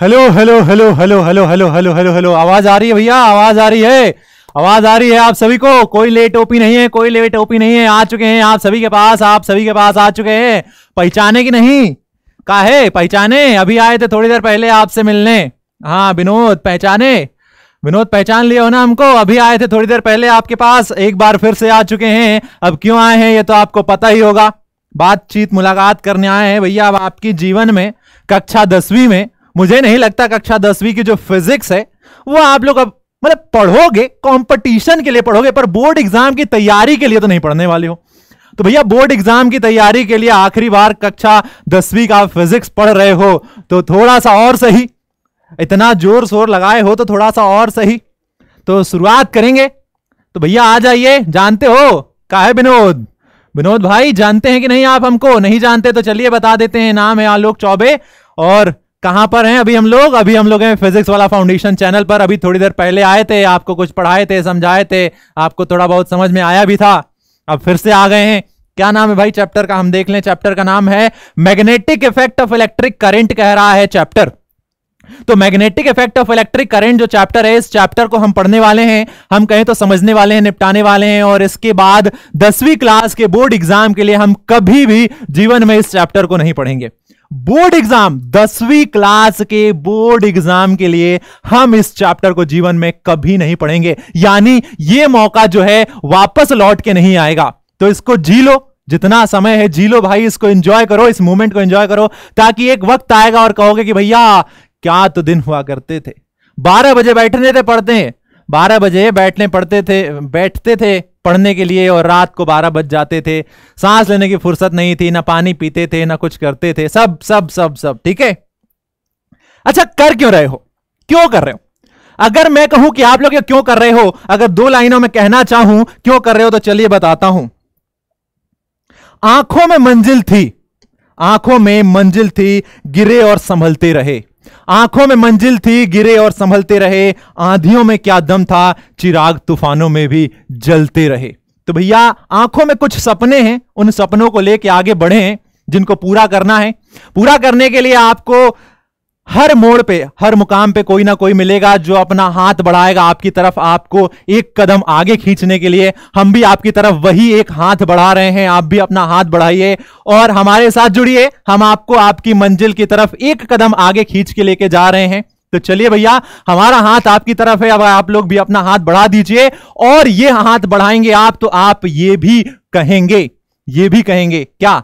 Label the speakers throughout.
Speaker 1: Hello hello hello hello hello hello hello hello hello आवाज आ रही है भैया आवाज आ रही है आवाज आ रही है आप सभी को कोई लेट ओपी नहीं है कोई लेट ओपी नहीं है आ चुके हैं आप सभी के पास आप सभी के पास आ चुके हैं पहचाने की नहीं का है पहचाने अभी आए थे थोड़ी देर पहले आपसे मिलने हाँ विनोद पहचाने विनोद पहचान लिए हो ना हमको अभी आए थे थोड़ी देर पहले आपके पास एक बार फिर से आ चुके हैं अब क्यों आए हैं ये तो आपको पता ही होगा बातचीत मुलाकात करने आए हैं भैया अब आपकी जीवन में कक्षा दसवीं में मुझे नहीं लगता कक्षा दसवीं की जो फिजिक्स है वो आप लोग अब मतलब पढ़ोगे कंपटीशन के लिए पढ़ोगे पर बोर्ड एग्जाम की तैयारी के लिए तो नहीं पढ़ने वाले हो तो भैया बोर्ड एग्जाम की तैयारी के लिए आखिरी बार कक्षा दसवीं का फिजिक्स पढ़ रहे हो तो थोड़ा सा और सही इतना जोर शोर लगाए हो तो थोड़ा सा और सही तो शुरुआत करेंगे तो भैया आ जाइए जानते हो है विनोद विनोद भाई जानते हैं कि नहीं आप हमको नहीं जानते तो चलिए बता देते हैं नाम है आलोक चौबे और कहां पर हैं अभी हम लोग अभी हम लोग हैं फिजिक्स वाला फाउंडेशन चैनल पर अभी थोड़ी देर पहले आए थे आपको कुछ पढ़ाए थे समझाए थे आपको थोड़ा बहुत समझ में आया भी था अब फिर से आ गए हैं क्या नाम है भाई चैप्टर का हम देख लें चैप्टर का नाम है magnetic effect of electric current कह रहा है चैप्टर तो magnetic effect of electric current जो चैप्टर है इस चैप्टर को हम पढ़ने वाले हैं हम कहें तो समझने वाले हैं निपटाने वाले हैं और इसके बाद दसवीं क्लास के बोर्ड एग्जाम के लिए हम कभी भी जीवन में इस चैप्टर को नहीं पढ़ेंगे बोर्ड एग्जाम दसवीं क्लास के बोर्ड एग्जाम के लिए हम इस चैप्टर को जीवन में कभी नहीं पढ़ेंगे यानी यह मौका जो है वापस लौट के नहीं आएगा तो इसको जी लो जितना समय है जी लो भाई इसको एंजॉय करो इस मूवमेंट को एंजॉय करो ताकि एक वक्त आएगा और कहोगे कि भैया क्या तो दिन हुआ करते थे बारह बजे बैठने थे पढ़ते बारह बजे बैठने पढ़ते थे बैठते थे पढ़ने के लिए और रात को बारह बज जाते थे सांस लेने की फुर्सत नहीं थी ना पानी पीते थे ना कुछ करते थे सब सब सब सब ठीक है अच्छा कर क्यों रहे हो क्यों कर रहे हो अगर मैं कहूं कि आप लोग क्यों कर रहे हो अगर दो लाइनों में कहना चाहूं क्यों कर रहे हो तो चलिए बताता हूं आंखों में मंजिल थी आंखों में मंजिल थी गिरे और संभलते रहे आंखों में मंजिल थी गिरे और संभलते रहे आंधियों में क्या दम था चिराग तूफानों में भी जलते रहे तो भैया आंखों में कुछ सपने हैं उन सपनों को लेके आगे बढ़े हैं जिनको पूरा करना है पूरा करने के लिए आपको हर मोड़ पे हर मुकाम पे कोई ना कोई मिलेगा जो अपना हाथ बढ़ाएगा आपकी तरफ आपको एक कदम आगे खींचने के लिए हम भी आपकी तरफ वही एक हाथ बढ़ा रहे हैं आप भी अपना हाथ बढ़ाइए और हमारे साथ जुड़िए हम आपको आपकी मंजिल की तरफ एक कदम आगे खींच के लेके जा रहे हैं तो चलिए भैया हमारा हाथ आपकी तरफ है अब आप लोग भी अपना हाथ बढ़ा दीजिए और ये हाथ बढ़ाएंगे आप तो आप ये भी कहेंगे ये भी कहेंगे क्या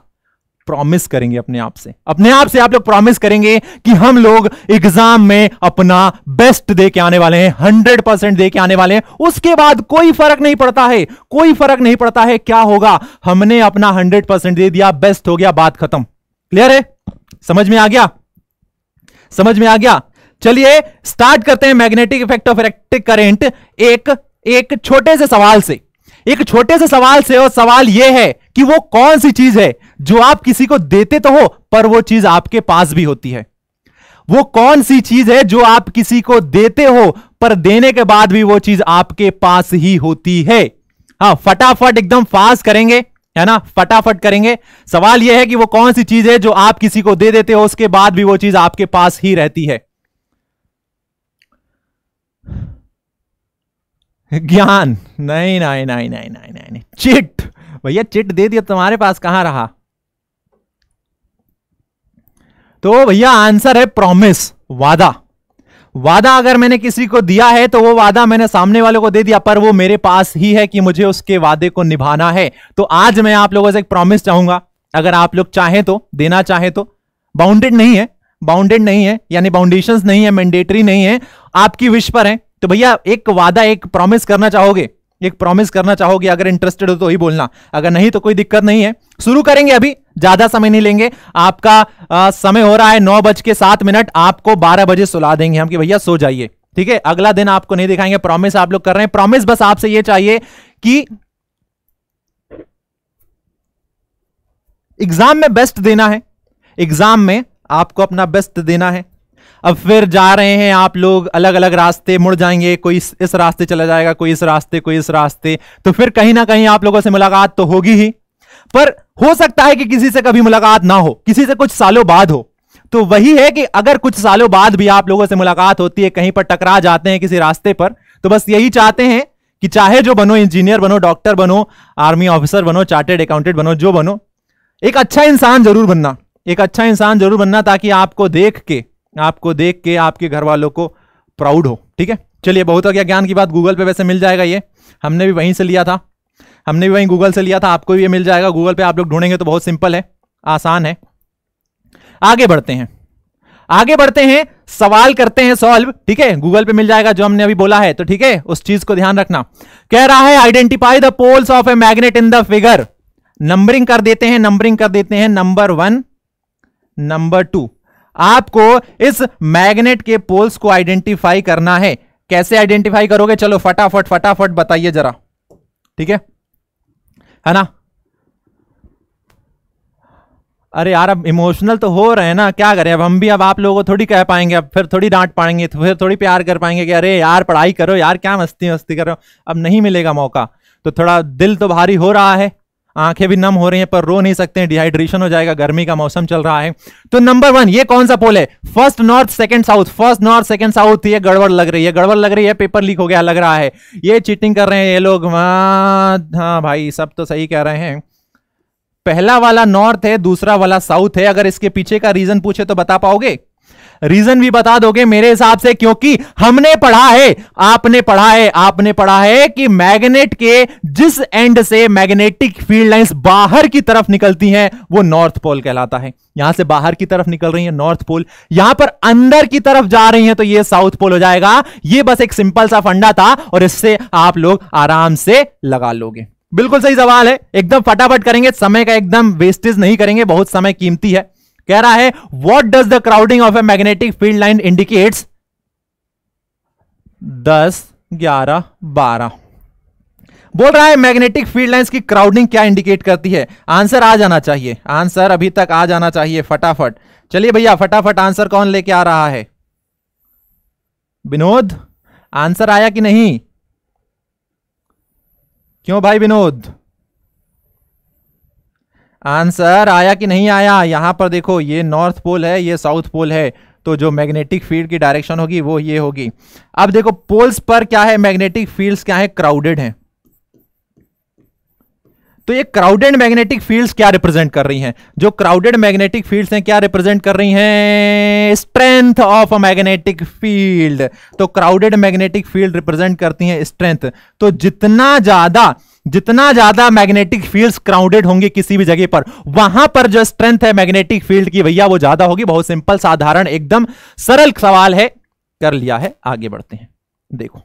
Speaker 1: प्रॉमिस करेंगे अपने आप से अपने आप से आप लोग प्रॉमिस करेंगे कि हम लोग एग्जाम में अपना बेस्ट दे के आने वाले हैं हंड्रेड परसेंट दे के आने वाले हैं उसके बाद कोई फर्क नहीं पड़ता है कोई फर्क नहीं पड़ता है क्या होगा हमने अपना हंड्रेड परसेंट दे दिया बेस्ट हो गया बात खत्म क्लियर है समझ में आ गया समझ में आ गया चलिए स्टार्ट करते हैं magnetic effect of electric current एक एक छोटे से सवाल से एक छोटे से सवाल से और सवाल यह है कि वो कौन सी चीज है जो आप किसी को देते तो हो पर वो चीज आपके पास भी होती है वो कौन सी चीज है जो आप किसी को देते हो पर देने के बाद भी वो चीज आपके पास ही होती है हाँ फटाफट एकदम फास्ट करेंगे है ना फटाफट करेंगे सवाल यह है कि वो कौन सी चीज है जो आप किसी को दे देते हो उसके बाद भी वो चीज आपके पास ही रहती है ज्ञान नहीं नहीं नहीं नहीं नहीं नहीं चिट भैया चिट दे दिया तुम्हारे पास कहां रहा तो भैया आंसर है प्रॉमिस वादा वादा अगर मैंने किसी को दिया है तो वो वादा मैंने सामने वाले को दे दिया पर वो मेरे पास ही है कि मुझे उसके वादे को निभाना है तो आज मैं आप लोगों से एक प्रॉमिस चाहूंगा अगर आप लोग चाहें तो देना चाहें तो बाउंडेड नहीं है बाउंडेड नहीं है यानी बाउंडेशन नहीं है मैंडेटरी नहीं है आपकी विश पर है तो भैया एक वादा एक प्रॉमिस करना चाहोगे एक प्रॉमिस करना चाहोगे अगर इंटरेस्टेड हो तो ही बोलना अगर नहीं तो कोई दिक्कत नहीं है शुरू करेंगे अभी ज्यादा समय नहीं लेंगे आपका आ, समय हो रहा है नौ बज के सात मिनट आपको बारह बजे सुला देंगे हम कि भैया सो जाइए ठीक है अगला दिन आपको नहीं दिखाएंगे प्रॉमिस आप लोग कर रहे हैं प्रॉमिस बस आपसे यह चाहिए कि एग्जाम में बेस्ट देना है एग्जाम में आपको अपना बेस्ट देना है अब फिर जा रहे हैं आप लोग अलग अलग रास्ते मुड़ जाएंगे कोई इस, रास्ते चला जाएगा कोई इस रास्ते कोई इस रास्ते तो फिर कहीं ना कहीं आप लोगों से मुलाकात तो होगी ही पर हो सकता है कि किसी से कभी मुलाकात ना हो किसी से कुछ सालों बाद हो तो वही है कि अगर कुछ सालों बाद भी आप लोगों से मुलाकात होती है कहीं पर टकरा जाते हैं किसी रास्ते पर तो बस यही चाहते हैं कि चाहे जो बनो इंजीनियर बनो डॉक्टर बनो आर्मी ऑफिसर बनो चार्टेड अकाउंटेंट बनो जो बनो एक अच्छा इंसान जरूर बनना एक अच्छा इंसान जरूर बनना ताकि आपको देख के आपको देख के आपके घर वालों को प्राउड हो ठीक है चलिए बहुत हो गया ज्ञान की बात गूगल पे वैसे मिल जाएगा ये हमने भी वहीं से लिया था हमने भी वहीं गूगल से लिया था आपको भी ये मिल जाएगा गूगल पे आप लोग ढूंढेंगे तो बहुत सिंपल है आसान है आगे बढ़ते हैं आगे बढ़ते हैं सवाल करते हैं सॉल्व ठीक है गूगल पे मिल जाएगा जो हमने अभी बोला है तो ठीक है उस चीज को ध्यान रखना कह रहा है identify the poles of a magnet in the figure numbering कर देते हैं नंबरिंग कर देते हैं नंबर वन नंबर टू आपको इस मैग्नेट के पोल्स को आइडेंटिफाई करना है कैसे आइडेंटिफाई करोगे चलो फटाफट फटाफट बताइए जरा ठीक है है ना अरे यार अब इमोशनल तो हो रहे हैं ना क्या करें अब हम भी अब आप लोगों को थोड़ी कह पाएंगे अब फिर थोड़ी डांट पाएंगे तो फिर थोड़ी प्यार कर पाएंगे कि अरे यार पढ़ाई करो यार क्या मस्ती मस्ती करो अब नहीं मिलेगा मौका तो थोड़ा दिल तो भारी हो रहा है आंखें भी नम हो रही हैं पर रो नहीं सकते हैं डिहाइड्रेशन हो जाएगा गर्मी का मौसम चल रहा है तो नंबर वन ये कौन सा पोल है first north second south first north second south ये गड़बड़ लग रही है गड़बड़ लग रही है पेपर लीक हो गया लग रहा है ये चीटिंग कर रहे हैं ये लोग हाँ भाई सब तो सही कह रहे हैं पहला वाला नॉर्थ है दूसरा वाला साउथ है अगर इसके पीछे का रीजन पूछे तो बता पाओगे रीजन भी बता दोगे मेरे हिसाब से क्योंकि हमने पढ़ा है आपने पढ़ा है आपने पढ़ा है कि मैग्नेट के जिस एंड से मैग्नेटिक फील्ड लाइंस बाहर की तरफ निकलती हैं वो नॉर्थ पोल कहलाता है यहां से बाहर की तरफ निकल रही है नॉर्थ पोल यहां पर अंदर की तरफ जा रही है तो ये साउथ पोल हो जाएगा ये बस एक सिंपल सा फंडा था और इससे आप लोग आराम से लगा लोगे बिल्कुल सही सवाल है एकदम फटाफट करेंगे समय का एकदम वेस्टेज नहीं करेंगे बहुत समय कीमती है कह रहा है what does the crowding of a magnetic field line indicates दस ग्यारह बारह बोल रहा है मैग्नेटिक फील्ड लाइंस की क्राउडिंग क्या इंडिकेट करती है आंसर आ जाना चाहिए आंसर अभी तक आ जाना चाहिए फटाफट चलिए भैया फटाफट आंसर कौन लेके आ रहा है विनोद आंसर आया कि नहीं क्यों भाई विनोद आंसर आया कि नहीं आया यहाँ पर देखो ये नॉर्थ पोल है ये साउथ पोल है तो जो मैग्नेटिक फील्ड की डायरेक्शन होगी वो ये होगी अब देखो पोल्स पर क्या है मैग्नेटिक फील्ड्स क्या है क्राउडेड हैं तो ये क्राउडेड मैग्नेटिक फील्ड्स क्या रिप्रेजेंट कर रही हैं जो क्राउडेड मैग्नेटिक फील्ड्स हैं क्या रिप्रेजेंट कर रही हैं strength of a magnetic field तो क्राउडेड मैग्नेटिक फील्ड रिप्रेजेंट करती हैं स्ट्रेंथ तो जितना ज्यादा जितना ज्यादा मैग्नेटिक फील्ड्स क्राउडेड होंगे किसी भी जगह पर वहां पर जो स्ट्रेंथ है मैग्नेटिक फील्ड की भैया वो ज्यादा होगी बहुत सिंपल साधारण एकदम सरल सवाल है कर लिया है आगे बढ़ते हैं देखो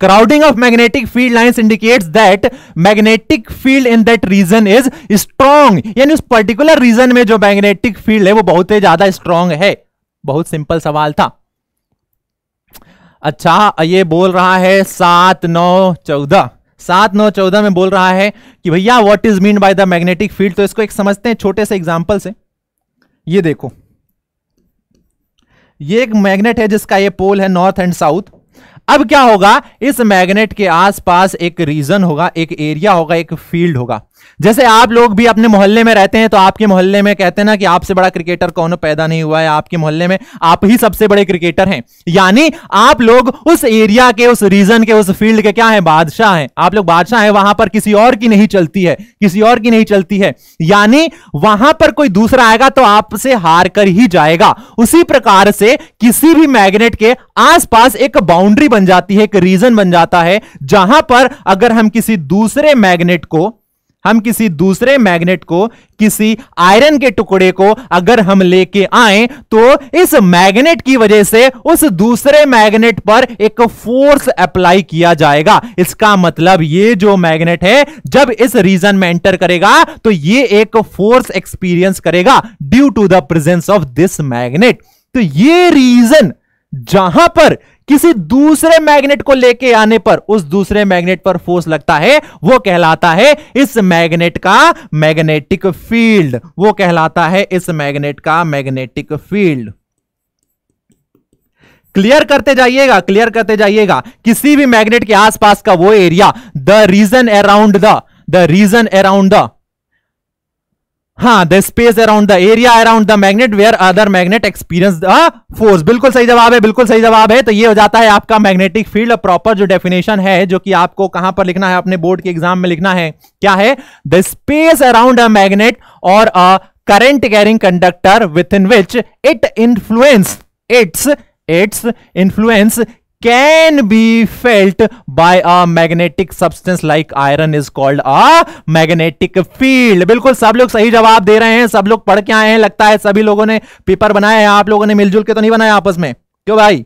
Speaker 1: crowding of magnetic field lines indicates that magnetic field in that region is strong यानी उस पर्टिकुलर रीजन में जो मैग्नेटिक फील्ड है वो बहुत ही ज्यादा स्ट्रांग है बहुत सिंपल सवाल था अच्छा ये बोल रहा है सात नौ चौदह सात नौ चौदह में बोल रहा है कि भैया what is mean by the magnetic field तो इसको एक समझते हैं छोटे से एग्जाम्पल से ये देखो ये एक मैग्नेट है जिसका ये पोल है नॉर्थ एंड साउथ अब क्या होगा इस मैग्नेट के आसपास एक रीजन होगा एक एरिया होगा एक फील्ड होगा जैसे आप लोग भी अपने मोहल्ले में रहते हैं तो आपके मोहल्ले में कहते हैं ना कि आपसे बड़ा क्रिकेटर कौन पैदा नहीं हुआ है आपके मोहल्ले में आप ही सबसे बड़े क्रिकेटर हैं यानी आप लोग उस एरिया के उस रीजन के उस फील्ड के क्या है बादशाह हैं आप लोग बादशाह हैं वहां पर किसी और की नहीं चलती है किसी और की नहीं चलती है यानी वहां पर कोई दूसरा आएगा तो आपसे हार कर ही जाएगा उसी प्रकार से किसी भी मैग्नेट के आसपास एक बाउंड्री बन जाती है एक रीजन बन जाता है जहां पर अगर हम किसी दूसरे मैग्नेट को हम किसी दूसरे मैग्नेट को किसी आयरन के टुकड़े को अगर हम लेके आए तो इस मैग्नेट की वजह से उस दूसरे मैग्नेट पर एक फोर्स अप्लाई किया जाएगा इसका मतलब ये जो मैग्नेट है जब इस रीजन में एंटर करेगा तो ये एक फोर्स एक्सपीरियंस करेगा due to the presence of this magnet तो ये रीजन जहां पर किसी दूसरे मैग्नेट को लेके आने पर उस दूसरे मैग्नेट पर फोर्स लगता है वो कहलाता है इस मैग्नेट का मैग्नेटिक फील्ड वो कहलाता है इस मैग्नेट का मैग्नेटिक फील्ड क्लियर करते जाइएगा क्लियर करते जाइएगा किसी भी मैग्नेट के आसपास का वो area the region around the the region around the हाँ the space around the area around the magnet where other magnet experience force बिल्कुल सही जवाब है बिल्कुल सही जवाब है तो ये हो जाता है आपका मैग्नेटिक फील्ड प्रॉपर जो डेफिनेशन है जो कि आपको कहां पर लिखना है अपने बोर्ड के एग्जाम में लिखना है क्या है the space around a magnet और a current carrying conductor within which it influence its its influence can be felt by a magnetic substance like iron is called a magnetic field बिल्कुल सब लोग सही जवाब दे रहे हैं सब लोग पढ़ के आए हैं लगता है सभी लोगों ने पेपर बनाया है आप लोगों ने मिलजुल के तो नहीं बनाया आपस में क्यों भाई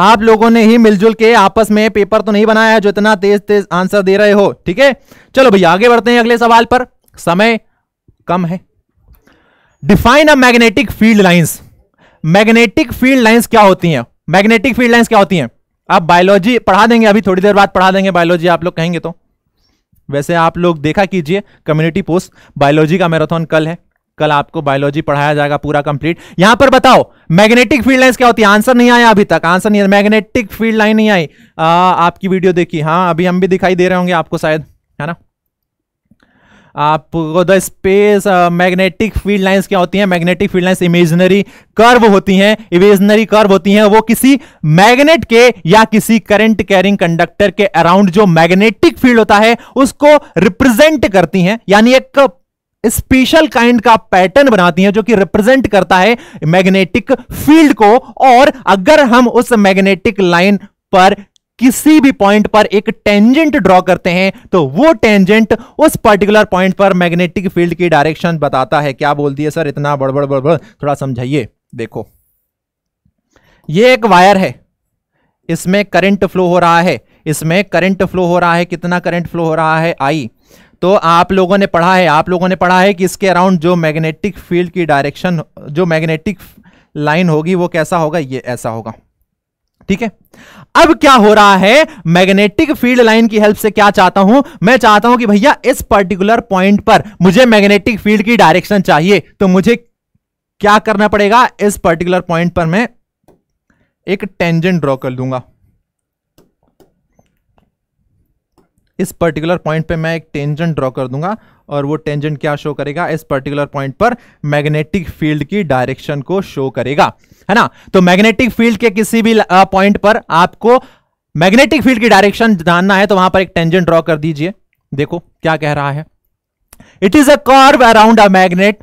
Speaker 1: आप लोगों ने ही मिलजुल के आपस में पेपर तो नहीं बनाया जो इतना तेज तेज आंसर दे रहे हो ठीक है चलो भैया आगे बढ़ते हैं अगले सवाल पर समय कम है define a magnetic field lines magnetic field lines क्या होती हैं मैग्नेटिक फील्ड लाइन्स क्या होती हैं आप बायोलॉजी पढ़ा देंगे अभी थोड़ी देर बाद पढ़ा देंगे बायोलॉजी आप लोग कहेंगे तो वैसे आप लोग देखा कीजिए कम्युनिटी पोस्ट बायोलॉजी का मैराथन कल है कल आपको बायोलॉजी पढ़ाया जाएगा पूरा कंप्लीट यहां पर बताओ मैग्नेटिक फील्ड लाइन क्या होती है आंसर नहीं आया अभी तक आंसर नहीं आया मैग्नेटिक फील्ड लाइन नहीं आई आपकी वीडियो देखी हाँ अभी हम भी दिखाई दे रहे होंगे आपको शायद है ना आप the space magnetic field lines क्या होती हैं magnetic field lines imaginary curve होती हैं इमेजनरी कर्व होती हैं वो किसी मैग्नेट के या किसी करंट कैरिंग कंडक्टर के अराउंड जो मैग्नेटिक फील्ड होता है उसको रिप्रेजेंट करती हैं यानी एक स्पेशल काइंड का पैटर्न बनाती हैं जो कि रिप्रेजेंट करता है मैग्नेटिक फील्ड को और अगर हम उस मैग्नेटिक लाइन पर किसी भी पॉइंट पर एक टेंजेंट ड्रॉ करते हैं तो वो टेंजेंट उस पर्टिकुलर पॉइंट पर मैग्नेटिक फील्ड की डायरेक्शन बताता है क्या बोल है सर इतना बड़बड़ बड़बड़ थोड़ा समझाइए देखो ये एक वायर है इसमें करंट फ्लो हो रहा है इसमें करंट फ्लो हो रहा है कितना करंट फ्लो हो रहा है आई तो आप लोगों ने पढ़ा है आप लोगों ने पढ़ा है कि इसके अराउंड जो मैग्नेटिक फील्ड की डायरेक्शन जो मैग्नेटिक लाइन होगी वो कैसा होगा ये ऐसा होगा ठीक है अब क्या हो रहा है मैग्नेटिक फील्ड लाइन की हेल्प से क्या चाहता हूं मैं चाहता हूं कि भैया इस पर्टिकुलर पॉइंट पर मुझे मैग्नेटिक फील्ड की डायरेक्शन चाहिए तो मुझे क्या करना पड़ेगा इस पर्टिकुलर पॉइंट पर मैं एक टेंजेंट ड्रॉ कर दूंगा इस पर्टिकुलर पॉइंट पे मैं एक टेंजेंट ड्रॉ कर दूंगा और वो टेंजेंट क्या शो करेगा इस पर्टिकुलर पॉइंट पर मैग्नेटिक फील्ड की डायरेक्शन को शो करेगा है ना तो मैग्नेटिक फील्ड के किसी भी पॉइंट पर आपको मैग्नेटिक फील्ड की डायरेक्शन जानना है तो वहां पर एक टेंजेंट ड्रॉ कर दीजिए देखो क्या कह रहा है it is a curve around a magnet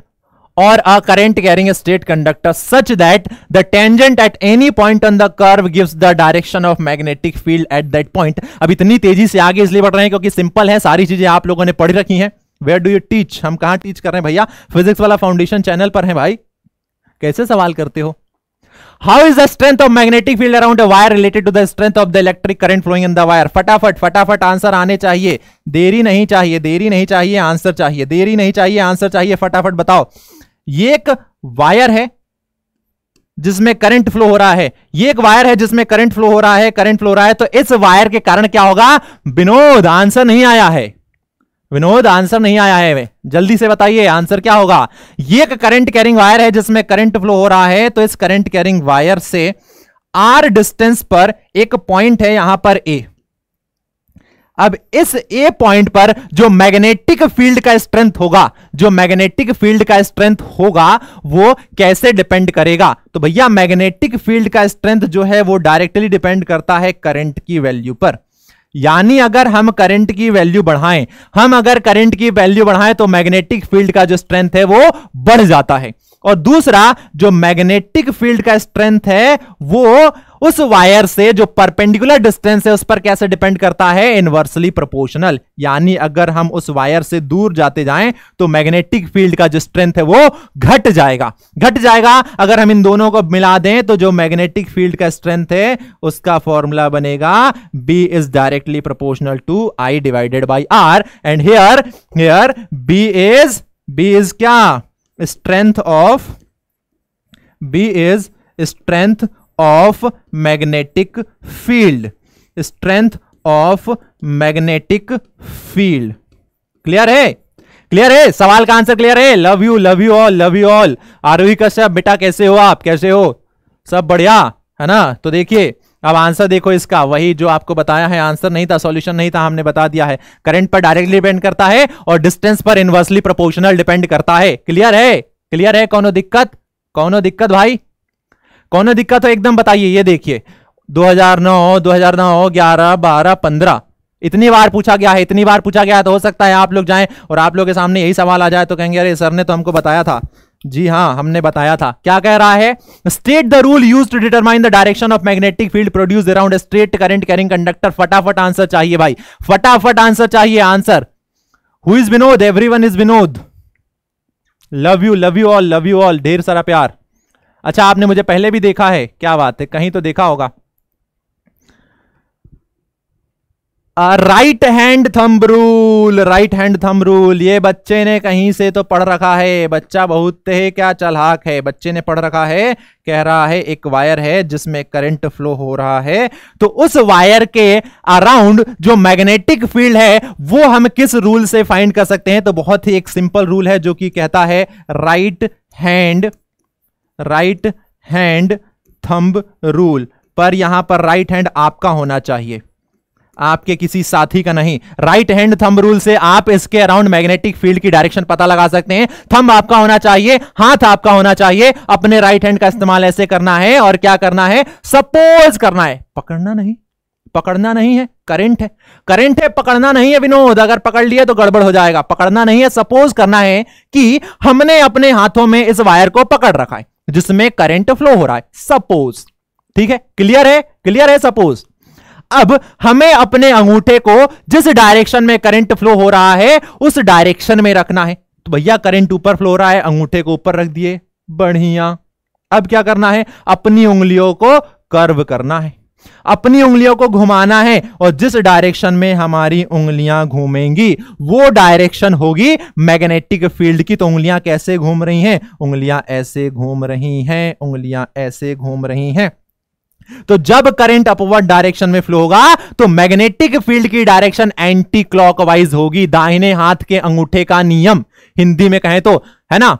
Speaker 1: और a current carrying straight conductor such that the tangent at any point on the curve gives the direction of magnetic field at that point अब इतनी तेजी से आगे इसलिए बढ़ रहे हैं क्योंकि सिंपल है सारी चीजें आप लोगों ने पढ़ी रखी हैं वेयर डू यू टीच हम कहा टीच कर रहे हैं भैया फिजिक्स वाला फाउंडेशन चैनल पर है भाई कैसे सवाल करते हो how is the strength of magnetic field around wire related to the strength of the electric current flowing in the wire फटाफट फटाफट आंसर आने चाहिए देरी नहीं चाहिए देरी नहीं चाहिए आंसर चाहिए देरी नहीं चाहिए आंसर चाहिए फटाफट बताओ ये एक वायर है जिसमें करंट फ्लो हो रहा है ये एक वायर है जिसमें करंट फ्लो हो रहा है करंट फ्लो हो रहा है तो इस वायर के कारण क्या होगा विनोद आंसर नहीं आया है विनोद आंसर नहीं आया है जल्दी से बताइए आंसर क्या होगा ये करंट कैरिंग वायर है जिसमें करंट फ्लो हो रहा है तो इस करंट कैरिंग वायर से आर डिस्टेंस पर एक पॉइंट है यहां पर ए अब इस ए पॉइंट पर जो मैग्नेटिक फील्ड का स्ट्रेंथ होगा जो मैग्नेटिक फील्ड का स्ट्रेंथ होगा वो कैसे डिपेंड करेगा तो भैया मैग्नेटिक फील्ड का स्ट्रेंथ जो है वो डायरेक्टली डिपेंड करता है करंट की वैल्यू पर यानी अगर हम करंट की वैल्यू बढ़ाएं हम अगर करंट की वैल्यू बढ़ाएं तो मैग्नेटिक फील्ड का जो स्ट्रेंथ है वो बढ़ जाता है और दूसरा जो मैग्नेटिक फील्ड का स्ट्रेंथ है वो उस वायर से जो परपेंडिकुलर डिस्टेंस है उस पर कैसे डिपेंड करता है इनवर्सली प्रोपोर्शनल यानी अगर हम उस वायर से दूर जाते जाएं तो मैग्नेटिक फील्ड का जो स्ट्रेंथ है वो घट जाएगा घट जाएगा अगर हम इन दोनों को मिला दें तो जो मैग्नेटिक फील्ड का स्ट्रेंथ है उसका फॉर्मूला बनेगा B is directly proportional to I divided by R and here here B is B is क्या strength of B is strength of magnetic field strength of magnetic field clear है clear है सवाल का answer clear है love you love you all love you all Aarohi Kashyap बेटा कैसे हो आप कैसे हो सब बढ़िया है ना तो देखिए अब आंसर देखो इसका वही जो आपको बताया है आंसर नहीं था सॉल्यूशन नहीं था हमने बता दिया है करंट पर डायरेक्टली डिपेंड करता है और डिस्टेंस पर इनवर्सली प्रोपोर्शनल डिपेंड करता है क्लियर है क्लियर है कौनो दिक्कत कौनो दिक्कत भाई कौन दिक्कत है एकदम बताइए ये देखिए 2009, 2009, 11, 12, 15 इतनी बार पूछा गया है इतनी बार पूछा गया है तो हो सकता है आप लोग जाएं और आप लोग के सामने यही सवाल आ जाए तो कहेंगे अरे सर ने तो हमको बताया था जी हाँ हमने बताया था क्या कह रहा है state the rule use to determine the direction of magnetic field produce around straight current carrying conductor फटाफट आंसर चाहिए भाई फटाफट आंसर चाहिए answer who is Vinod every is Vinod love you love you all love you all ढेर सारा प्यार अच्छा आपने मुझे पहले भी देखा है क्या बात है कहीं तो देखा होगा right hand thumb rule right hand thumb rule ये बच्चे ने कहीं से तो पढ़ रखा है बच्चा बहुत है क्या चलाक है बच्चे ने पढ़ रखा है कह रहा है एक वायर है जिसमें करंट फ्लो हो रहा है तो उस वायर के अराउंड जो मैग्नेटिक फील्ड है वो हम किस रूल से फाइंड कर सकते हैं तो बहुत ही एक सिंपल रूल है जो कि कहता है right hand right hand thumb rule पर यहां पर राइट हैंड आपका होना चाहिए आपके किसी साथी का नहीं राइट हैंड थंब रूल से आप इसके अराउंड मैग्नेटिक फील्ड की डायरेक्शन पता लगा सकते हैं थंब आपका होना चाहिए हाथ आपका होना चाहिए अपने राइट हैंड का इस्तेमाल ऐसे करना है और क्या करना है सपोज करना है पकड़ना नहीं पकड़ना नहीं है करंट है करंट है पकड़ना नहीं है विनोद अगर पकड़ लिए तो गड़बड़ हो जाएगा पकड़ना नहीं है सपोज करना है कि हमने अपने हाथों में इस वायर को पकड़ रखा है जिसमें करंट फ्लो हो रहा है सपोज ठीक है क्लियर है क्लियर है सपोज अब हमें अपने अंगूठे को जिस डायरेक्शन में करंट फ्लो हो रहा है उस डायरेक्शन में रखना है तो भैया करंट ऊपर फ्लो हो रहा है अंगूठे को ऊपर रख दिए बढ़िया अब क्या करना है अपनी उंगलियों को कर्व करना है अपनी उंगलियों को घुमाना है और जिस डायरेक्शन में हमारी उंगलियां घूमेंगी वो डायरेक्शन होगी मैग्नेटिक फील्ड की तो उंगलियां कैसे घूम रही हैं उंगलियां ऐसे घूम रही हैं उंगलियां ऐसे घूम रही हैं तो जब करंट अपवर्ड डायरेक्शन में फ्लो होगा तो मैग्नेटिक फील्ड की डायरेक्शन एंटी क्लॉकवाइज होगी दाहिने हाथ के अंगूठे का नियम हिंदी में कहें तो है ना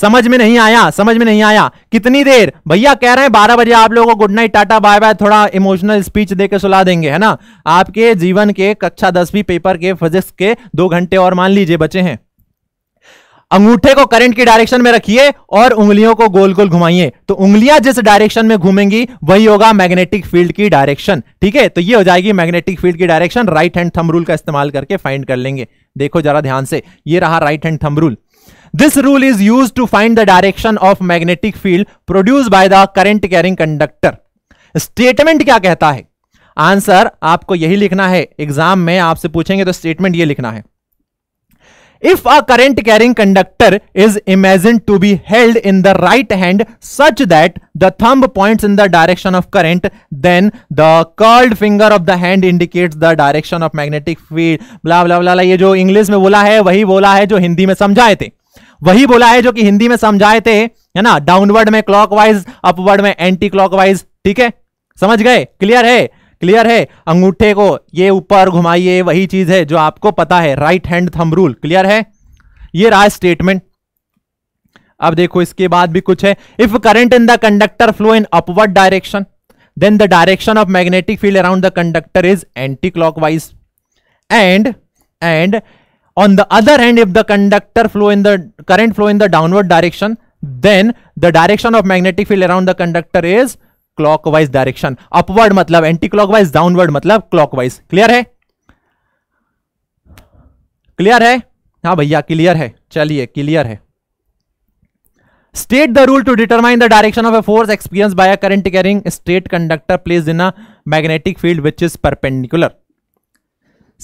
Speaker 1: समझ में नहीं आया समझ में नहीं आया कितनी देर भैया कह रहे हैं बारह बजे आप लोगों को good night tata bye bye थोड़ा इमोशनल स्पीच देके सुला देंगे है ना आपके जीवन के कक्षा दसवीं पेपर के फिजिक्स के दो घंटे और मान लीजिए बचे हैं अंगूठे को करंट की डायरेक्शन में रखिए और उंगलियों को गोल गोल घुमाइए तो उंगलियां जिस डायरेक्शन में घूमेंगी वही होगा मैग्नेटिक फील्ड की डायरेक्शन ठीक है तो ये हो जाएगी मैग्नेटिक फील्ड की direction right hand thumb rule का इस्तेमाल करके फाइंड कर लेंगे देखो जरा ध्यान से ये रहा right hand thumb rule this rule is use to find the direction of magnetic field produce by the current carrying conductor statement क्या कहता है आंसर आपको यही लिखना है एग्जाम में आपसे पूछेंगे तो स्टेटमेंट ये लिखना है if a current carrying conductor is imagine to be held in the right hand such that the thumb point in the direction of current then the curled finger of the hand indicates the direction of magnetic field blah ये जो English में बोला है वही बोला है जो हिंदी में समझाए थे वही बोला है जो कि हिंदी में समझाए थे है ना डाउनवर्ड में क्लॉकवाइज अपवर्ड में एंटी क्लॉकवाइज ठीक है समझ गए क्लियर है क्लियर है अंगूठे को ये ऊपर घुमाइए वही चीज है जो आपको पता है right hand thumb rule clear है ये रहा स्टेटमेंट अब देखो इसके बाद भी कुछ है if current in the conductor flow in upward direction then the direction of magnetic field around the conductor is anticlockwise and and on the other hand if the conductor flow in the current flow in the downward direction then the direction of magnetic field around the conductor is clockwise direction upward मतलब anticlockwise downward मतलब clockwise clear है clear है हाँ भैया clear है चलिए clear है state the rule to determine the direction of a force experience by a current carrying straight conductor place in a magnetic field which is perpendicular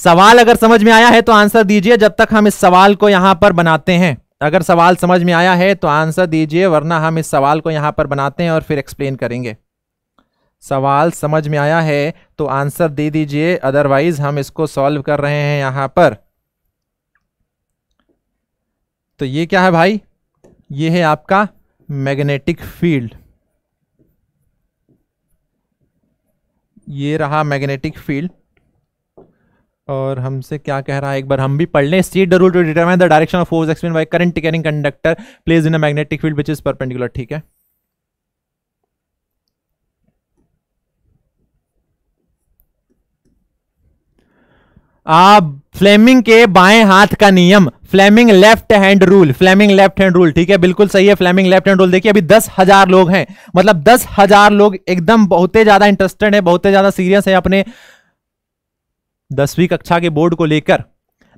Speaker 1: सवाल अगर समझ में आया है तो आंसर दीजिए जब तक हम इस सवाल को यहां पर बनाते हैं अगर सवाल समझ में आया है तो आंसर दीजिए वरना हम इस सवाल को यहां पर बनाते हैं और फिर एक्सप्लेन करेंगे सवाल समझ में आया है तो आंसर दे दीजिए अदरवाइज हम इसको सॉल्व कर रहे हैं यहां पर तो ये क्या है भाई ये है आपका मैग्नेटिक फील्ड ये रहा मैग्नेटिक फील्ड और हमसे क्या कह रहा है एक बार हम भी पढ़ लें state the rule to determine the direction of force explain by current carrying conductor placed in a magnetic field which is perpendicular ठीक है आप फ्लेमिंग के बाएं हाथ का नियम Fleming left hand rule Fleming left hand rule ठीक है बिल्कुल सही है फ्लेमिंग लेफ्ट हैंड रूल देखिए अभी दस हजार लोग हैं मतलब दस हजार लोग एकदम बहुत ज्यादा इंटरेस्टेड है बहुत ज्यादा सीरियस है अपने दसवीं कक्षा के बोर्ड को लेकर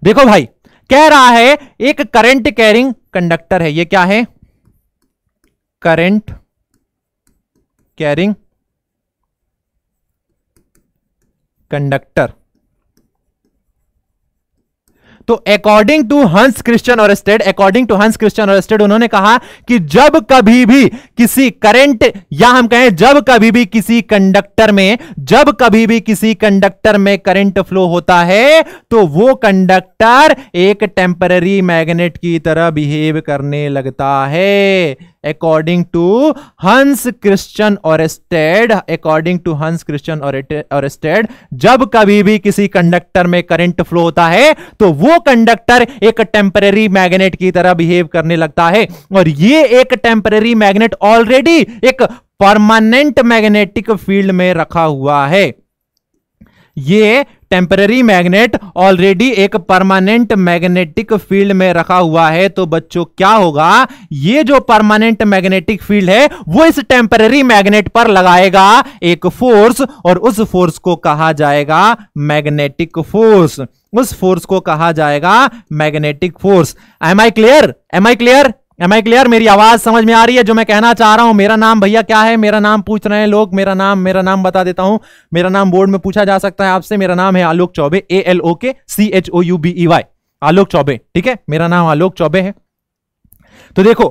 Speaker 1: देखो भाई कह रहा है एक करंट कैरिंग कंडक्टर है ये क्या है करंट कैरिंग कंडक्टर तो according to Hans Christian Oersted according to Hans Christian Oersted उन्होंने कहा कि जब कभी भी किसी करंट या हम कहें जब कभी भी किसी कंडक्टर में जब कभी भी किसी कंडक्टर में करंट फ्लो होता है तो वो कंडक्टर एक टेम्पररी मैग्नेट की तरह बिहेव करने लगता है Hans Christian Oersted according to Hans Christian Oersted जब कभी भी किसी कंडक्टर में करंट फ्लो होता है तो वो कंडक्टर एक टेम्पररी मैग्नेट की तरह बिहेव करने लगता है और ये एक टेम्पररी मैग्नेट ऑलरेडी एक परमानेंट मैग्नेटिक फील्ड में रखा हुआ है ये टेम्पररी मैग्नेट ऑलरेडी एक परमानेंट मैग्नेटिक फील्ड में रखा हुआ है तो बच्चों क्या होगा ये जो परमानेंट मैग्नेटिक फील्ड है वो इस टेम्पररी मैग्नेट पर लगाएगा एक फोर्स और उस फोर्स को कहा जाएगा मैग्नेटिक फोर्स उस फोर्स को कहा जाएगा magnetic force am I clear am I clear am I clear मेरी आवाज समझ में आ रही है जो मैं कहना चाह रहा हूं मेरा नाम भैया क्या है मेरा नाम पूछ रहे हैं लोग मेरा नाम मेरा नाम बता देता हूं मेरा नाम बोर्ड में पूछा जा सकता है आपसे मेरा नाम है आलोक चौबे ए L O K C H O U B E Y Alok Chaubey ठीक है मेरा नाम आलोक चौबे है तो देखो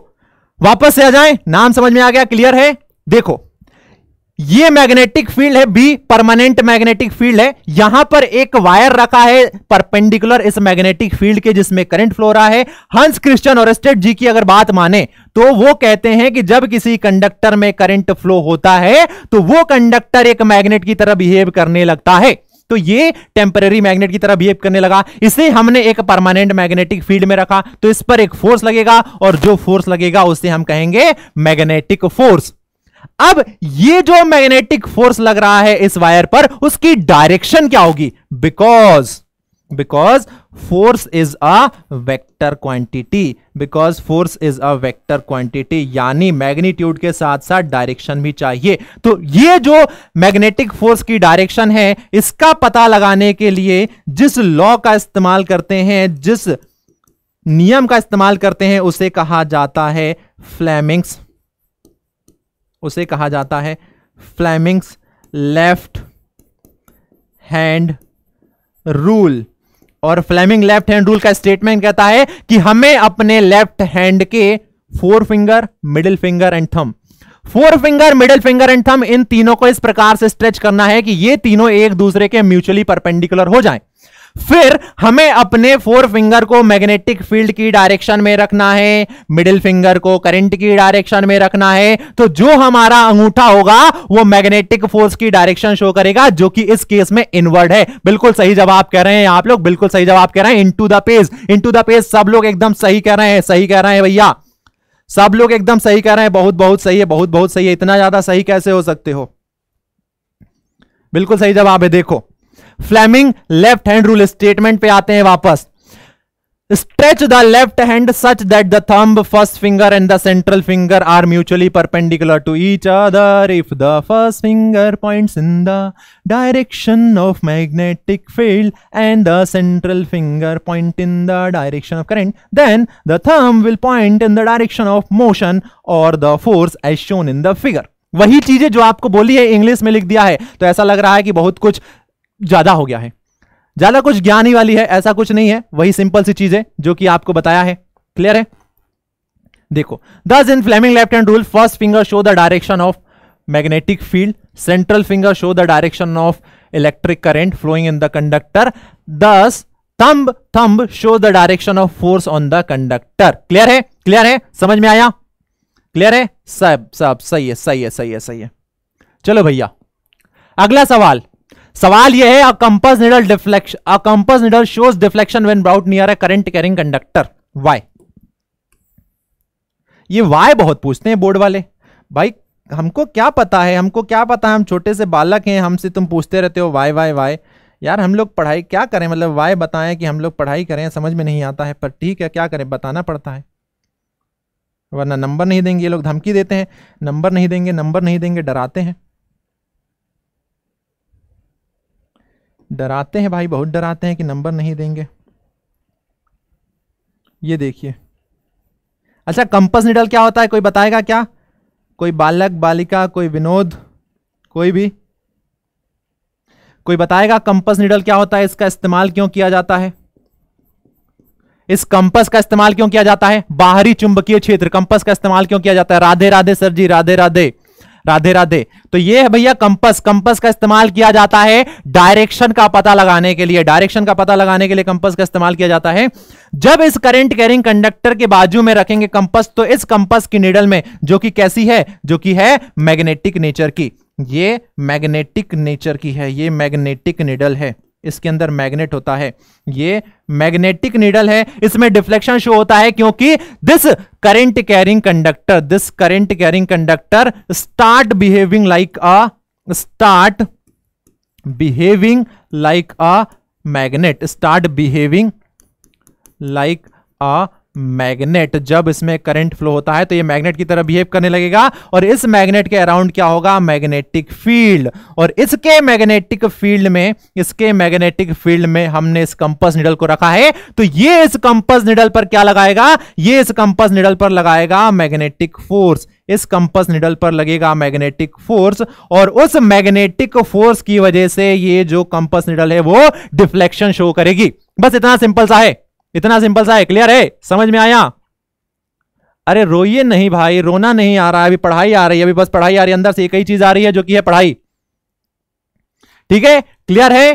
Speaker 1: वापस से आ जाए नाम समझ में आ गया क्लियर है देखो ये मैग्नेटिक फील्ड है बी परमानेंट मैग्नेटिक फील्ड है यहां पर एक वायर रखा है परपेंडिकुलर इस मैग्नेटिक फील्ड के जिसमें करंट फ्लो रहा है हंस क्रिश्चियन और स्टेट जी की अगर बात माने तो वो कहते हैं कि जब किसी कंडक्टर में करंट फ्लो होता है तो वो कंडक्टर एक मैग्नेट की तरह बिहेव करने लगता है तो ये टेम्पररी मैग्नेट की तरह बिहेव करने लगा इसे हमने एक परमानेंट मैग्नेटिक फील्ड में रखा तो इस पर एक फोर्स लगेगा और जो फोर्स लगेगा उसे हम कहेंगे मैग्नेटिक फोर्स अब ये जो मैग्नेटिक फोर्स लग रहा है इस वायर पर उसकी डायरेक्शन क्या होगी because because force is a vector quantity because force is a vector quantity यानी मैग्नीट्यूड के साथ साथ डायरेक्शन भी चाहिए तो ये जो मैग्नेटिक फोर्स की डायरेक्शन है इसका पता लगाने के लिए जिस लॉ का इस्तेमाल करते हैं जिस नियम का इस्तेमाल करते हैं उसे कहा जाता है फ्लैमिंग्स उसे कहा जाता है फ्लैमिंग्स लेफ्ट हैंड रूल और फ्लैमिंग लेफ्ट हैंड रूल का स्टेटमेंट कहता है कि हमें अपने लेफ्ट हैंड के four finger middle finger and thumb four finger middle finger and thumb इन तीनों को इस प्रकार से स्ट्रेच करना है कि ये तीनों एक दूसरे के म्यूचुअली परपेंडिकुलर हो जाएं फिर हमें अपने फोर फिंगर को मैग्नेटिक फील्ड की डायरेक्शन में रखना है मिडिल फिंगर को करंट की डायरेक्शन में रखना है तो जो हमारा अंगूठा होगा वो मैग्नेटिक फोर्स की डायरेक्शन शो करेगा जो कि इस केस में इनवर्ड है बिल्कुल सही जवाब कह रहे हैं आप लोग बिल्कुल सही जवाब कह रहे हैं into the page into the page सब लोग एकदम सही कह रहे हैं सही कह रहे हैं भैया सब लोग एकदम सही कह रहे हैं बहुत बहुत सही है बहुत बहुत सही है इतना ज्यादा सही कैसे हो सकते हो बिल्कुल सही जवाब है देखो Fleming left hand rule statement पे आते हैं वापस stretch the left hand such that the thumb first finger and the central finger are mutually perpendicular to each other if the first finger points in the direction of magnetic field and the central finger point in the direction of current then the thumb will point in the direction of motion और the force as shown in the figure वही चीजें जो आपको बोली है English में लिख दिया है तो ऐसा लग रहा है कि बहुत कुछ ज्यादा हो गया है ज्यादा कुछ ज्ञान ही वाली है ऐसा कुछ नहीं है वही सिंपल सी चीज है जो कि आपको बताया है क्लियर है देखो this in Fleming left hand rule first finger show the direction of magnetic field central finger show the direction of electric current flowing in the conductor this thumb thumb show the direction of force on the conductor clear है clear है समझ में आया clear है सब सब सही है सही है सही है सही है चलो भैया अगला सवाल सवाल यह है compass needle deflection a needle shows deflection when brought near a current carrying conductor why ये वाई बहुत पूछते हैं बोर्ड वाले भाई हमको क्या पता है हमको क्या पता है हम छोटे से बालक हैं हमसे तुम पूछते रहते हो वाई वाई वाई यार हम लोग पढ़ाई क्या करें मतलब वाई बताएं कि हम लोग पढ़ाई करें समझ में नहीं आता है पर ठीक है क्या करें बताना पड़ता है वरना नंबर नहीं देंगे ये लोग धमकी देते हैं नंबर नहीं देंगे नंबर नहीं देंगे डराते हैं डराते हैं भाई बहुत डराते हैं कि नंबर नहीं देंगे ये देखिए अच्छा कंपस निडल क्या होता है कोई बताएगा क्या कोई बालक बालिका कोई विनोद कोई भी कोई बताएगा कंपस निडल क्या होता है इसका इस्तेमाल क्यों किया जाता है इस कंपस का इस्तेमाल क्यों किया जाता है बाहरी चुंबकीय क्षेत्र कंपस का इस्तेमाल क्यों किया जाता है राधे राधे सर जी राधे राधे राधे राधे तो ये है भैया कंपस कंपस का इस्तेमाल किया जाता है डायरेक्शन का पता लगाने के लिए डायरेक्शन का पता लगाने के लिए कंपस का इस्तेमाल किया जाता है जब इस करंट कैरिंग कंडक्टर के बाजू में रखेंगे कंपस तो इस कंपस की निडल में जो कि कैसी है जो कि है मैग्नेटिक नेचर की ये मैग्नेटिक नेचर की है ये मैग्नेटिक निडल है इसके अंदर मैग्नेट होता है ये मैग्नेटिक नीडल है इसमें डिफ्लेक्शन शो होता है क्योंकि this current carrying conductor this current carrying conductor start behaving like a start behaving like a magnet start behaving like a magnet जब इसमें करंट फ्लो होता है तो ये मैग्नेट की तरह बिहेव करने लगेगा और इस मैग्नेट के अराउंड क्या होगा मैग्नेटिक फील्ड और इसके मैग्नेटिक फील्ड में इसके मैग्नेटिक फील्ड में हमने इस कंपस निडल को रखा है तो ये इस कंपस निडल पर क्या लगाएगा ये इस कंपस निडल पर लगाएगा मैग्नेटिक फोर्स इस कंपस निडल पर लगेगा मैग्नेटिक फोर्स और उस मैग्नेटिक फोर्स की वजह से ये जो कंपस निडल है वो डिफ्लेक्शन शो करेगी बस इतना सिंपल सा है इतना सिंपल सा है क्लियर है समझ में आया अरे रोइए नहीं भाई रोना नहीं आ रहा है अभी पढ़ाई आ रही है अभी बस पढ़ाई आ रही है अंदर से एक ही चीज आ रही है जो कि है पढ़ाई ठीक है क्लियर है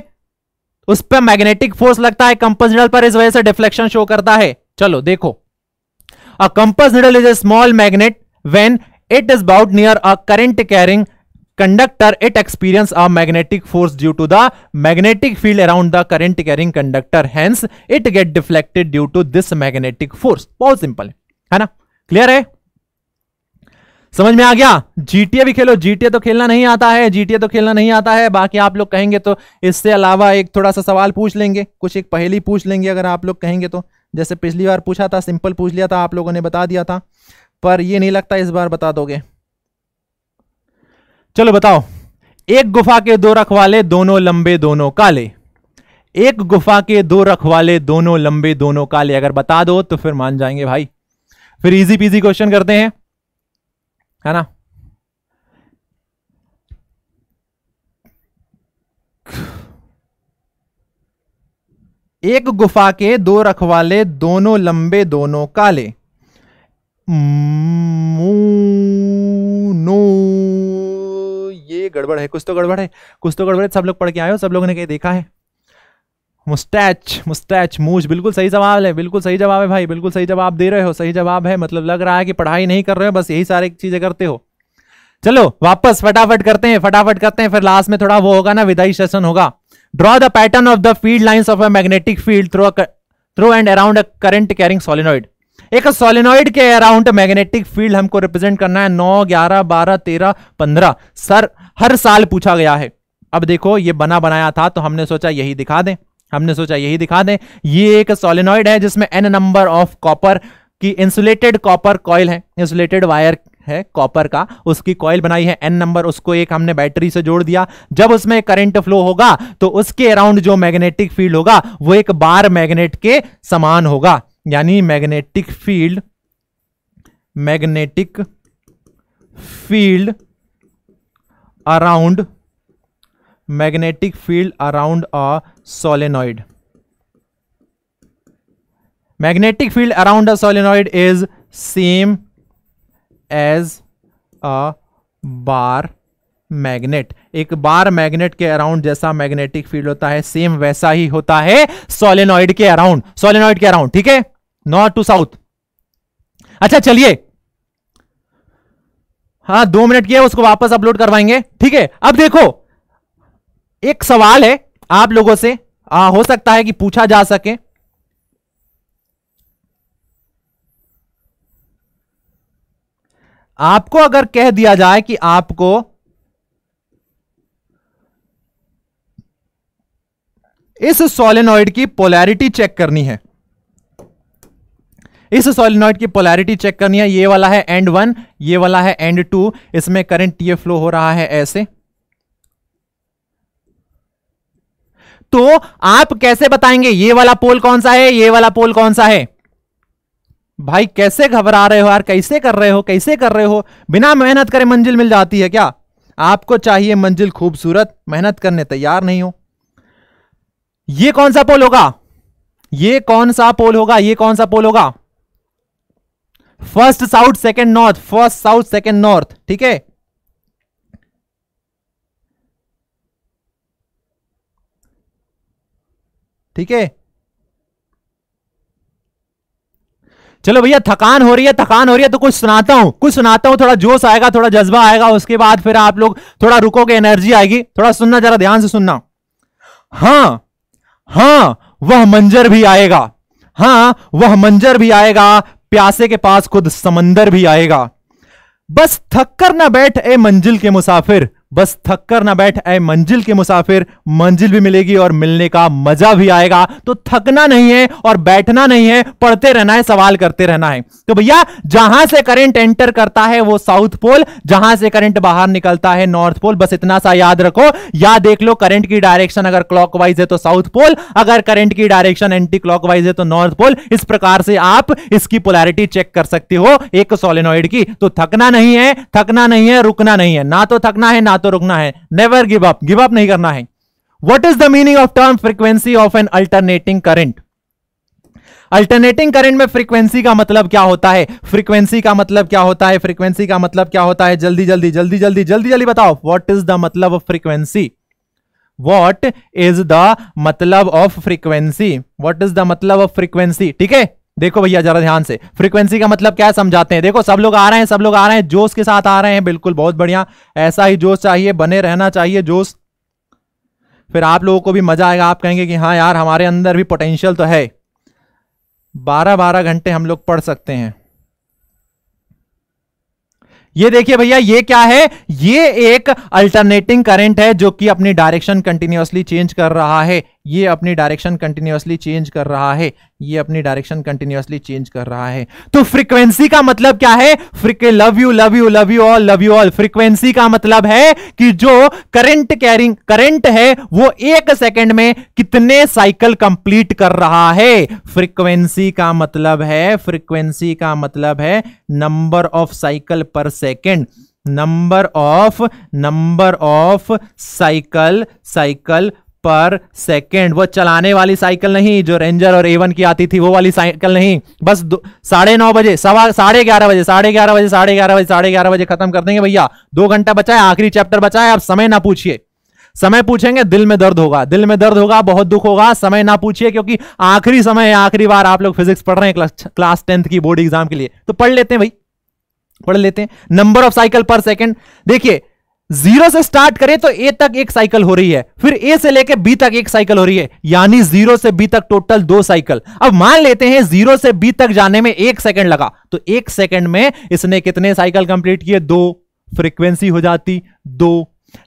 Speaker 1: उस पर मैग्नेटिक फोर्स लगता है कंपस निडल पर इस वजह से डिफ्लेक्शन शो करता है चलो देखो a compass needle is a small magnet when it is about near a current carrying conductor it experience a magnetic force due to the magnetic field around the current carrying conductor hence it get deflected due to this magnetic force बहुत simple है है ना clear है समझ में आ गया GTA भी खेलो जीटीए तो खेलना नहीं आता है जीटीए तो खेलना नहीं आता है बाकी आप लोग कहेंगे तो इससे अलावा एक थोड़ा सा सवाल पूछ लेंगे कुछ एक पहली पूछ लेंगे अगर आप लोग कहेंगे तो जैसे पिछली बार पूछा था सिंपल पूछ लिया था आप लोगों ने बता दिया था पर ये नहीं लगता इस बार बता दोगे चलो बताओ एक गुफा के दो रखवाले दोनों लंबे दोनों काले एक गुफा के दो रखवाले दोनों लंबे दोनों काले अगर बता दो तो फिर मान जाएंगे भाई फिर इजी पीजी क्वेश्चन करते हैं है ना एक गुफा के दो रखवाले दोनों लंबे दोनों काले मू ये गड़बड़ है कुछ तो गड़बड़ है कुछ तो गड़बड़ है सब लोग पढ़ के आए हो सब लोगों ने कहीं देखा है मुस्टैच मुस्टैच मूछ बिल्कुल सही जवाब है बिल्कुल सही जवाब है भाई बिल्कुल सही जवाब दे रहे हो सही जवाब है मतलब लग रहा है कि पढ़ाई नहीं कर रहे हो बस यही सारी चीज़ें करते हो चलो वापस फटाफट करते हैं फटाफट करते हैं फिर लास्ट में थोड़ा वो होगा ना विदाई सेशन होगा draw the pattern of the field lines of a magnetic field through through and around a current carrying solenoid एक सोलिनॉइड के अराउंड मैग्नेटिक फील्ड हमको रिप्रेजेंट करना है नौ ग्यारह बारह तेरह पंद्रह सर हर साल पूछा गया है अब देखो ये बना बनाया था तो हमने सोचा यही दिखा दें हमने सोचा यही दिखा दें ये एक सोलिनॉइड है जिसमें एन नंबर ऑफ कॉपर की इंसुलेटेड कॉपर कॉयल है इंसुलेटेड वायर है कॉपर का उसकी कॉयल बनाई है एन नंबर उसको एक हमने बैटरी से जोड़ दिया जब उसमें करंट फ्लो होगा तो उसके अराउंड जो मैग्नेटिक फील्ड होगा वो एक बार मैग्नेट के समान होगा यानी magnetic field magnetic field around magnetic field around a solenoid magnetic field around a solenoid is same as a bar magnet एक बार मैग्नेट के अराउंड जैसा मैग्नेटिक फील्ड होता है सेम वैसा ही होता है सोलेनॉइड के अराउंड सोलेनॉइड के अराउंड ठीक है नॉर्थ टू साउथ अच्छा चलिए हाँ दो मिनट किया उसको वापस अपलोड करवाएंगे ठीक है अब देखो एक सवाल है आप लोगों से आ, हो सकता है कि पूछा जा सके आपको अगर कह दिया जाए कि आपको इस सोलेनॉइड की पोलैरिटी चेक करनी है इस सोलिनॉइड की पोलैरिटी चेक करनी है ये वाला है एंड वन ये वाला है एंड टू इसमें करंट ये फ्लो हो रहा है ऐसे तो आप कैसे बताएंगे ये वाला पोल कौन सा है ये वाला पोल कौन सा है भाई कैसे घबरा रहे हो यार कैसे कर रहे हो कैसे कर रहे हो बिना मेहनत करे मंजिल मिल जाती है क्या आपको चाहिए मंजिल खूबसूरत मेहनत करने तैयार नहीं हो ये कौन सा पोल होगा ये कौन सा पोल होगा ये कौन सा पोल होगा first south second north first south second north ठीक है ठीक है चलो भैया थकान हो रही है थकान हो रही है तो कुछ सुनाता हूं कुछ सुनाता हूं थोड़ा जोश आएगा थोड़ा जज्बा आएगा उसके बाद फिर आप लोग थोड़ा रुकोगे एनर्जी आएगी थोड़ा सुनना जरा ध्यान से सुनना हाँ हाँ वह मंजर भी आएगा हाँ वह मंजर भी आएगा प्यासे के पास खुद समंदर भी आएगा बस थक कर ना बैठ ए मंजिल के मुसाफिर बस थककर ना बैठ ए मंजिल के मुसाफिर मंजिल भी मिलेगी और मिलने का मजा भी आएगा तो थकना नहीं है और बैठना नहीं है पढ़ते रहना है सवाल करते रहना है तो भैया जहां से करंट एंटर करता है वो साउथ पोल जहां से करंट बाहर निकलता है नॉर्थ पोल बस इतना सा याद रखो या देख लो करंट की डायरेक्शन अगर क्लॉकवाइज है तो साउथ पोल अगर करंट की डायरेक्शन एंटी क्लॉकवाइज है तो नॉर्थ पोल इस प्रकार से आप इसकी पोलैरिटी चेक कर सकते हो एक सोलिनॉइड की तो थकना नहीं है थकना नहीं है रुकना नहीं है ना तो थकना है ना तो हाथों तो रुकना है never give up give up नहीं करना है what is the meaning of term frequency of an alternating current alternating current में फ्रीक्वेंसी का मतलब क्या होता है फ्रीक्वेंसी का मतलब क्या होता है फ्रीक्वेंसी का मतलब क्या होता है जल्दी जल्दी जल्दी जल्दी जल्दी जल्दी बताओ वॉट इज द मतलब of frequency what is the मतलब of frequency what is the मतलब ऑफ फ्रीक्वेंसी ठीक है देखो भैया जरा ध्यान से फ्रीक्वेंसी का मतलब क्या है समझाते हैं देखो सब लोग आ रहे हैं सब लोग आ रहे हैं जोश के साथ आ रहे हैं बिल्कुल बहुत बढ़िया ऐसा ही जोश चाहिए बने रहना चाहिए जोश फिर आप लोगों को भी मजा आएगा आप कहेंगे कि हाँ यार हमारे अंदर भी पोटेंशियल तो है बारह बारह घंटे हम लोग पढ़ सकते हैं ये देखिए भैया ये क्या है ये एक अल्टरनेटिंग करंट है जो कि अपनी डायरेक्शन कंटिन्यूअसली चेंज कर रहा है ये अपनी डायरेक्शन कंटिन्यूसली चेंज कर रहा है ये अपनी डायरेक्शन कंटिन्यूसली चेंज कर रहा है तो फ्रीक्वेंसी का मतलब क्या है love you love you love you all love you all frequency का मतलब है कि जो करंट कैरिंग करंट है वो एक सेकंड में कितने साइकिल कंप्लीट कर रहा है फ्रीक्वेंसी का मतलब है फ्रीक्वेंसी का मतलब है number of cycle per second number of number of cycle cycle per second वो चलाने वाली साइकिल नहीं जो रेंजर और एवन की आती थी वो वाली साइकिल नहीं बस साढ़े नौ बजे सवा साढ़े ग्यारह बजे साढ़े ग्यारह बजे साढ़े ग्यारह बजे साढ़े ग्यारह बजे खत्म कर देंगे भैया दो घंटा बचा है आखिरी चैप्टर बचा है आप समय ना पूछिए समय पूछेंगे दिल में दर्द होगा दिल में दर्द होगा बहुत दुख होगा समय ना पूछिए क्योंकि आखिरी समय है आखिरी बार आप लोग फिजिक्स पढ़ रहे हैं क्लास टेंथ की बोर्ड एग्जाम के लिए तो पढ़ लेते हैं भाई पढ़ लेते हैं number of cycle per second देखिए जीरो से स्टार्ट करें तो ए तक एक साइकिल हो रही है फिर ए से लेकर बी तक एक साइकिल हो रही है यानी जीरो से बी तक टोटल दो साइकिल अब मान लेते हैं जीरो से बी तक जाने में एक सेकंड लगा तो एक सेकंड में इसने कितने साइकिल कंप्लीट किए दो फ्रीक्वेंसी हो जाती दो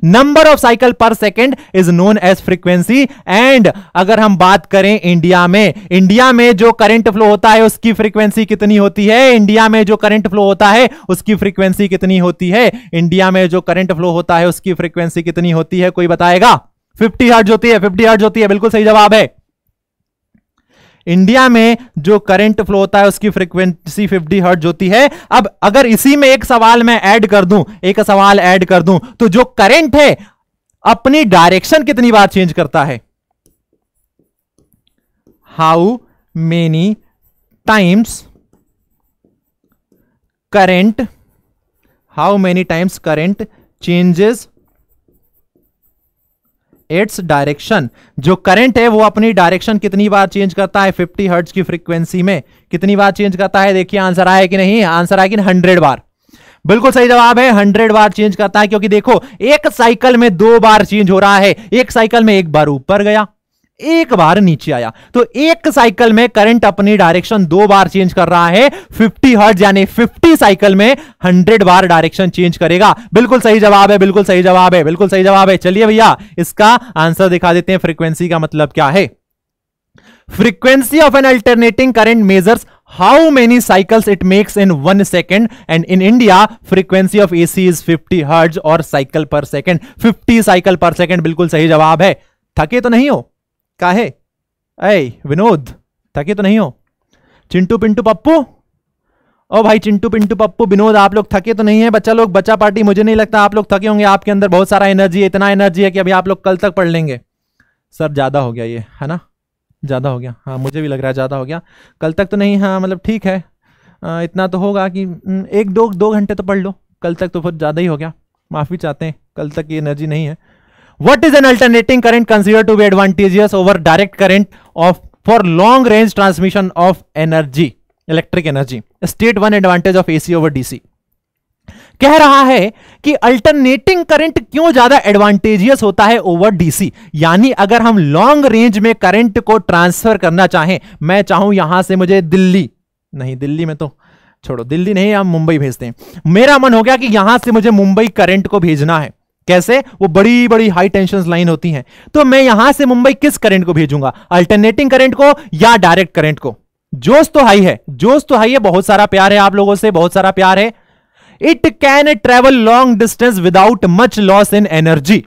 Speaker 1: number of cycle per second is known as frequency and अगर हम बात करें इंडिया में इंडिया में जो करंट फ्लो होता है उसकी फ्रीक्वेंसी कितनी होती है इंडिया में जो करंट फ्लो होता है उसकी फ्रीक्वेंसी कितनी होती है इंडिया में जो करंट फ्लो होता है उसकी फ्रीक्वेंसी कितनी होती है कोई बताएगा फिफ्टी हर्ट होती है फिफ्टी हर्ट होती है बिल्कुल सही जवाब है इंडिया में जो करंट फ्लो होता है उसकी फ्रीक्वेंसी 50 हर्ट होती है अब अगर इसी में एक सवाल मैं ऐड कर दूं एक सवाल ऐड कर दूं तो जो करंट है अपनी डायरेक्शन कितनी बार चेंज करता है how many times current how many times current changes its direction जो करंट है वो अपनी डायरेक्शन कितनी बार चेंज करता है 50 हर्ट्ज की फ्रीक्वेंसी में कितनी बार चेंज करता है देखिए आंसर आया कि नहीं आंसर आया कि हंड्रेड बार बिल्कुल सही जवाब है हंड्रेड बार चेंज करता है क्योंकि देखो एक साइकिल में दो बार चेंज हो रहा है एक साइकिल में एक बार ऊपर गया एक बार नीचे आया तो एक साइकिल में करंट अपनी डायरेक्शन दो बार चेंज कर रहा है 50 हर्ट यानी 50 साइकिल में 100 बार डायरेक्शन चेंज करेगा बिल्कुल सही जवाब है बिल्कुल सही जवाब है बिल्कुल सही जवाब है चलिए भैया इसका आंसर दिखा देते हैं फ्रीक्वेंसी का मतलब क्या है frequency of an alternating current measures how many cycles it makes in one second and in India frequency of AC is 50 hertz और cycle per second 50 cycle per second बिल्कुल सही जवाब है थके तो नहीं हो काहे अय विनोद थके तो नहीं हो चिंटू पिंटू पप्पू ओ भाई चिंटू पिंटू पप्पू विनोद आप लोग थके तो नहीं है बच्चा लोग बच्चा पार्टी मुझे नहीं लगता आप लोग थके होंगे आपके अंदर बहुत सारा एनर्जी है इतना एनर्जी है कि अभी आप लोग कल तक पढ़ लेंगे सर ज़्यादा हो गया ये है ना ज़्यादा हो गया हाँ मुझे भी लग रहा है ज़्यादा हो गया कल तक तो नहीं हाँ मतलब ठीक है आ, इतना तो होगा कि एक दो दो घंटे तो पढ़ लो कल तक तो बहुत ज़्यादा ही हो गया माफ़ी चाहते हैं कल तक ये एनर्जी नहीं है what is an alternating current considered to be advantageous over direct current of for long range transmission of energy electric energy state one advantage of ac over dc कह रहा है कि अल्टरनेटिंग करंट क्यों ज्यादा advantageous होता है over DC यानी अगर हम लॉन्ग रेंज में करंट को ट्रांसफर करना चाहें मैं चाहूं यहां से मुझे दिल्ली नहीं दिल्ली में तो छोड़ो दिल्ली नहीं हम मुंबई भेजते हैं मेरा मन हो गया कि यहां से मुझे मुंबई करंट को भेजना है कैसे वो बड़ी बड़ी हाई टेंशन लाइन होती हैं तो मैं यहां से मुंबई किस करंट को भेजूंगा अल्टरनेटिंग करंट को या डायरेक्ट करंट को जोश तो हाई है जोश तो हाई है बहुत सारा प्यार है आप लोगों से बहुत सारा प्यार है it can travel long distance without much loss in energy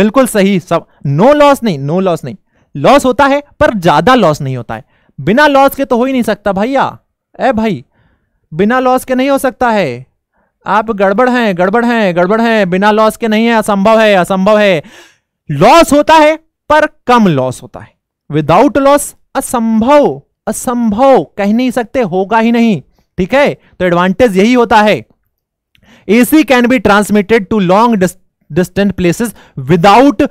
Speaker 1: बिल्कुल सही सब नो लॉस नहीं नो लॉस नहीं लॉस होता है पर ज्यादा लॉस नहीं होता है बिना लॉस के तो हो ही नहीं सकता भैया ए भाई बिना लॉस के नहीं हो सकता है आप गड़बड़ हैं गड़बड़ हैं गड़बड़ हैं बिना लॉस के नहीं है असंभव है असंभव है लॉस होता है पर कम लॉस होता है विदाउट लॉस असंभव असंभव कह नहीं सकते होगा ही नहीं ठीक है तो एडवांटेज यही होता है AC can be transmitted to long distant places without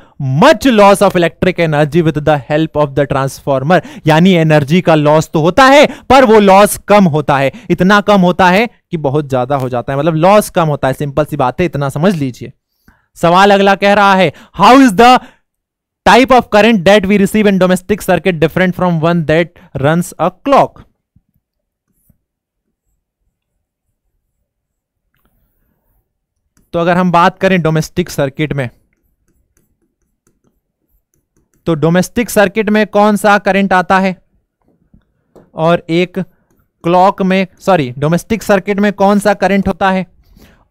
Speaker 1: much loss of electric energy with the help of the transformer यानी एनर्जी का लॉस तो होता है पर वो लॉस कम होता है इतना कम होता है कि बहुत ज़्यादा हो जाता है मतलब लॉस कम होता है सिंपल सी बात है इतना समझ लीजिए सवाल अगला कह रहा है how is the type of current that we receive in domestic circuit different from one that run a clock तो अगर हम बात करें डोमेस्टिक सर्किट में तो डोमेस्टिक सर्किट में कौन सा करंट आता है और एक क्लॉक में सॉरी डोमेस्टिक सर्किट में कौन सा करंट होता है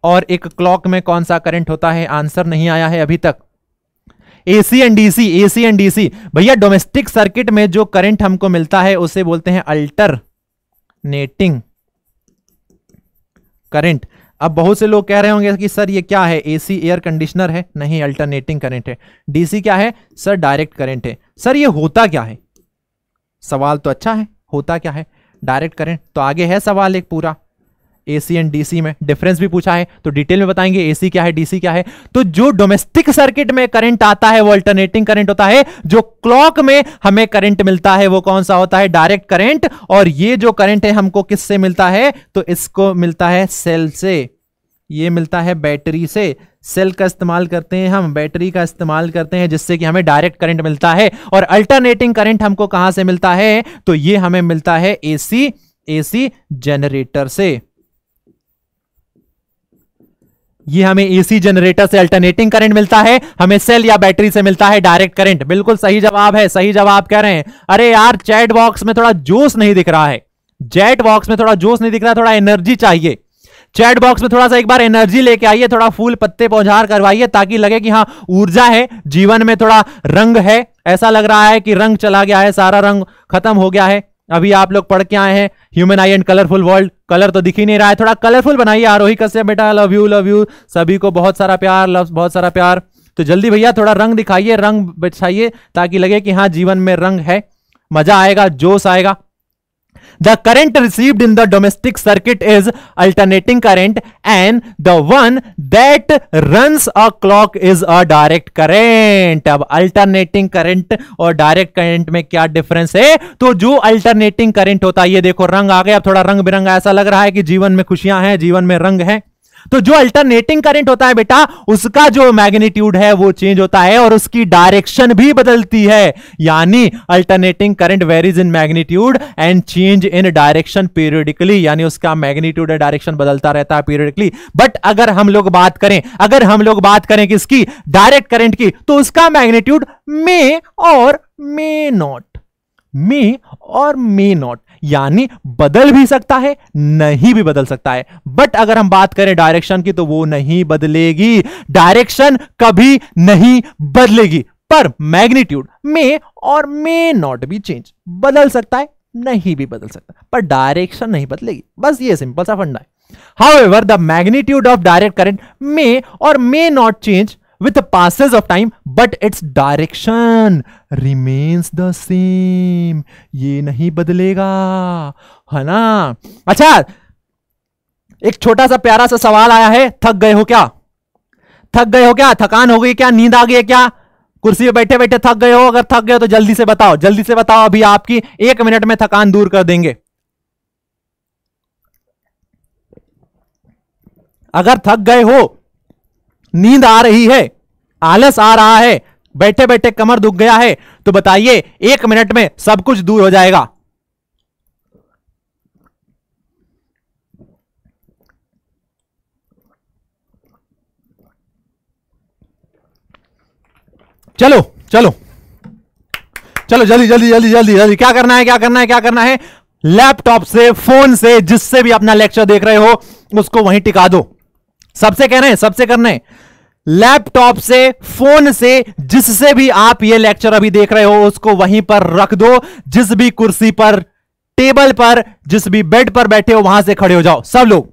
Speaker 1: और एक क्लॉक में कौन सा करंट होता है आंसर नहीं आया है अभी तक AC and DC AC and DC भैया डोमेस्टिक सर्किट में जो करंट हमको मिलता है उसे बोलते हैं अल्टरनेटिंग करंट अब बहुत से लोग कह रहे होंगे कि सर ये क्या है एसी एयर कंडीशनर है नहीं अल्टरनेटिंग करंट है डीसी क्या है सर डायरेक्ट करंट है सर ये होता क्या है सवाल तो अच्छा है होता क्या है डायरेक्ट करें तो आगे है सवाल एक पूरा ए सी एंड डीसी में डिफरेंस भी पूछा है तो डिटेल में बताएंगे ए सी क्या है डीसी क्या है तो जो डोमेस्टिक सर्किट में करंट आता है वो अल्टरनेटिंग करंट होता है जो क्लॉक में हमें करंट मिलता है वो कौन सा होता है डायरेक्ट करंट और ये जो करंट है हमको किससे मिलता है तो इसको मिलता है सेल से ये मिलता है बैटरी से सेल का इस्तेमाल करते हैं हम बैटरी का इस्तेमाल करते हैं जिससे कि हमें डायरेक्ट करंट मिलता है और अल्टरनेटिंग करंट हमको कहां से मिलता है तो ये हमें मिलता है एसी एसी जनरेटर से ये हमें एसी जनरेटर से अल्टरनेटिंग करंट मिलता है हमें सेल या बैटरी से मिलता है डायरेक्ट करंट बिल्कुल सही जवाब है सही जवाब कह रहे हैं अरे यार चैट बॉक्स में थोड़ा जोश नहीं दिख रहा है जेट बॉक्स में थोड़ा जोश नहीं दिख रहा थोड़ा एनर्जी चाहिए चैट बॉक्स में थोड़ा सा एक बार एनर्जी लेके आइए थोड़ा फूल पत्ते पौझार करवाइए ताकि लगे कि हाँ ऊर्जा है जीवन में थोड़ा रंग है ऐसा लग रहा है कि रंग चला गया है सारा रंग खत्म हो गया है अभी आप लोग पढ़ के आए हैं human eye and colourful world colour तो दिख ही नहीं रहा है थोड़ा कलरफुल बनाइए आरोही कश्यप बेटा लव यू लव यू सभी को बहुत सारा प्यार लव बहुत सारा प्यार तो जल्दी भैया थोड़ा रंग दिखाइए रंग बिछाइए ताकि लगे कि हाँ जीवन में रंग है मजा आएगा जोश आएगा the current received in the domestic circuit is alternating current and the one that runs a clock is a direct current अब alternating current और direct current में क्या difference है तो जो alternating current होता है ये देखो रंग आ गया अब थोड़ा रंग बिरंगा ऐसा लग रहा है कि जीवन में खुशियां हैं जीवन में रंग है तो जो अल्टरनेटिंग करंट होता है बेटा उसका जो मैग्नीट्यूड है वो चेंज होता है और उसकी डायरेक्शन भी बदलती है यानी alternating current varies in magnitude and change in direction periodically यानी उसका मैग्नीट्यूड डायरेक्शन बदलता रहता है पीरियडिकली बट अगर हम लोग बात करें अगर हम लोग बात करें किसकी डायरेक्ट करंट की तो उसका मैग्नीट्यूड मे और मे नॉट मे और मे नॉट यानी बदल भी सकता है नहीं भी बदल सकता है बट अगर हम बात करें डायरेक्शन की तो वो नहीं बदलेगी डायरेक्शन कभी नहीं बदलेगी पर मैग्नीट्यूड में और मे नॉट भी चेंज बदल सकता है नहीं भी बदल सकता पर डायरेक्शन नहीं बदलेगी बस ये सिंपल सा फंडा है however the magnitude of direct current may और may not change with the passage of time but its direction remains the ये नहीं बदलेगा है ना अच्छा एक छोटा सा प्यारा सा सवाल आया है थक गए हो क्या थक गए हो क्या थकान हो गई क्या नींद आ गई है क्या कुर्सी पे बैठे बैठे थक गए हो अगर थक गए हो तो जल्दी से बताओ जल्दी से बताओ अभी आपकी एक मिनट में थकान दूर कर देंगे अगर थक गए हो नींद आ रही है आलस आ रहा है बैठे बैठे कमर दुख गया है तो बताइए एक मिनट में सब कुछ दूर हो जाएगा
Speaker 2: चलो चलो चलो जल्दी जल्दी जल्दी जल्दी
Speaker 1: जल्दी क्या करना है क्या करना है क्या करना है लैपटॉप से फोन से जिससे भी अपना लेक्चर देख रहे हो उसको वहीं टिका दो सबसे कह रहे हैं सबसे करने लैपटॉप से फोन से जिससे भी आप ये लेक्चर अभी देख रहे हो उसको वहीं पर रख दो जिस भी कुर्सी पर टेबल पर जिस भी बेड पर बैठे हो वहां से खड़े हो जाओ सब लोग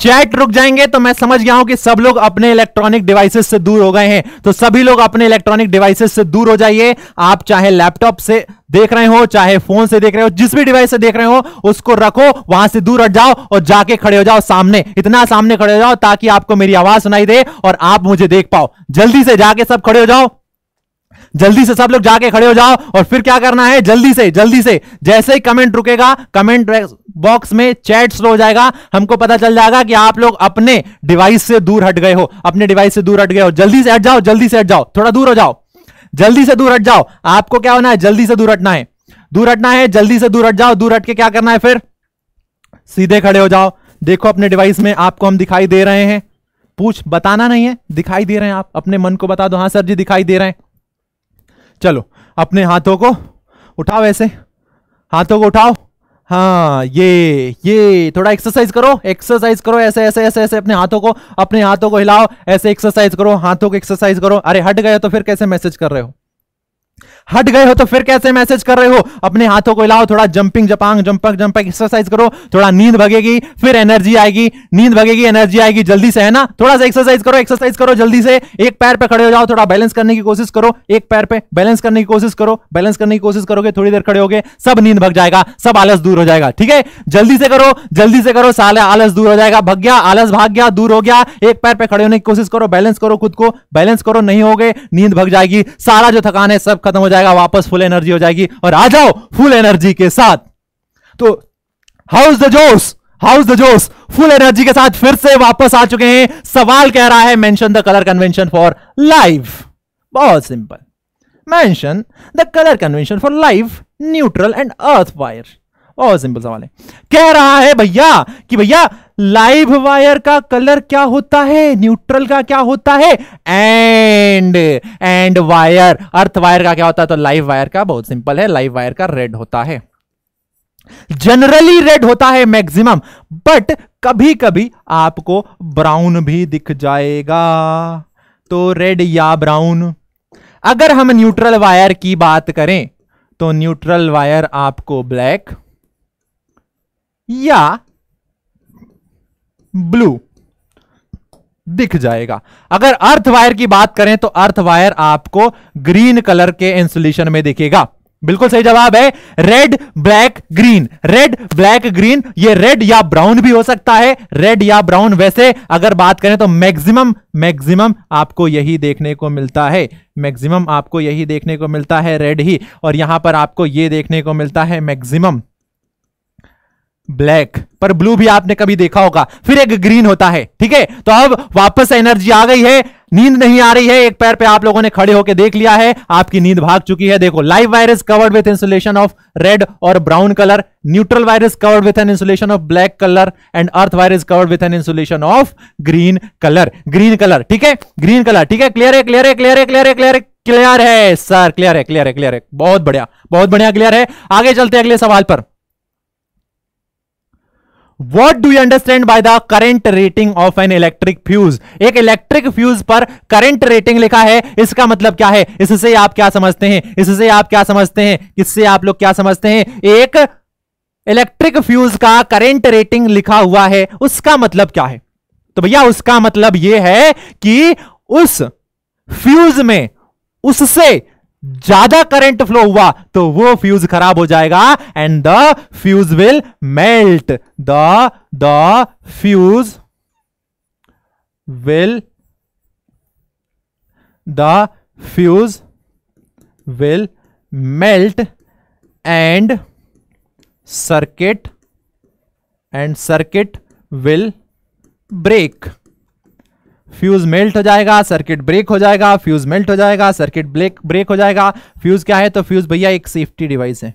Speaker 1: चैट रुक जाएंगे तो मैं समझ गया हूं कि सब लोग अपने इलेक्ट्रॉनिक डिवाइसेस से दूर हो गए हैं तो सभी लोग अपने इलेक्ट्रॉनिक डिवाइसेस से दूर हो जाइए आप चाहे लैपटॉप से देख रहे हो चाहे फोन से देख रहे हो जिस भी डिवाइस से देख रहे हो उसको रखो वहां से दूर हट जाओ और जाके खड़े हो जाओ सामने इतना सामने खड़े हो जाओ ताकि आपको मेरी आवाज सुनाई दे और आप मुझे देख पाओ जल्दी से जाके सब खड़े हो जाओ जल्दी से सब लोग जाके खड़े हो जाओ और फिर क्या करना है जल्दी से जल्दी से जैसे ही कमेंट रुकेगा कमेंट बॉक्स में चैट स्लो हो जाएगा हमको पता चल जाएगा कि आप लोग अपने डिवाइस से दूर हट गए हो अपने डिवाइस से दूर हट गए हो जल्दी से हट जाओ जल्दी से हट जाओ थोड़ा दूर हो जाओ जल्दी से दूर हट जाओ आपको क्या होना है जल्दी से दूर हटना है दूर हटना है जल्दी से दूर हट जाओ दूर हट के क्या करना है फिर सीधे खड़े हो जाओ देखो अपने डिवाइस में आपको हम दिखाई दे रहे हैं पूछ बताना नहीं है दिखाई दे रहे हैं आप अपने मन को बता दो हाँ सर जी दिखाई दे रहे हैं चलो अपने हाथों को उठाओ ऐसे हाथों को उठाओ हाँ ये ये थोड़ा एक्सरसाइज करो एक्सरसाइज करो ऐसे ऐसे ऐसे ऐसे अपने हाथों को अपने हाथों को हिलाओ ऐसे एक्सरसाइज करो हाथों को एक्सरसाइज करो अरे हट गए तो फिर कैसे मैसेज कर रहे हो हट गए हो तो फिर कैसे मैसेज कर रहे हो अपने हाथों को हिलाओ थोड़ा जंपिंग जपांग जंपक जंपक एक्सरसाइज करो थोड़ा नींद भगेगी फिर एनर्जी आएगी नींद भगेगी एनर्जी आएगी जल्दी से है ना थोड़ा सा एक्सरसाइज करो एक्सरसाइज करो जल्दी से एक पैर पे खड़े हो जाओ थोड़ा बैलेंस करने की कोशिश करो एक पैर पे बैलेंस करने की कोशिश करो बैलेंस करने की कोशिश करोगे थोड़ी देर खड़े हो सब नींद भग जाएगा सब आलस दूर हो जाएगा ठीक है जल्दी से करो जल्दी से करो साले आलस दूर हो जाएगा भग गया आलस भाग गया दूर हो गया एक पैर पे खड़े होने की कोशिश करो बैलेंस करो खुद को बैलेंस करो नहीं हो नींद भग जाएगी सारा जो थकान है सब खत्म हो जाएगा जाएगा वापस फुल एनर्जी हो जाएगी और आ जाओ फुल एनर्जी के साथ तो हाउस द जोश हाउस द जोश फुल एनर्जी के साथ फिर से वापस आ चुके हैं सवाल कह रहा है mention the colour convention for live बहुत simple mention the colour convention for live neutral and earth wire बहुत सिंपल सवाल है कह रहा है भैया कि भैया लाइव वायर का कलर क्या होता है न्यूट्रल का क्या होता है and and wire earth wire का क्या होता है तो लाइव वायर का बहुत सिंपल है लाइव वायर का रेड होता है जनरली रेड होता है मैक्सिमम बट कभी कभी आपको ब्राउन भी दिख जाएगा तो रेड या ब्राउन अगर हम न्यूट्रल वायर की बात करें तो न्यूट्रल वायर आपको ब्लैक या ब्लू दिख जाएगा अगर अर्थ वायर की बात करें तो अर्थ वायर आपको ग्रीन कलर के इंसुलेशन में दिखेगा बिल्कुल सही जवाब है red black green red black green ये रेड या ब्राउन भी हो सकता है रेड या ब्राउन वैसे अगर बात करें तो मैक्सिमम मैक्सिमम आपको यही देखने को मिलता है मैक्सिमम आपको यही देखने को मिलता है रेड ही और यहां पर आपको ये देखने को मिलता है मैक्सिमम ब्लैक पर ब्लू भी आपने कभी देखा होगा फिर एक ग्रीन होता है ठीक है तो अब वापस एनर्जी आ गई है नींद नहीं आ रही है एक पैर पे आप लोगों ने खड़े होकर देख लिया है आपकी नींद भाग चुकी है देखो live wires covered with insulation of red और brown colour neutral wires covered with an insulation of black colour and earth wires covered with an insulation of green colour green colour ठीक है ग्रीन कलर ठीक है clear है clear है clear है clear है clear है क्लियर है सर क्लियर है क्लियर है क्लियर है बहुत बढ़िया बहुत बढ़िया क्लियर है आगे चलते अगले सवाल पर what do you understand by the current rating of an electric fuse एक इलेक्ट्रिक फ्यूज पर करेंट रेटिंग लिखा है इसका मतलब क्या है इससे आप क्या समझते हैं इससे आप क्या समझते हैं इससे आप लोग क्या समझते हैं एक इलेक्ट्रिक फ्यूज का करेंट रेटिंग लिखा हुआ है उसका मतलब क्या है तो भैया उसका मतलब यह है कि उस फ्यूज में उससे ज्यादा करंट फ्लो हुआ तो वो फ्यूज खराब हो जाएगा and the fuse will melt the the fuse will the fuse will melt and circuit and circuit will break fuse melt हो जाएगा सर्किट ब्रेक हो जाएगा फ्यूज मेल्ट हो जाएगा सर्किट ब्रेक ब्रेक हो जाएगा फ्यूज क्या है तो फ्यूज भैया एक सेफ्टी डिवाइस है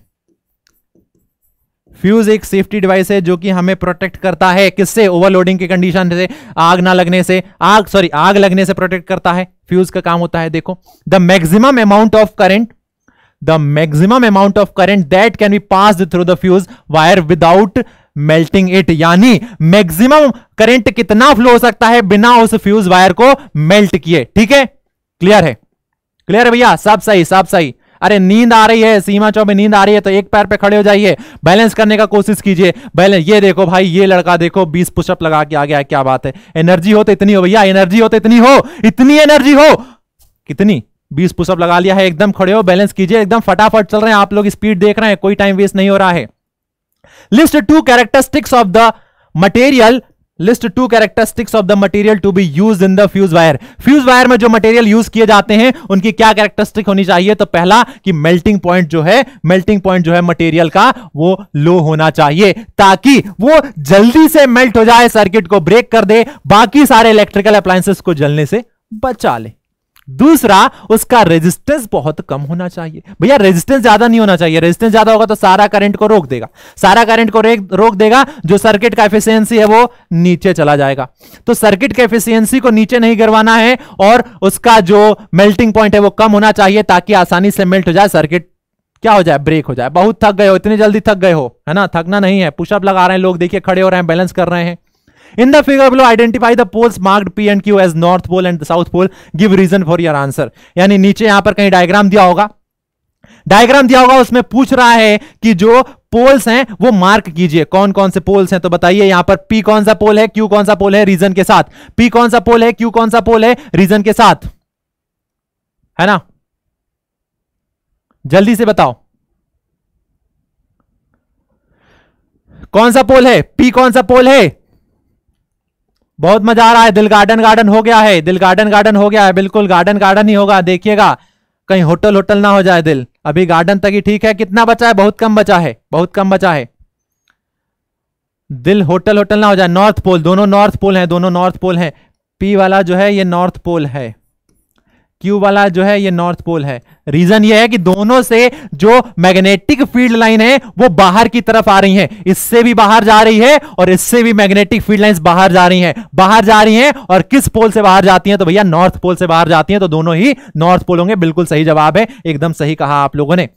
Speaker 1: फ्यूज एक सेफ्टी डिवाइस है जो कि हमें प्रोटेक्ट करता है किससे ओवरलोडिंग की कंडीशन से आग ना लगने से आग सॉरी आग लगने से प्रोटेक्ट करता है फ्यूज का काम होता है देखो the maximum amount of current the maximum amount of current that can be pass through the fuse wire without melting it यानी मैक्सिमम करंट कितना फ्लो हो सकता है बिना उस फ्यूज वायर को मेल्ट किए ठीक है क्लियर है क्लियर है भैया सब सही सब सही अरे नींद आ रही है सीमा चौबे नींद आ रही है तो एक पैर पे खड़े हो जाइए बैलेंस करने का कोशिश कीजिए बैलेंस ये देखो भाई ये लड़का देखो 20 पुशअप लगा के आ गया क्या बात है एनर्जी हो तो इतनी हो भैया एनर्जी हो तो इतनी हो इतनी एनर्जी हो कितनी बीस पुशअप लगा लिया है एकदम खड़े हो बैलेंस कीजिए एकदम फटाफट चल रहे हैं आप लोग स्पीड देख रहे हैं कोई टाइम वेस्ट नहीं हो रहा है list two characteristics of the material list two characteristics of the material to be use in the fuse wire fuse wire में जो मटेरियल यूज किए जाते हैं उनकी क्या कैरेक्टरिस्टिक होनी चाहिए तो पहला कि मेल्टिंग पॉइंट जो है मेल्टिंग पॉइंट जो है मटेरियल का वो लो होना चाहिए ताकि वो जल्दी से मेल्ट हो जाए सर्किट को ब्रेक कर दे बाकी सारे इलेक्ट्रिकल अप्लायंसेस को जलने से बचा ले दूसरा उसका रेजिस्टेंस बहुत कम होना चाहिए भैया रेजिस्टेंस ज्यादा नहीं होना चाहिए रेजिस्टेंस ज्यादा होगा तो सारा करंट को रोक देगा सारा करंट को रोक देगा जो सर्किट का एफिशिएंसी है वो नीचे चला जाएगा तो सर्किट के एफिशिएंसी को नीचे नहीं करवाना है और उसका जो मेल्टिंग पॉइंट है वो कम होना चाहिए ताकि आसानी से मेल्ट हो जाए सर्किट क्या हो जाए ब्रेक हो जाए बहुत थक गए हो इतनी जल्दी थक गए हो है ना थकना नहीं है पुशअप लगा रहे हैं लोग देखिए खड़े हो रहे हैं बैलेंस कर रहे हैं in the figure below identify the poles marked P and Q as north pole and south pole give reason for your answer यानी नीचे यहां पर कहीं डायग्राम दिया होगा डायग्राम दिया होगा उसमें पूछ रहा है कि जो पोल्स हैं वो मार्क कीजिए कौन कौन से पोल्स हैं तो बताइए यहां पर पी कौन सा पोल है क्यू कौन सा पोल है रीजन के साथ पी कौन सा पोल है क्यू कौन सा पोल है रीजन के साथ है ना जल्दी से बताओ कौन सा पोल है पी कौन सा पोल है बहुत मजा आ रहा है दिल गार्डन गार्डन हो गया है दिल गार्डन गार्डन हो गया है बिल्कुल गार्डन गार्डन ही होगा देखिएगा कहीं होटल होटल ना हो जाए दिल अभी गार्डन तक ही ठीक है कितना बचा है बहुत कम बचा है बहुत कम बचा है दिल होटल होटल ना हो जाए नॉर्थ पोल दोनों नॉर्थ पोल हैं दोनों नॉर्थ पोल हैं पी वाला जो है ये नॉर्थ पोल है क्यू वाला जो है ये नॉर्थ पोल है रीजन ये है कि दोनों से जो मैग्नेटिक फील्ड लाइन है वो बाहर की तरफ आ रही है इससे भी बाहर जा रही है और इससे भी मैग्नेटिक फील्ड लाइन बाहर जा रही है बाहर जा रही है और किस पोल से बाहर जाती है तो भैया नॉर्थ पोल से बाहर जाती है तो दोनों ही नॉर्थ पोल होंगे बिल्कुल सही जवाब है एकदम सही कहा आप लोगों ने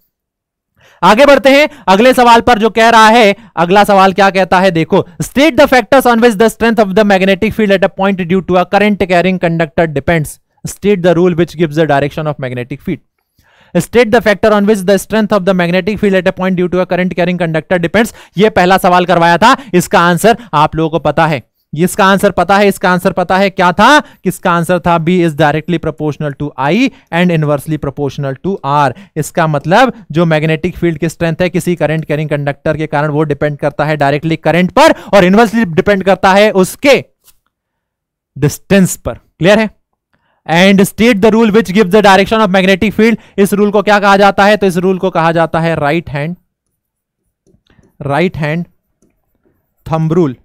Speaker 1: आगे बढ़ते हैं अगले सवाल पर जो कह रहा है अगला सवाल क्या कहता है देखो state the factors on which the strength of the magnetic field at a point due to a current carrying conductor depends state the rule which gives the direction of magnetic field state the factor on which the strength of the magnetic field at a point due to a current carrying conductor depends ये पहला सवाल करवाया था इसका answer आप लोगों को पता है इसका आंसर पता है इसका आंसर पता है क्या था किसका आंसर था B is directly proportional to I and inversely proportional to R इसका मतलब जो मैग्नेटिक फील्ड की स्ट्रेंथ है किसी करंट कैरिंग कंडक्टर के कारण वो डिपेंड करता है डायरेक्टली करंट पर और इनवर्सली डिपेंड करता है उसके डिस्टेंस पर क्लियर है and state the rule which give the direction of magnetic field इस रूल को क्या कहा जाता है तो इस रूल को कहा जाता है right hand right hand thumb rule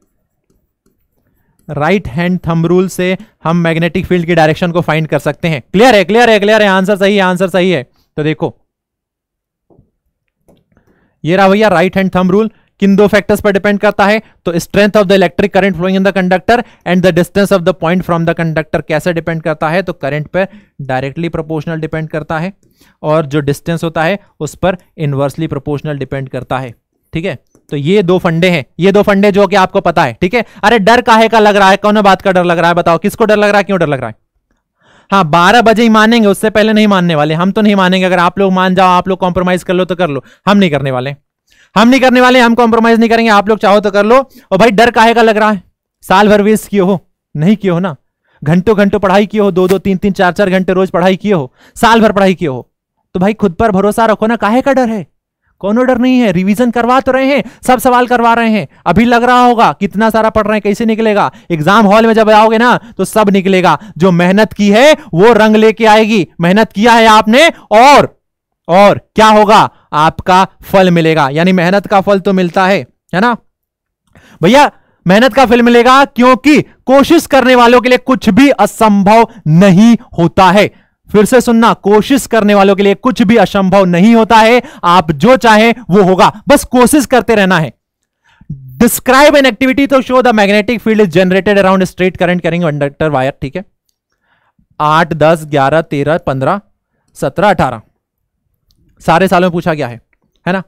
Speaker 1: right hand thumb rule से हम मैग्नेटिक फील्ड की डायरेक्शन को फाइंड कर सकते हैं क्लियर है क्लियर है क्लियर है आंसर सही है आंसर सही है तो देखो ये रहा भैया राइट हैंड थंब रूल किन दो फैक्टर्स पर डिपेंड करता है तो strength of the electric current flowing in the conductor and the distance of the point from the conductor कैसे डिपेंड करता है तो करंट पर डायरेक्टली प्रोपोर्शनल डिपेंड करता है और जो डिस्टेंस होता है उस पर इनवर्सली प्रोपोर्शनल डिपेंड करता है ठीक है तो ये दो फंडे हैं ये दो फंडे जो कि आपको पता है ठीक है अरे डर काहे का लग रहा है कौन बात का डर लग रहा है बताओ किसको डर लग रहा है क्यों डर लग रहा है हाँ बारह बजे ही मानेंगे उससे पहले नहीं मानने वाले हम तो नहीं मानेंगे अगर आप लोग मान जाओ आप लोग कॉम्प्रोमाइज कर लो तो कर लो हम नहीं करने वाले हम नहीं करने वाले हम कॉम्प्रोमाइज नहीं करेंगे आप लोग चाहो तो कर लो और भाई डर काहे का लग रहा है साल भर वेस्ट किए हो नहीं किए हो ना घंटों घंटों पढ़ाई किए हो दो दो तीन तीन चार चार घंटे रोज पढ़ाई किए हो साल भर पढ़ाई किए हो तो भाई खुद पर भरोसा रखो ना काहे का डर है कौन डर नहीं है रिवीजन करवा तो रहे हैं सब सवाल करवा रहे हैं अभी लग रहा होगा कितना सारा पढ़ रहे हैं कैसे निकलेगा एग्जाम हॉल में जब आओगे ना तो सब निकलेगा जो मेहनत की है वो रंग लेके आएगी मेहनत किया है आपने और और क्या होगा आपका फल मिलेगा यानी मेहनत का फल तो मिलता है है ना भैया मेहनत का फल मिलेगा क्योंकि कोशिश करने वालों के लिए कुछ भी असंभव नहीं होता है फिर से सुनना कोशिश करने वालों के लिए कुछ भी असंभव नहीं होता है आप जो चाहें वो होगा बस कोशिश करते रहना है describe an activity to show the magnetic field is generated around straight current carrying conductor wire ठीक है आठ दस ग्यारह तेरह पंद्रह सत्रह अठारह सारे सालों में पूछा गया है है ना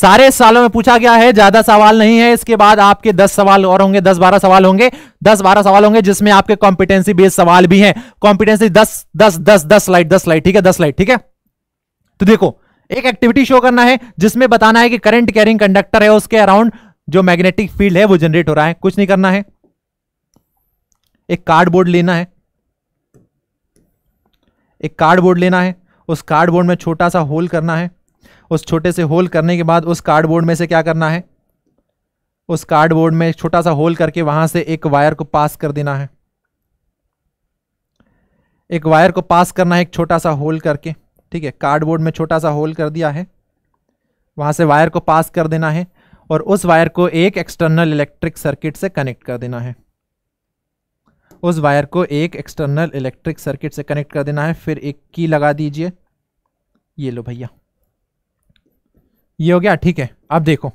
Speaker 1: सारे सालों में पूछा गया है ज्यादा सवाल नहीं है इसके बाद आपके दस सवाल और होंगे दस बारह सवाल होंगे दस बारह सवाल होंगे जिसमें आपके कॉम्पिटेंसी बेस्ड सवाल भी हैं कॉम्पिटेंसी दस दस दस दस स्लाइड दस स्लाइड ठीक है दस स्लाइड ठीक है तो देखो एक एक्टिविटी शो करना है जिसमें बताना है कि करंट कैरिंग कंडक्टर है उसके अराउंड जो मैग्नेटिक फील्ड है वो जनरेट हो रहा है कुछ नहीं करना है एक कार्डबोर्ड लेना है एक कार्डबोर्ड लेना है उस कार्डबोर्ड में छोटा सा होल करना है उस छोटे से होल करने के बाद उस कार्डबोर्ड में से क्या करना है उस कार्डबोर्ड में छोटा सा होल करके वहां से एक वायर को पास कर देना है एक वायर को पास करना है एक छोटा सा होल करके ठीक है कार्डबोर्ड में छोटा सा होल कर दिया है वहां से वायर को पास कर देना है और उस वायर को एक एक्सटर्नल इलेक्ट्रिक सर्किट से कनेक्ट कर देना है उस वायर को एक एक्सटर्नल इलेक्ट्रिक सर्किट से कनेक्ट कर देना है फिर एक की लगा दीजिए ये लो भैया ये हो गया ठीक है अब देखो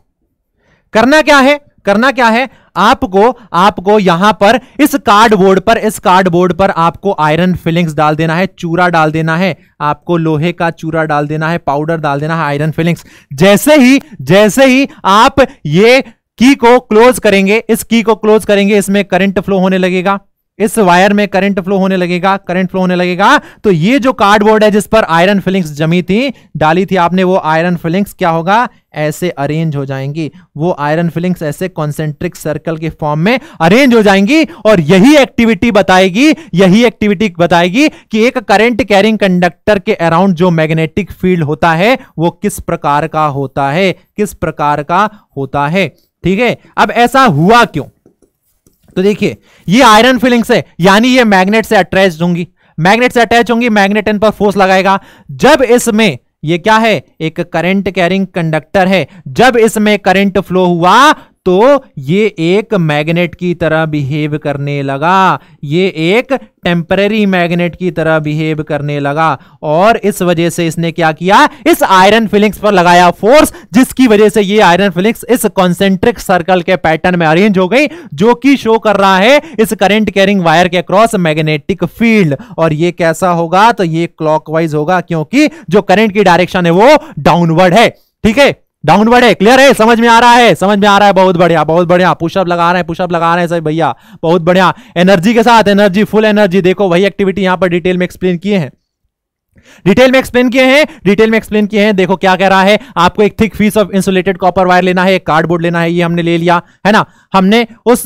Speaker 1: करना क्या है करना क्या है आपको आपको यहां पर इस कार्डबोर्ड पर इस कार्डबोर्ड पर आपको आयरन फिलिंग्स डाल देना है चूरा डाल देना है आपको लोहे का चूरा डाल देना है पाउडर डाल देना है आयरन फिलिंग्स जैसे ही जैसे ही आप ये की को क्लोज करेंगे इस की को क्लोज करेंगे इसमें करंट फ्लो होने लगेगा इस वायर में करंट फ्लो होने लगेगा करंट फ्लो होने लगेगा तो ये जो कार्डबोर्ड है जिस पर आयरन फिलिंग्स जमी थी डाली थी आपने वो आयरन फिलिंग्स क्या होगा ऐसे अरेंज हो जाएंगी वो आयरन फिलिंग्स ऐसे कॉन्सेंट्रिक सर्कल के फॉर्म में अरेंज हो जाएंगी और यही एक्टिविटी बताएगी यही एक्टिविटी बताएगी कि एक करंट कैरिंग कंडक्टर के अराउंड जो मैग्नेटिक फील्ड होता है वो किस प्रकार का होता है किस प्रकार का होता है ठीक है अब ऐसा हुआ क्यों तो देखिए ये आयरन फिलिंग्स है यानी ये मैग्नेट से अटैच होंगी मैग्नेट से अटैच होंगी मैग्नेट इन पर फोर्स लगाएगा जब इसमें ये क्या है एक करंट कैरिंग कंडक्टर है जब इसमें करंट फ्लो हुआ तो ये एक मैग्नेट की तरह बिहेव करने लगा ये एक टेम्पररी मैग्नेट की तरह बिहेव करने लगा और इस वजह से इसने क्या किया इस आयरन फिलिंग्स पर लगाया फोर्स जिसकी वजह से ये आयरन फिलिंग्स इस कॉन्सेंट्रिक सर्कल के पैटर्न में अरेंज हो गई जो कि शो कर रहा है इस करंट कैरिंग वायर के क्रॉस मैग्नेटिक फील्ड और ये कैसा होगा तो ये क्लॉकवाइज होगा क्योंकि जो करंट की डायरेक्शन है वो डाउनवर्ड है ठीक है डाउनवर्ड है क्लियर है समझ में आ रहा है समझ में आ रहा है बहुत बढ़िया बहुत बढ़िया पुशअप लगा रहे हैं पुशअप लगा रहे हैं सही भैया बहुत बढ़िया एनर्जी के साथ एनर्जी फुल एनर्जी देखो वही एक्टिविटी यहां पर डिटेल में एक्सप्लेन किए हैं डिटेल में एक्सप्लेन किए हैं डिटेल में एक्सप्लेन किए हैं देखो क्या कह रहा है आपको एक thick piece of insulated copper wire लेना है एक कार्डबोर्ड लेना है ये हमने ले लिया है ना हमने उस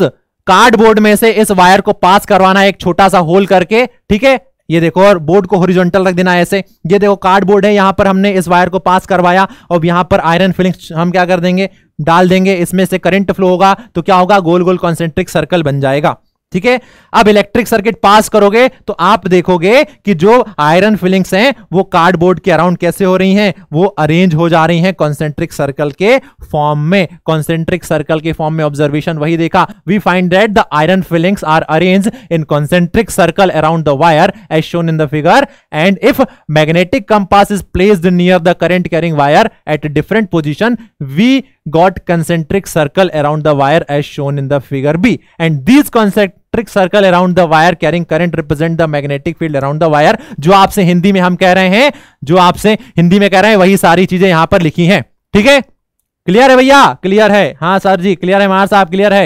Speaker 1: कार्डबोर्ड में से इस वायर को पास करवाना है एक छोटा सा होल करके ठीक है ये देखो और बोर्ड को हॉरिजॉन्टल रख देना है ऐसे ये देखो कार्डबोर्ड है यहाँ पर हमने इस वायर को पास करवाया और यहाँ पर आयरन फिलिंग हम क्या कर देंगे डाल देंगे इसमें से करंट फ्लो होगा तो क्या होगा गोल गोल कॉन्सेंट्रिक सर्कल बन जाएगा ठीक है अब इलेक्ट्रिक सर्किट पास करोगे तो आप देखोगे कि जो आयरन फिलिंग्स हैं वो कार्डबोर्ड के अराउंड कैसे हो रही हैं वो अरेंज हो जा रही हैं कॉन्सेंट्रिक सर्कल के फॉर्म में कॉन्सेंट्रिक सर्कल के फॉर्म में ऑब्जर्वेशन वही देखा we find that the iron filings are arrange in concentric circle around the wire as shown in the figure and if magnetic compass is placed near the current carrying wire at different position we got concentric circle around the wire as shown in the figure B and these concentric circle around the wire carrying current represent the magnetic field around the wire जो आपसे हिंदी में हम कह रहे हैं जो आपसे हिंदी में कह रहे हैं वही सारी चीजें यहां पर लिखी हैं ठीक है क्लियर है भैया क्लियर है हाँ सर जी क्लियर है महार साहब क्लियर है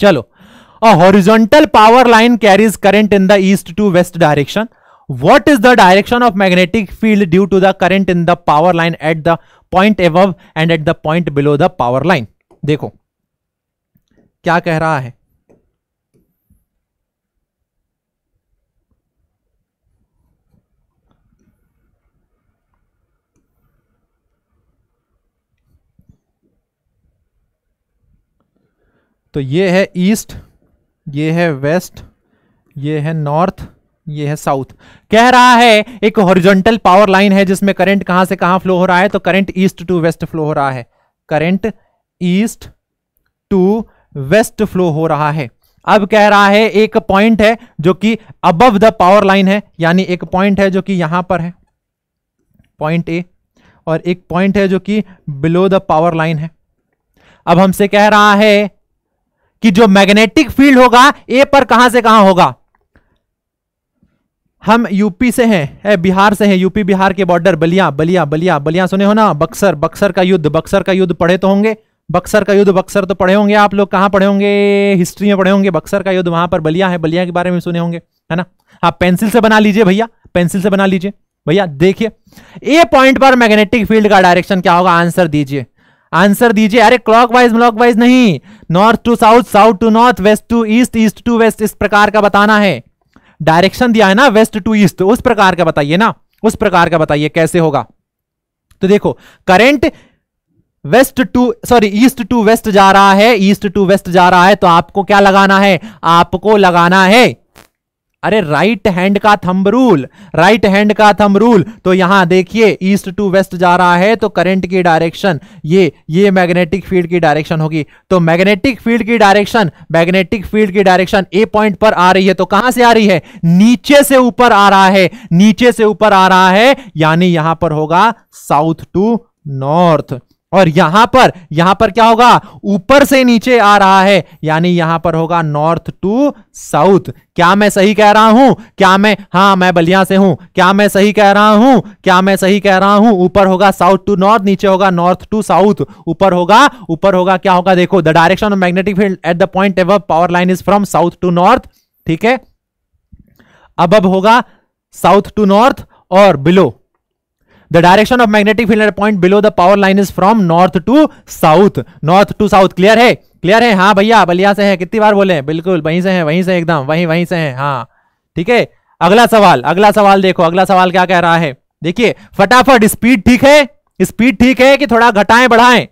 Speaker 1: चलो horizontal power line carries current in the east to west direction what is the direction of magnetic field due to the current in the power line at the point above and at the point below the power line देखो क्या कह रहा है तो ये है east ये है वेस्ट ये है नॉर्थ ये है साउथ कह रहा है एक हॉरिजॉन्टल पावर लाइन है जिसमें करंट कहां से कहां फ्लो हो रहा है तो current east to west flow हो रहा है current east to west flow हो रहा है अब कह रहा है एक पॉइंट है जो कि अबव द पावर लाइन है यानी एक पॉइंट है जो कि यहां पर है पॉइंट ए और एक पॉइंट है जो कि बिलो द पावर लाइन है अब हमसे कह रहा है कि जो मैग्नेटिक फील्ड होगा ए पर कहां से कहां होगा हम यूपी से हैं है बिहार से हैं यूपी बिहार के बॉर्डर बलिया बलिया बलिया बलिया सुने हो ना बक्सर बक्सर का युद्ध बक्सर का युद्ध पढ़े तो होंगे बक्सर का युद्ध बक्सर तो पढ़े होंगे आप लोग कहाँ पढ़े होंगे हिस्ट्री में पढ़े होंगे बक्सर का युद्ध वहां पर बलिया है बलिया के बारे में सुने होंगे है ना आप पेंसिल से बना लीजिए भैया पेंसिल से बना लीजिए भैया देखिए ए पॉइंट पर मैग्नेटिक फील्ड का डायरेक्शन क्या होगा आंसर दीजिए आंसर दीजिए अरे क्लॉक वाइज ब्लॉक वाइज नहीं north to south south to north west to east east to west इस प्रकार का बताना है डायरेक्शन दिया है ना वेस्ट टू ईस्ट उस प्रकार का बताइए ना उस प्रकार का बताइए कैसे होगा तो देखो current west to sorry east to west जा रहा है ईस्ट टू वेस्ट जा रहा है तो आपको क्या लगाना है आपको लगाना है अरे राइट हैंड का थंब रूल राइट हैंड का थंब रूल तो यहां देखिए ईस्ट टू वेस्ट जा रहा है तो करंट की डायरेक्शन ये ये मैग्नेटिक फील्ड की डायरेक्शन होगी तो मैग्नेटिक फील्ड की डायरेक्शन मैग्नेटिक फील्ड की डायरेक्शन ए पॉइंट पर आ रही है तो कहां से आ रही है नीचे से ऊपर आ रहा है नीचे से ऊपर आ रहा है यानी यहां पर होगा साउथ टू नॉर्थ और यहां पर यहां पर क्या होगा ऊपर से नीचे आ रहा है यानी यहां पर होगा नॉर्थ टू साउथ क्या मैं सही कह रहा हूं क्या मैं हां मैं बलिया से हूं क्या मैं सही कह रहा हूं क्या मैं सही कह रहा हूं ऊपर होगा साउथ टू नॉर्थ नीचे होगा नॉर्थ टू साउथ ऊपर होगा ऊपर होगा क्या होगा देखो the direction of magnetic field at the point above power line is from south to north ठीक है अब अब होगा साउथ टू नॉर्थ और below the direction of magnetic field point below the power line is from north to south north to south clear है clear है हाँ भैया बलिया से है कितनी बार बोले बिल्कुल वहीं से है वहीं से एकदम वहीं वहीं से है हाँ ठीक है अगला सवाल अगला सवाल देखो अगला सवाल क्या कह रहा है देखिए फटाफट स्पीड ठीक है स्पीड ठीक है कि थोड़ा घटाएं बढ़ाएं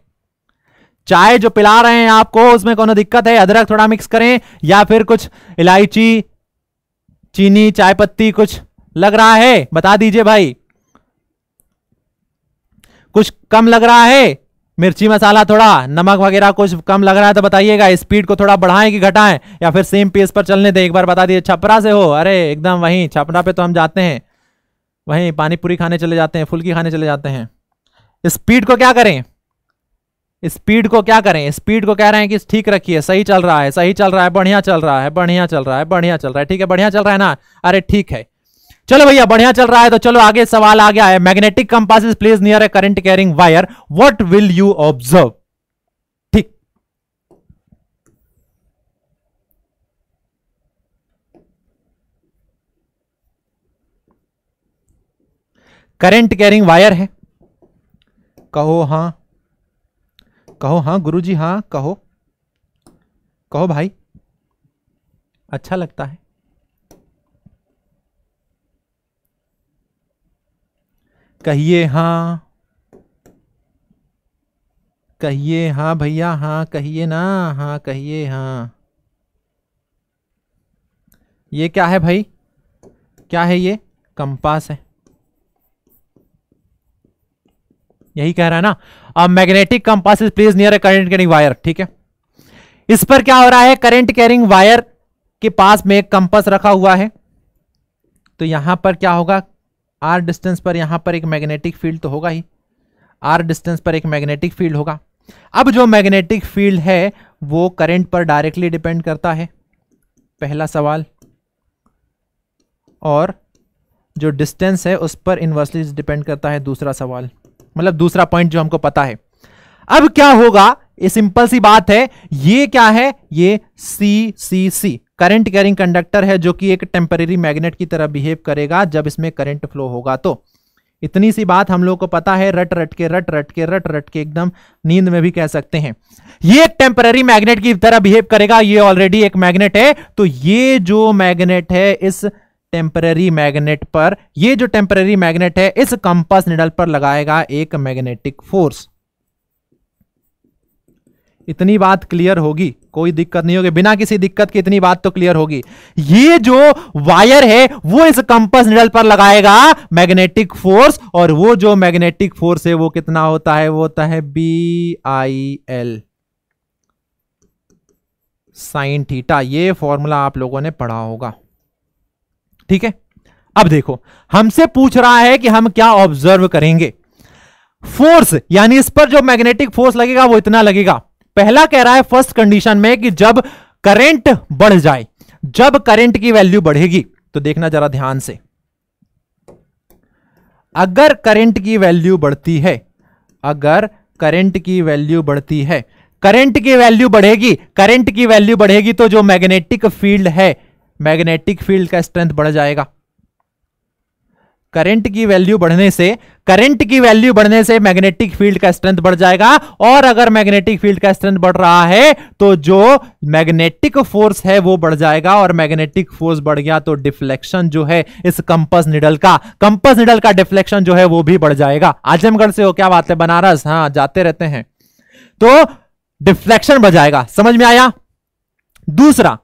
Speaker 1: चाय जो पिला रहे हैं आपको उसमें कोनो दिक्कत है अदरक थोड़ा मिक्स करें या फिर कुछ इलायची चीनी चाय पत्ती कुछ लग रहा है बता दीजिए भाई कुछ कम लग रहा है मिर्ची मसाला थोड़ा नमक वगैरह कुछ कम लग रहा है तो बताइएगा स्पीड को थोड़ा बढ़ाएं कि घटाएं या फिर सेम पेस पर चलने दें एक बार बता दिए छपरा से हो अरे एकदम वहीं छपरा पे तो हम जाते हैं वहीं पानी पूरी खाने चले जाते हैं फुल्की खाने चले जाते हैं स्पीड को क्या करें स्पीड को क्या करें स्पीड को कह रहे हैं कि ठीक रखिए सही चल रहा है सही चल रहा है बढ़िया चल रहा है बढ़िया चल रहा है बढ़िया चल रहा है ठीक है बढ़िया चल रहा है ना अरे ठीक है चलो भैया बढ़िया चल रहा है तो चलो आगे सवाल आ गया है magnetic compass is place near a current carrying wire what will you observe ठीक करंट कैरिंग वायर है कहो हां कहो हां गुरुजी हां कहो कहो भाई अच्छा लगता है कहिए हाँ कहिए हाँ भैया हाँ कहिए ना हाँ कहिए हाँ ये क्या है भाई क्या है ये कंपास है यही कह रहा है ना अब magnetic compass is place near a current carrying wire ठीक है इस पर क्या हो रहा है करंट कैरिंग वायर के पास में एक कंपास रखा हुआ है तो यहां पर क्या होगा आर डिस्टेंस पर यहां पर एक मैग्नेटिक फील्ड तो होगा ही आर डिस्टेंस पर एक मैग्नेटिक फील्ड होगा अब जो मैग्नेटिक फील्ड है वो करंट पर डायरेक्टली डिपेंड करता है पहला सवाल और जो डिस्टेंस है उस पर इन्वर्सली डिपेंड करता है दूसरा सवाल मतलब दूसरा पॉइंट जो हमको पता है अब क्या होगा ये सिंपल सी बात है ये क्या है ये C C C current carrying conductor है जो कि एक टेम्परेरी मैग्नेट की तरह बिहेव करेगा जब इसमें करंट फ्लो होगा तो इतनी सी बात हम लोग को पता है रट रट के रट रट के रट रट के एकदम नींद में भी कह सकते हैं ये एक टेम्पररी मैग्नेट की तरह बिहेव करेगा ये ऑलरेडी एक मैग्नेट है तो ये जो मैग्नेट है इस टेम्पररी मैग्नेट पर ये जो टेम्पररी मैग्नेट है इस कंपास निडल पर लगाएगा एक मैग्नेटिक फोर्स इतनी बात क्लियर होगी कोई दिक्कत नहीं होगी बिना किसी दिक्कत की इतनी बात तो क्लियर होगी ये जो वायर है वो इस कंपस निडल पर लगाएगा मैग्नेटिक फोर्स और वो जो मैग्नेटिक फोर्स है वो कितना होता है वो होता है B I L sine theta ये फॉर्मूला आप लोगों ने पढ़ा होगा ठीक है अब देखो हमसे पूछ रहा है कि हम क्या ऑब्जर्व करेंगे फोर्स यानी इस पर जो मैग्नेटिक फोर्स लगेगा वो इतना लगेगा पहला कह रहा है फर्स्ट कंडीशन में कि जब करंट बढ़ जाए जब करंट की वैल्यू बढ़ेगी तो देखना जरा ध्यान से अगर करंट की वैल्यू बढ़ती है अगर करंट की वैल्यू बढ़ती है करंट की वैल्यू बढ़ेगी करंट की वैल्यू बढ़ेगी तो जो मैग्नेटिक फील्ड है मैग्नेटिक फील्ड का स्ट्रेंथ बढ़ जाएगा करंट की वैल्यू बढ़ने से करंट की वैल्यू बढ़ने से मैग्नेटिक फील्ड का स्ट्रेंथ बढ़ जाएगा और अगर मैग्नेटिक फील्ड का स्ट्रेंथ बढ़ रहा है तो जो मैग्नेटिक फोर्स है वो बढ़ जाएगा और मैग्नेटिक फोर्स बढ़ गया तो डिफ्लेक्शन जो है इस कंपस निडल का कंपस निडल का डिफ्लेक्शन जो है वो भी बढ़ जाएगा आजमगढ़ से हो क्या बात है बनारस हाँ जाते रहते हैं तो डिफ्लेक्शन बढ़ जाएगा समझ में आया दूसरा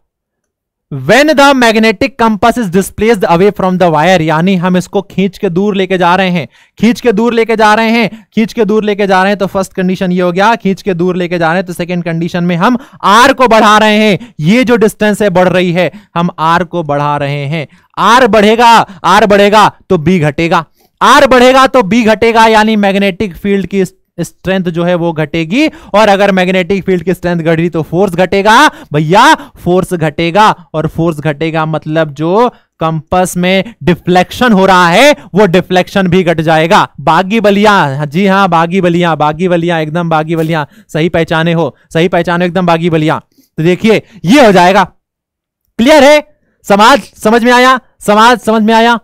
Speaker 1: when the magnetic compass is displaced away from the wire यानी हम इसको खींच के दूर लेके जा रहे हैं खींच के दूर लेके जा रहे हैं खींच के दूर लेके जा रहे हैं तो फर्स्ट कंडीशन ये हो गया खींच के दूर लेके जा रहे हैं तो सेकेंड कंडीशन में हम आर को बढ़ा रहे हैं ये जो डिस्टेंस है बढ़ रही है हम आर को बढ़ा रहे हैं आर बढ़ेगा आर बढ़ेगा तो बी घटेगा आर बढ़ेगा तो बी घटेगा यानी मैग्नेटिक फील्ड की स्ट्रेंथ जो है वो घटेगी और अगर मैग्नेटिक फील्ड की स्ट्रेंथ घट रही तो फोर्स घटेगा भैया फोर्स घटेगा और फोर्स घटेगा मतलब जो कंपस में डिफ्लेक्शन हो रहा है वो डिफ्लेक्शन भी घट जाएगा बागी बलिया जी हाँ बागी बलिया बागी बलिया एकदम बागी बलिया सही पहचाने हो सही पहचाने एकदम बागी बलिया तो देखिए ये हो जाएगा क्लियर है समाज समझ में आया समाज समझ में आया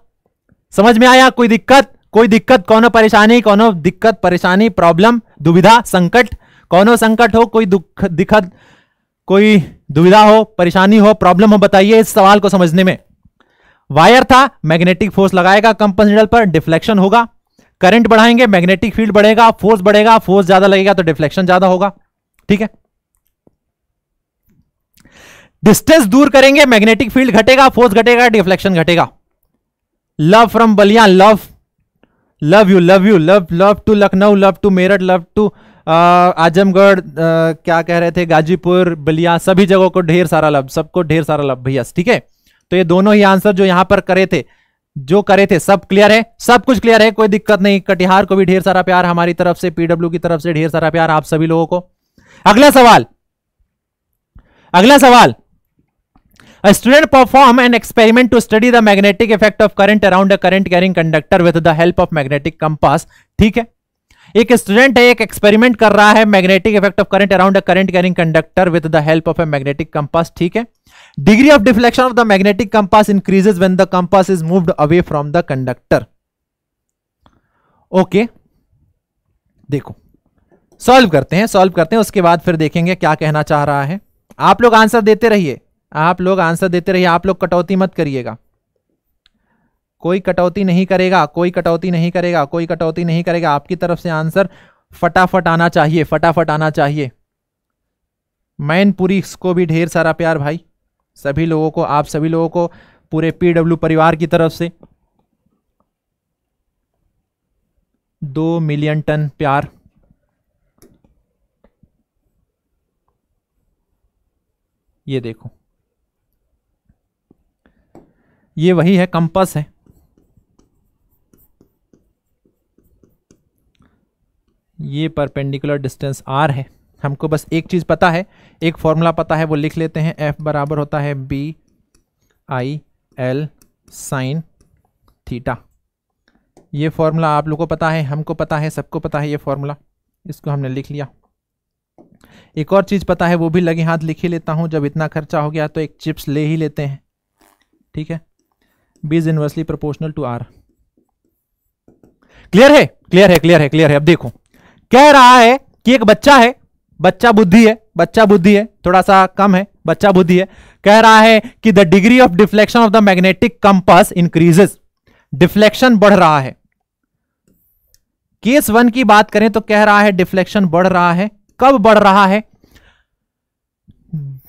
Speaker 1: समझ में आया कोई दिक्कत कोई दिक्कत कोनो परेशानी कोनो दिक्कत परेशानी प्रॉब्लम दुविधा संकट कोनो संकट हो कोई दुख दिक्कत कोई दुविधा हो परेशानी हो प्रॉब्लम हो बताइए इस सवाल को समझने में वायर था मैग्नेटिक फोर्स लगाएगा कंपनसेटल पर डिफ्लेक्शन होगा करंट बढ़ाएंगे मैग्नेटिक फील्ड बढ़ेगा फोर्स बढ़ेगा फोर्स ज्यादा लगेगा तो डिफ्लेक्शन ज्यादा होगा ठीक है डिस्टेंस दूर करेंगे मैग्नेटिक फील्ड घटेगा फोर्स घटेगा डिफ्लेक्शन घटेगा love from Ballia love love you love you love love to Lucknow love to Meerut love to Azamgarh क्या कह रहे थे गाजीपुर बलिया सभी जगहों को ढेर सारा लव सबको ढेर सारा लव भैया ठीक है तो ये दोनों ही आंसर जो यहां पर करे थे जो करे थे सब क्लियर है सब कुछ क्लियर है कोई दिक्कत नहीं कटिहार को भी ढेर सारा प्यार हमारी तरफ से पीडब्ल्यू की तरफ से ढेर सारा प्यार आप सभी लोगों को अगला सवाल अगला सवाल A student perform an experiment to study the magnetic effect of current around a current carrying conductor with the help of magnetic compass. ठीक है एक स्टूडेंट है एक एक्सपेरिमेंट कर रहा है magnetic effect of current around a current carrying conductor with the help of a magnetic compass ठीक है degree of deflection of the magnetic compass increases when the compass is moved away from the conductor okay देखो solve करते हैं solve करते हैं उसके बाद फिर देखेंगे क्या कहना चाह रहा है आप लोग आंसर देते रहिए आप लोग आंसर देते रहिए आप लोग कटौती मत करिएगा कोई कटौती नहीं करेगा कोई कटौती नहीं करेगा कोई कटौती नहीं करेगा आपकी तरफ से आंसर फटाफट आना चाहिए फटाफट आना चाहिए मैनपुरी को भी ढेर सारा प्यार भाई सभी लोगों को आप सभी लोगों को पूरे पीडब्ल्यू परिवार की तरफ से दो मिलियन टन प्यार ये देखो ये वही है कंपस है ये परपेंडिकुलर डिस्टेंस आर है हमको बस एक चीज़ पता है एक फॉर्मूला पता है वो लिख लेते हैं एफ बराबर होता है B I L sine theta ये फॉर्मूला आप लोगों को पता है हमको पता है सबको पता है ये फॉर्मूला इसको हमने लिख लिया एक और चीज़ पता है वो भी लगे हाथ लिख ही लेता हूं जब इतना खर्चा हो गया तो एक चिप्स ले ही लेते हैं ठीक है B is inversely proportional to R clear है क्लियर है क्लियर है क्लियर है अब देखो कह रहा है कि एक बच्चा है बच्चा बुद्धि है बच्चा बुद्धि है थोड़ा सा कम है बच्चा बुद्धि है कह रहा है कि the degree of deflection of the magnetic compass increases deflection बढ़ रहा है केस वन की बात करें तो कह रहा है डिफ्लेक्शन बढ़ रहा है कब बढ़ रहा है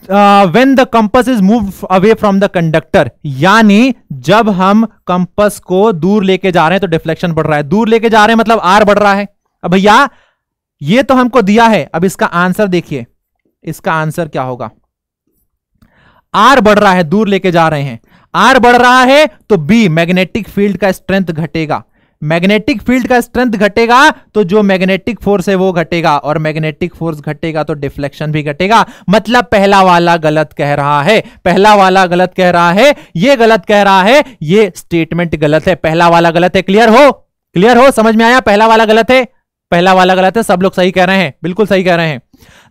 Speaker 1: when the compass is move away from the conductor यानी जब हम कंपस को दूर लेके जा रहे हैं तो डिफ्लेक्शन बढ़ रहा है दूर लेके जा रहे हैं मतलब आर बढ़ रहा है अब भैया ये तो हमको दिया है अब इसका आंसर देखिए इसका आंसर क्या होगा आर बढ़ रहा है दूर लेके जा रहे हैं आर बढ़ रहा है तो बी मैग्नेटिक फील्ड का स्ट्रेंथ घटेगा मैग्नेटिक फील्ड का स्ट्रेंथ घटेगा तो जो मैग्नेटिक फोर्स है वो घटेगा और मैग्नेटिक फोर्स घटेगा तो डिफ्लेक्शन भी घटेगा मतलब पहला वाला गलत कह रहा है पहला वाला गलत कह रहा है ये गलत कह रहा है ये स्टेटमेंट गलत है पहला वाला गलत है क्लियर हो क्लियर हो समझ में आया पहला वाला गलत है पहला वाला गलत है सब लोग सही कह रहे हैं बिल्कुल सही कह रहे हैं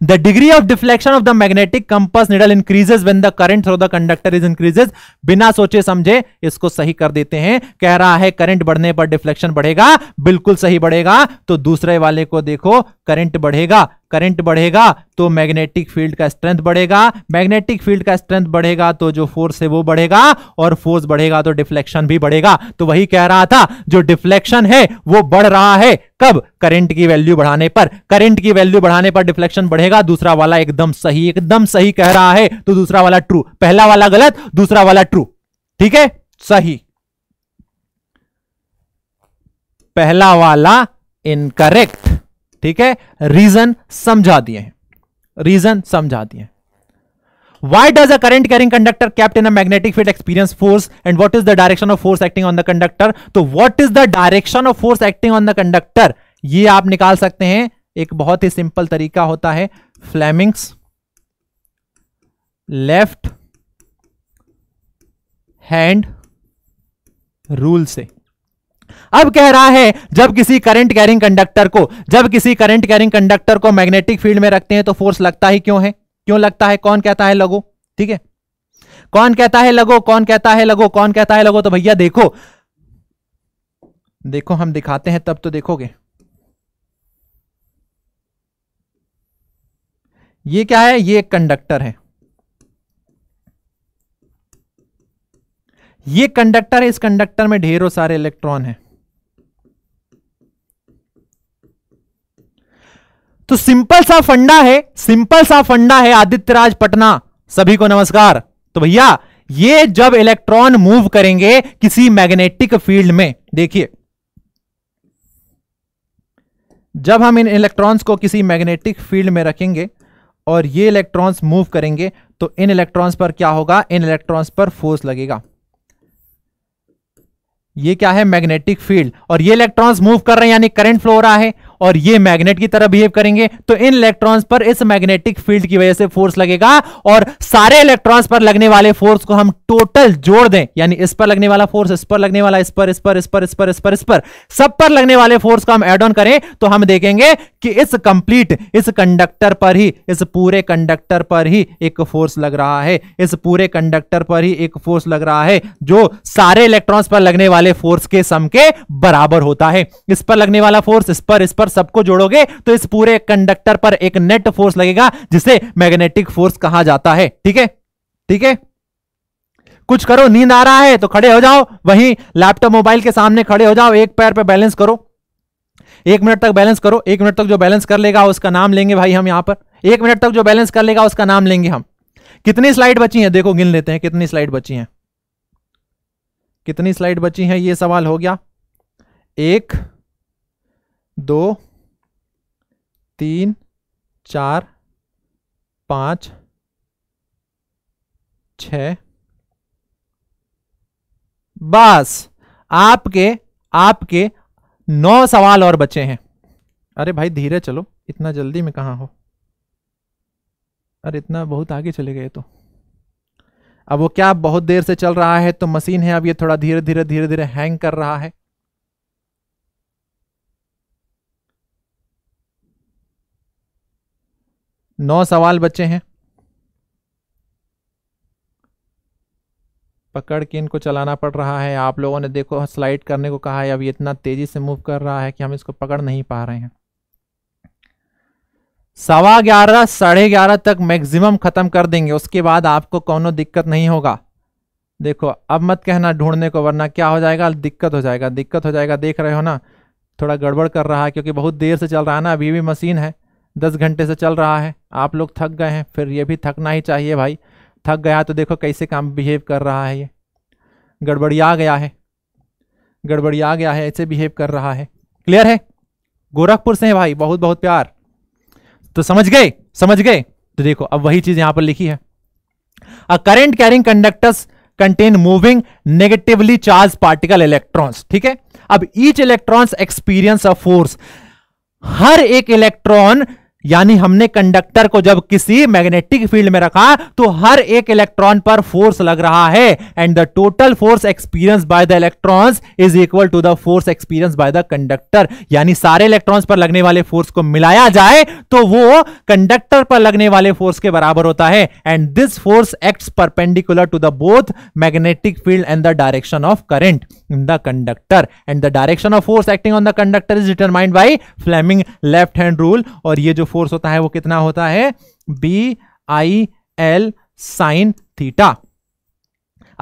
Speaker 1: the degree of deflection of the magnetic compass needle increases when the current through the conductor is increases बिना सोचे समझे इसको सही कर देते हैं कह रहा है करंट बढ़ने पर डिफ्लेक्शन बढ़ेगा बिल्कुल सही बढ़ेगा तो दूसरे वाले को देखो करंट बढ़ेगा करंट बढ़ेगा तो मैग्नेटिक फील्ड का स्ट्रेंथ बढ़ेगा मैग्नेटिक फील्ड का स्ट्रेंथ बढ़ेगा तो जो फोर्स है वो बढ़ेगा और फोर्स बढ़ेगा तो डिफ्लेक्शन भी बढ़ेगा तो वही कह रहा था जो डिफ्लेक्शन है वो बढ़ रहा है कब करंट की वैल्यू बढ़ाने पर करंट की वैल्यू बढ़ाने पर डिफ्लेक्शन बढ़ेगा मानेगा दूसरा वाला एकदम सही एकदम सही कह रहा है तो दूसरा वाला ट्रू पहला वाला गलत दूसरा वाला ट्रू ठीक है सही पहला वाला इनकरेक्ट ठीक है रीजन समझा दिए रीजन समझा दिए why does a current carrying conductor kept in a magnetic field experience force and what is the direction of force acting on the conductor तो what is the direction of force acting on the conductor ये आप निकाल सकते हैं एक बहुत ही simple तरीका होता है फ्लैमिंग्स लेफ्ट हैंड रूल से अब कह रहा है जब किसी करंट कैरिंग कंडक्टर को जब किसी करंट कैरिंग कंडक्टर को मैग्नेटिक फील्ड में रखते हैं तो फोर्स लगता ही क्यों है क्यों लगता है कौन कहता है लगो ठीक है कौन कहता है लगो कौन कहता है लगो कौन कहता है लगो तो भैया देखो देखो हम दिखाते हैं तब तो देखोगे ये क्या है ये एक कंडक्टर है ये कंडक्टर है इस कंडक्टर में ढेरों सारे इलेक्ट्रॉन हैं तो सिंपल सा फंडा है सिंपल सा फंडा है आदित्य राज पटना सभी को नमस्कार तो भैया ये जब इलेक्ट्रॉन मूव करेंगे किसी मैग्नेटिक फील्ड में देखिए जब हम इन इलेक्ट्रॉन्स को किसी मैग्नेटिक फील्ड में रखेंगे और ये इलेक्ट्रॉन्स मूव करेंगे तो इन इलेक्ट्रॉन्स पर क्या होगा इन इलेक्ट्रॉन्स पर फोर्स लगेगा ये क्या है मैग्नेटिक फील्ड और ये इलेक्ट्रॉन्स मूव कर रहे हैं यानी करंट फ्लो हो रहा है और ये मैग्नेट की तरह बिहेव करेंगे तो इन इलेक्ट्रॉन्स पर इस मैग्नेटिक फील्ड की वजह से फोर्स लगेगा और सारे इलेक्ट्रॉन्स पर लगने वाले फोर्स को हम टोटल जोड़ दें यानी इस पर लगने वाला फोर्स इस पर लगने वाला इस पर इस पर इस पर इस पर इस पर इस पर सब पर लगने वाले फोर्स को हम एड ऑन करें तो हम देखेंगे कि इस कंप्लीट इस कंडक्टर पर ही इस पूरे कंडक्टर पर ही एक फोर्स लग रहा है इस पूरे कंडक्टर पर ही एक फोर्स लग रहा है जो सारे इलेक्ट्रॉन्स पर लगने वाले फोर्स के सम के बराबर होता है इस पर लगने वाला फोर्स इस पर इस पर सबको जोड़ोगे तो इस पूरे कंडक्टर पर एक नेट फोर्स लगेगा जिसे मैग्नेटिक फोर्स कहा जाता है ठीक है ठीक है कुछ करो नींद आ रहा है तो खड़े हो जाओ वहीं लैपटॉप मोबाइल के सामने खड़े हो जाओ एक पैर पे बैलेंस करो एक मिनट तक बैलेंस करो एक मिनट तक जो बैलेंस कर लेगा उसका नाम लेंगे भाई हम यहां पर एक मिनट तक जो बैलेंस कर लेगा उसका नाम लेंगे हम कितनी स्लाइड बची है देखो गिन लेते हैं कितनी स्लाइड बची है कितनी स्लाइड बची है ये सवाल हो गया एक दो तीन चार पाँच छ बस आपके आपके नौ सवाल और बचे हैं अरे भाई धीरे चलो इतना जल्दी में कहाँ हो अरे इतना बहुत आगे चले गए तो अब वो क्या बहुत देर से चल रहा है तो मशीन है अब ये थोड़ा धीरे धीरे धीरे धीरे हैंग कर रहा है नौ सवाल बचे हैं पकड़ के इनको चलाना पड़ रहा है आप लोगों ने देखो स्लाइड करने को कहा है अब ये इतना तेज़ी से मूव कर रहा है कि हम इसको पकड़ नहीं पा रहे हैं सवा ग्यारह साढ़े ग्यारह तक मैक्सिमम ख़त्म कर देंगे उसके बाद आपको कोनो दिक्कत नहीं होगा देखो अब मत कहना ढूंढने को वरना क्या हो जाएगा दिक्कत हो जाएगा दिक्कत हो जाएगा देख रहे हो ना थोड़ा गड़बड़ कर रहा है क्योंकि बहुत देर से चल रहा है ना अभी भी मशीन है दस घंटे से चल रहा है आप लोग थक गए हैं फिर ये भी थकना ही चाहिए भाई थक गया तो देखो कैसे काम बिहेव कर रहा है ये गड़बड़िया गया है आ गया है ऐसे बिहेव कर रहा है क्लियर है गोरखपुर से है भाई बहुत बहुत प्यार तो समझ गए समझ गए तो देखो अब वही चीज यहां पर लिखी है a current carrying conductors contain moving negatively charge particle electrons ठीक है अब each electrons experience a force हर एक इलेक्ट्रॉन यानी हमने कंडक्टर को जब किसी मैग्नेटिक फील्ड में रखा तो हर एक इलेक्ट्रॉन पर फोर्स लग रहा है and the total force experience by the electrons is equal to the force experience by the conductor यानी सारे इलेक्ट्रॉन्स पर लगने वाले फोर्स को मिलाया जाए तो वो कंडक्टर पर लगने वाले फोर्स के बराबर होता है and this force act perpendicular to the both magnetic field and the direction of current in the conductor and the direction of force acting on the conductor is determined by Fleming left hand rule और ये जो force होता है वो कितना होता है B I L sine theta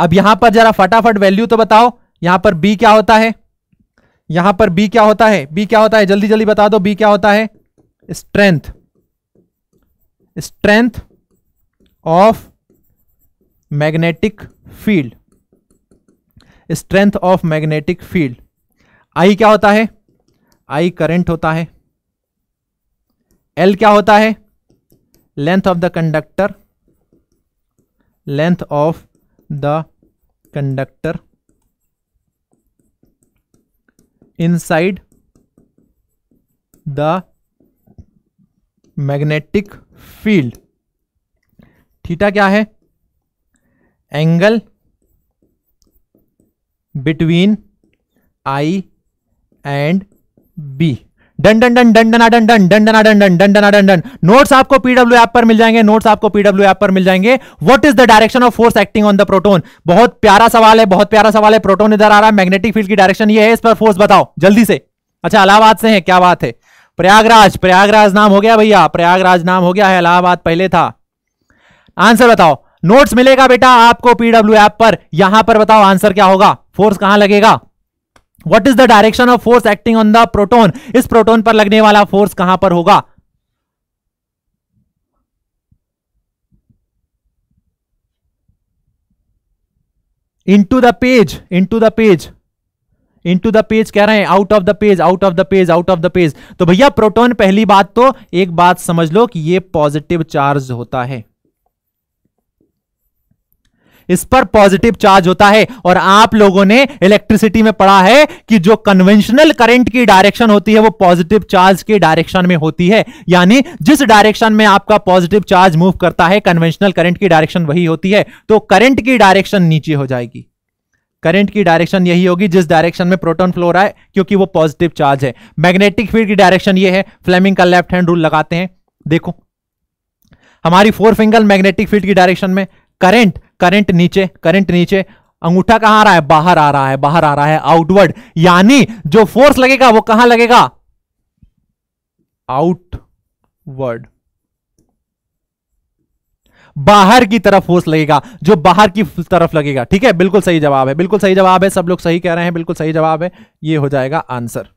Speaker 1: अब यहां पर जरा फटाफट वैल्यू तो बताओ यहां पर बी क्या होता है यहां पर बी क्या होता है बी क्या होता है जल्दी जल्दी बता दो बी क्या होता है strength strength of magnetic field strength of magnetic field I क्या होता है आई करंट होता है एल क्या होता है length of the conductor length of the conductor inside the magnetic field theta क्या है angle between I and B डन डन डन डन डना डन डन डन डना डन डन डन डना डन डन नोट्स आपको पीडब्ल्यू ऐप पर मिल जाएंगे नोट्स आपको पीडब्ल्यू ऐप पर मिल जाएंगे what is the direction of force acting on the proton बहुत प्यारा सवाल है बहुत प्यारा सवाल है प्रोटोन इधर आ रहा है मैग्नेटिक फील्ड की डायरेक्शन ये है इस पर फोर्स बताओ जल्दी से अच्छा इलाहाबाद से है क्या बात है प्रयागराज प्रयागराज नाम हो गया भैया प्रयागराज नाम हो गया है इलाहाबाद पहले था आंसर बताओ नोट्स मिलेगा बेटा आपको पीडब्ल्यू ऐप पर यहां पर बताओ आंसर क्या होगा फोर्स कहां लगेगा what is the direction of force acting on the proton इस प्रोटोन पर लगने वाला फोर्स कहां पर होगा into the page into the page into the page कह रहे हैं out of the page out of the page out of the page तो भैया प्रोटोन पहली बात तो एक बात समझ लो कि ये पॉजिटिव चार्ज होता है इस पर पॉजिटिव चार्ज होता है और आप लोगों ने इलेक्ट्रिसिटी में पढ़ा है कि जो कन्वेंशनल करंट की डायरेक्शन होती है वो पॉजिटिव चार्ज के डायरेक्शन में होती है यानी जिस डायरेक्शन में आपका पॉजिटिव चार्ज मूव करता है कन्वेंशनल करंट की डायरेक्शन वही होती है तो करंट की डायरेक्शन नीचे हो जाएगी करंट की डायरेक्शन यही होगी जिस डायरेक्शन में प्रोटॉन फ्लो रहा है क्योंकि वो पॉजिटिव चार्ज है मैग्नेटिक फील्ड की डायरेक्शन ये है फ्लेमिंग का लेफ्ट हैंड रूल लगाते हैं देखो हमारी फोर फिंगर मैग्नेटिक फील्ड की डायरेक्शन में करंट करंट नीचे करंट नीचे अंगूठा कहां आ रहा है बाहर आ रहा है बाहर आ रहा है आउटवर्ड यानी जो फोर्स लगेगा वो कहां लगेगा आउटवर्ड बाहर की तरफ फोर्स लगेगा जो बाहर की तरफ लगेगा ठीक है बिल्कुल सही जवाब है बिल्कुल सही जवाब है सब लोग सही कह रहे हैं बिल्कुल सही जवाब है ये हो जाएगा आंसर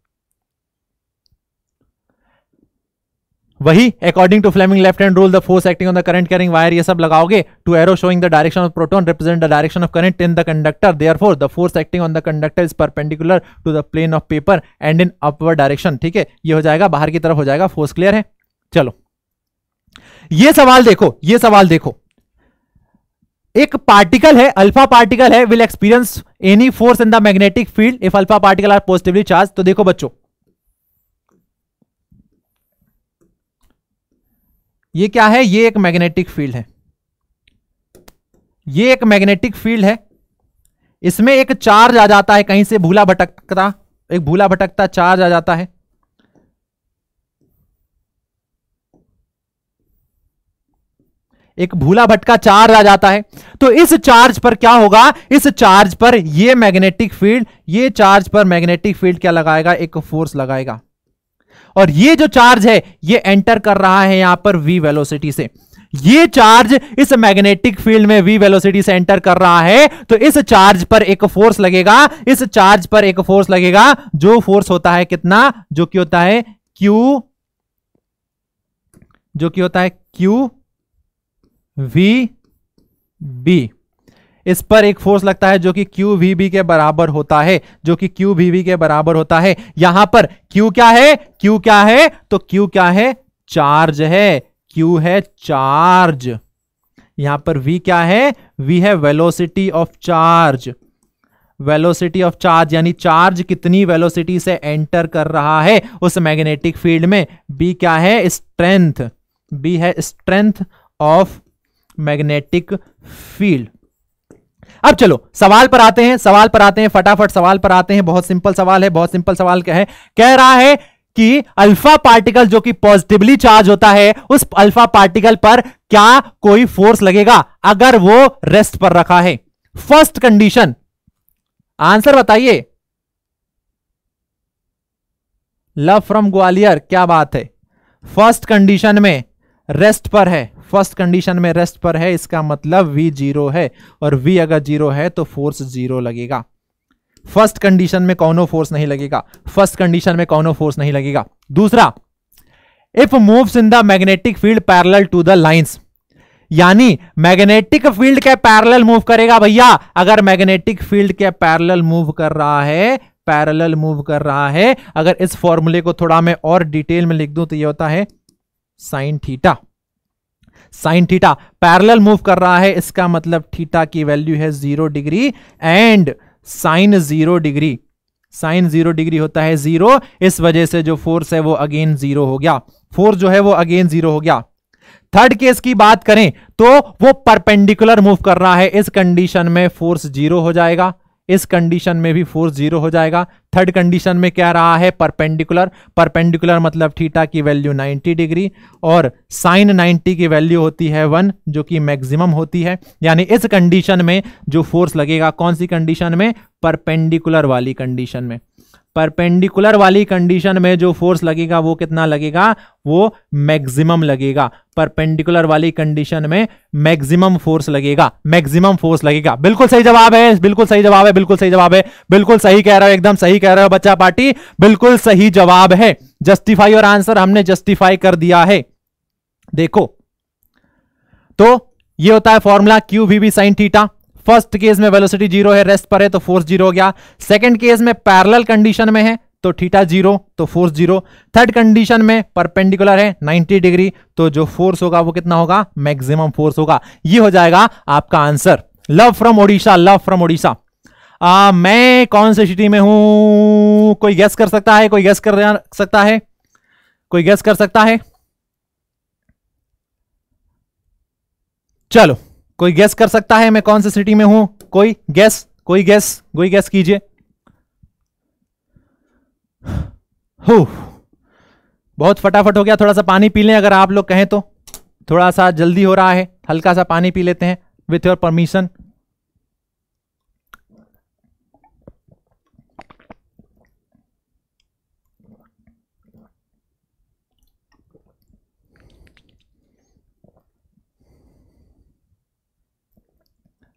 Speaker 1: वही according to Fleming left hand rule the force acting on the current carrying wire ये सब लगाओगे two arrow showing the direction of proton represent the direction of current in the conductor therefore the force acting on the conductor is perpendicular to the plane of paper and in upward direction ठीक है ये हो जाएगा बाहर की तरफ हो जाएगा फोर्स क्लियर है चलो ये सवाल देखो ये सवाल देखो एक पार्टिकल है अल्फा पार्टिकल है will experience any force in the magnetic field if alpha particle are positively charge तो देखो बच्चों ये क्या है ये एक मैग्नेटिक फील्ड है ये एक मैग्नेटिक फील्ड है इसमें एक चार्ज आ जाता है कहीं से भूला भटकता एक भूला भटकता चार्ज आ जाता है एक भूला भटका चार्ज आ जाता है तो इस चार्ज पर क्या होगा इस चार्ज पर यह मैग्नेटिक फील्ड ये चार्ज पर मैग्नेटिक फील्ड क्या लगाएगा एक फोर्स लगाएगा और ये जो चार्ज है ये एंटर कर रहा है यहां पर वी वेलोसिटी से ये चार्ज इस मैग्नेटिक फील्ड में वी वेलोसिटी से एंटर कर रहा है तो इस चार्ज पर एक फोर्स लगेगा इस चार्ज पर एक फोर्स लगेगा जो फोर्स होता है कितना जो कि होता है क्यू जो कि होता है क्यू वी बी इस पर एक फोर्स लगता है जो कि क्यू वी बी के बराबर होता है जो कि क्यू वी बी के बराबर होता है यहां पर क्यू क्या है क्यू क्या है तो क्यू क्या है चार्ज है क्यू है चार्ज यहां पर वी क्या है वी है velocity of charge velocity of charge यानी चार्ज कितनी वेलोसिटी से एंटर कर रहा है उस मैग्नेटिक फील्ड में बी क्या है स्ट्रेंथ बी है स्ट्रेंथ ऑफ मैग्नेटिक फील्ड अब चलो सवाल पर आते हैं सवाल पर आते हैं फटाफट सवाल पर आते हैं बहुत सिंपल सवाल है बहुत सिंपल सवाल क्या है कह रहा है कि अल्फा पार्टिकल जो कि पॉजिटिवली चार्ज होता है उस अल्फा पार्टिकल पर क्या कोई फोर्स लगेगा अगर वो रेस्ट पर रखा है फर्स्ट कंडीशन आंसर बताइए लव फ्रॉम ग्वालियर क्या बात है फर्स्ट कंडीशन में रेस्ट पर है फर्स्ट कंडीशन में रेस्ट पर है इसका मतलब वी जीरो है और वी अगर जीरो है तो फोर्स जीरो लगेगा फर्स्ट कंडीशन में कौनो फोर्स नहीं लगेगा फर्स्ट कंडीशन में कौनो फोर्स नहीं लगेगा दूसरा if moves in the magnetic field parallel to the lines यानी मैग्नेटिक फील्ड के पैरेलल मूव करेगा भैया अगर मैग्नेटिक फील्ड के पैरेलल मूव कर रहा है पैरेलल मूव कर रहा है अगर इस फॉर्मूले को थोड़ा मैं और डिटेल में लिख दूं तो यह होता है sine theta sine theta parallel move कर रहा है इसका मतलब थीटा की वैल्यू है zero degree and sine zero degree sine zero degree होता है जीरो इस वजह से जो फोर्स है वो अगेन जीरो हो गया फोर्स जो है वो अगेन जीरो हो गया थर्ड केस की बात करें तो वो परपेंडिकुलर मूव कर रहा है इस कंडीशन में फोर्स जीरो हो जाएगा इस कंडीशन में भी फोर्स जीरो हो जाएगा थर्ड कंडीशन में क्या रहा है परपेंडिकुलर परपेंडिकुलर मतलब थीटा की वैल्यू 90 डिग्री और साइन 90 की वैल्यू होती है वन जो कि मैक्सिमम होती है यानी इस कंडीशन में जो फोर्स लगेगा कौन सी कंडीशन में परपेंडिकुलर वाली कंडीशन में परपेंडिकुलर वाली कंडीशन में जो फोर्स लगेगा वो कितना लगेगा वो मैक्सिमम लगेगा परपेंडिकुलर वाली कंडीशन में मैक्सिमम फोर्स लगेगा मैक्सिमम फोर्स लगेगा बिल्कुल सही जवाब है बिल्कुल सही जवाब है बिल्कुल सही जवाब है बिल्कुल सही कह रहे हो एकदम सही कह रहे हो बच्चा पार्टी बिल्कुल सही जवाब है जस्टिफाई और आंसर हमने जस्टिफाई कर दिया है देखो तो ये होता है formula Q V B sine theta first case में वेलोसिटी जीरो है रेस्ट पर है तो फोर्स जीरो हो गया सेकंड केस में पैरेलल कंडीशन में है तो थीटा जीरो तो फोर्स जीरो थर्ड कंडीशन में परपेंडिकुलर है 90 डिग्री तो जो फोर्स होगा वो कितना होगा मैक्सिमम फोर्स होगा ये हो जाएगा आपका answer love from Odisha love from Odisha आ, मैं कौन से सिटी में हूं कोई गैस कर सकता है कोई गैस कर सकता है कोई गैस कर सकता है चलो कोई गैस कर सकता है मैं कौन से सिटी में हूं कोई गैस कोई गैस कोई गैस कीजिए हो बहुत फटाफट हो गया थोड़ा सा पानी पी लें अगर आप लोग कहें तो थोड़ा सा जल्दी हो रहा है हल्का सा पानी पी लेते हैं with your permission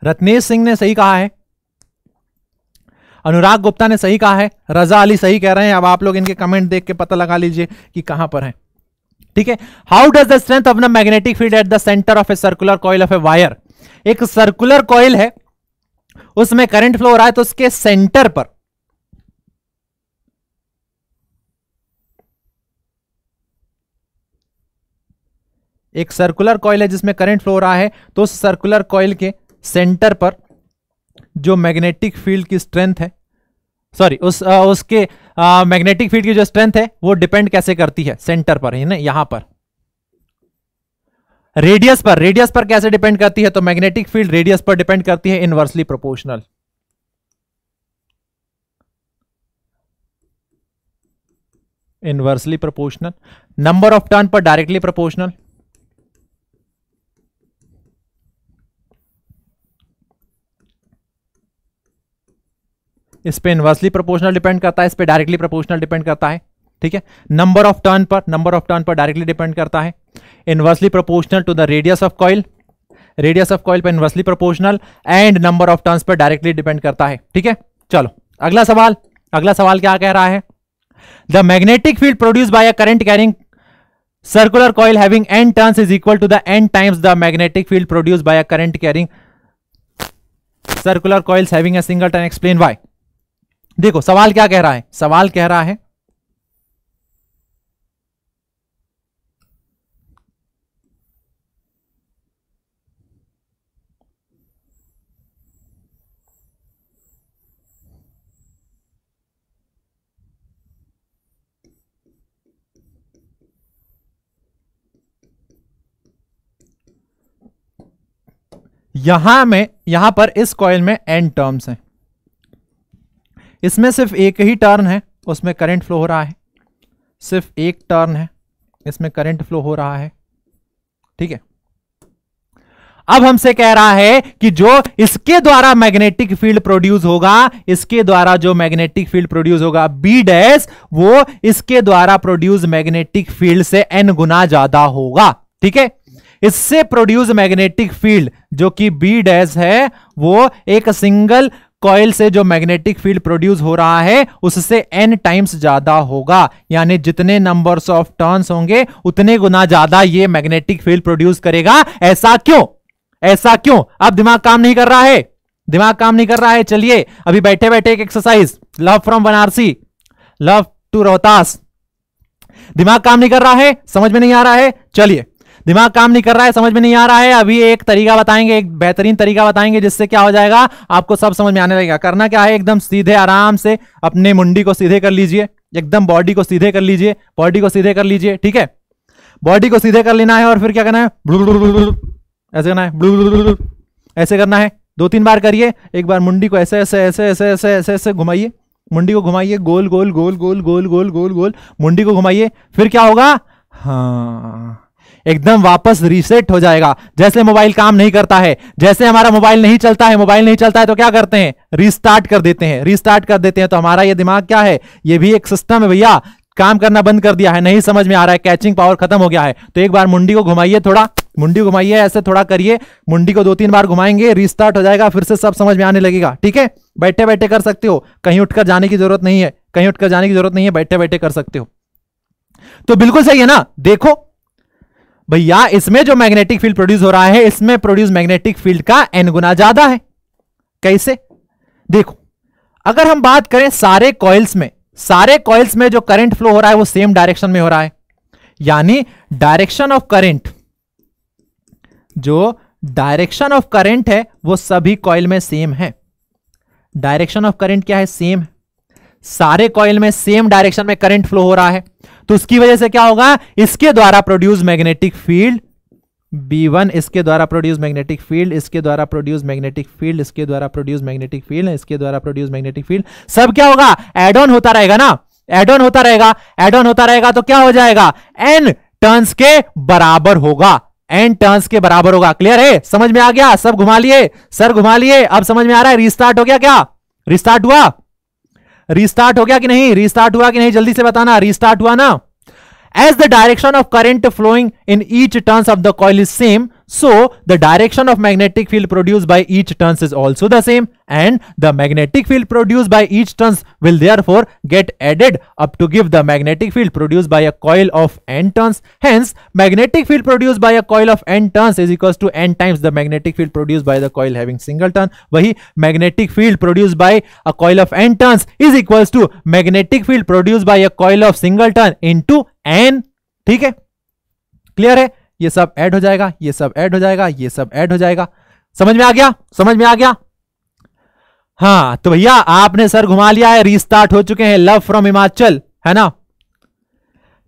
Speaker 1: Ratnesh Singh ने सही कहा है अनुराग गुप्ता ने सही कहा है रजा अली सही कह रहे हैं अब आप लोग इनके कमेंट देख के पता लगा लीजिए कि कहां पर है ठीक है how does the strength of the magnetic field at the centre of a circular coil of a wire एक सर्कुलर कॉयल है उसमें करंट फ्लो हो रहा है तो उसके सेंटर पर एक सर्कुलर कॉयल है जिसमें करंट फ्लो हो रहा है तो उस सर्कुलर कॉयल के सेंटर पर जो मैग्नेटिक फील्ड की स्ट्रेंथ है सॉरी उस आ, उसके मैग्नेटिक फील्ड की जो स्ट्रेंथ है वो डिपेंड कैसे करती है सेंटर पर है ना यहां पर रेडियस पर रेडियस पर कैसे डिपेंड करती है तो मैग्नेटिक फील्ड रेडियस पर डिपेंड करती है inversely proportional inversely proportional number of turn पर डायरेक्टली प्रोपोर्शनल इस पर इनवर्सली प्रोपोर्शनल डिपेंड करता है इस पर डायरेक्टली प्रोपोर्शनल डिपेंड करता है ठीक है नंबर ऑफ टर्न पर नंबर ऑफ टर्न पर डायरेक्टली डिपेंड करता है inversely proportional to the radius of coil radius of coil पर inversely proportional and number of turn पर डायरेक्टली डिपेंड करता है ठीक है चलो अगला सवाल अगला सवाल क्या कह रहा है the magnetic field produce by a current carrying circular coil having n turns is equal to the n times the magnetic field produce by a current carrying circular coils having a single turn explain why देखो सवाल क्या कह रहा है सवाल कह रहा है यहां में यहां पर इस कॉयल में एन टर्म्स हैं इसमें सिर्फ एक ही टर्न है उसमें करंट फ्लो हो रहा है सिर्फ एक टर्न है इसमें करंट फ्लो हो रहा है ठीक है अब हमसे कह रहा है कि जो इसके द्वारा मैग्नेटिक फील्ड प्रोड्यूस होगा इसके द्वारा जो मैग्नेटिक फील्ड प्रोड्यूस होगा बी डैश वो इसके द्वारा प्रोड्यूस मैग्नेटिक फील्ड से एन गुना ज्यादा होगा ठीक है इससे प्रोड्यूस मैग्नेटिक फील्ड जो कि बी डैश है वो एक सिंगल कॉयल से जो मैग्नेटिक फील्ड प्रोड्यूस हो रहा है उससे एन टाइम्स ज्यादा होगा यानी जितने नंबर ऑफ टर्न्स होंगे उतने गुना ज्यादा ये मैग्नेटिक फील्ड प्रोड्यूस करेगा ऐसा क्यों ऐसा क्यों अब दिमाग काम नहीं कर रहा है दिमाग काम नहीं कर रहा है चलिए अभी बैठे बैठे एक exercise love from Banarasi love to Rohtas दिमाग काम नहीं कर रहा है समझ में नहीं आ रहा है चलिए दिमाग काम नहीं कर रहा है समझ में नहीं आ रहा है अभी एक तरीका बताएंगे एक बेहतरीन तरीका बताएंगे जिससे क्या हो जाएगा आपको सब समझ में आने लगेगा करना क्या है एकदम सीधे आराम से अपने मुंडी को सीधे कर लीजिए एकदम बॉडी को सीधे कर लीजिए बॉडी को सीधे कर लीजिए ठीक है बॉडी को सीधे कर लेना है और फिर क्या करना है ऐसे करना है ऐसे करना है दो तीन बार करिए एक बार मुंडी को ऐसे ऐसे ऐसे ऐसे ऐसे ऐसे ऐसे घुमाइए मुंडी को घुमाइए गोल गोल गोल गोल गोल गोल गोल गोल मुंडी को घुमाइए फिर क्या होगा हाँ एकदम वापस रीसेट हो जाएगा जैसे मोबाइल काम नहीं करता है जैसे हमारा मोबाइल नहीं चलता है मोबाइल नहीं चलता है तो क्या करते हैं रिस्टार्ट कर देते हैं रिस्टार्ट कर देते हैं तो हमारा ये दिमाग क्या है ये भी एक सिस्टम है भैया काम करना बंद कर दिया है नहीं समझ में आ रहा है कैचिंग पावर खत्म हो गया है तो एक बार मुंडी को घुमाइए थोड़ा मुंडी घुमाइए ऐसे थोड़ा करिए मुंडी को दो तीन बार घुमाएंगे रिस्टार्ट हो जाएगा फिर से सब समझ में आने लगेगा ठीक है बैठे बैठे कर सकते हो कहीं उठकर जाने की जरूरत नहीं है कहीं उठकर जाने की जरूरत नहीं है बैठे बैठे कर सकते हो तो बिल्कुल सही है ना देखो भैया इसमें जो मैग्नेटिक फील्ड प्रोड्यूस हो रहा है इसमें प्रोड्यूस मैग्नेटिक फील्ड का एन गुना ज्यादा है कैसे देखो अगर हम बात करें सारे कॉइल्स में सारे कॉइल्स में जो करंट फ्लो हो रहा है वो सेम डायरेक्शन में हो रहा है यानी डायरेक्शन ऑफ करंट जो डायरेक्शन ऑफ करंट है वो सभी कॉइल में सेम है डायरेक्शन ऑफ करंट क्या है सेम सारे कॉइल में सेम डायरेक्शन में करंट फ्लो हो रहा है तो उसकी वजह से क्या होगा इसके द्वारा प्रोड्यूस मैग्नेटिक फील्ड B1 इसके द्वारा प्रोड्यूस मैग्नेटिक फील्ड इसके द्वारा प्रोड्यूस मैग्नेटिक फील्ड इसके द्वारा प्रोड्यूस मैग्नेटिक फील्ड इसके द्वारा प्रोड्यूस मैग्नेटिक फील्ड सब क्या होगा एड ऑन होता रहेगा ना एड ऑन होता रहेगा एड ऑन होता रहेगा तो क्या हो जाएगा एन टर्न्स के बराबर होगा एन टर्न्स के बराबर होगा क्लियर है समझ में आ गया सब घुमा लिए सर घुमा लिए अब समझ में आ रहा है रिस्टार्ट हो गया क्या रिस्टार्ट हुआ रिस्टार्ट हो गया कि नहीं रिस्टार्ट हुआ कि नहीं जल्दी से बताना रिस्टार्ट हुआ ना as the direction of current flowing in each turns of the coil is same So the direction of magnetic field produced by each turns is also the same and the magnetic field produced by each turns will therefore get added up to give the magnetic field produced by a coil of n turns. Hence magnetic field produced by a coil of n turns is equals to n times the magnetic field produced by the coil having single turn. वही magnetic field produced by a coil of n turns is equals to magnetic field produced by a coil of single turn into n. ठीक है clear है ये सब add हो जाएगा ये सब ऐड हो जाएगा ये सब ऐड हो जाएगा समझ में आ गया समझ में आ गया हाँ तो भैया आपने सर घुमा लिया है रीस्टार्ट हो चुके हैं लव फ्रॉम हिमाचल है ना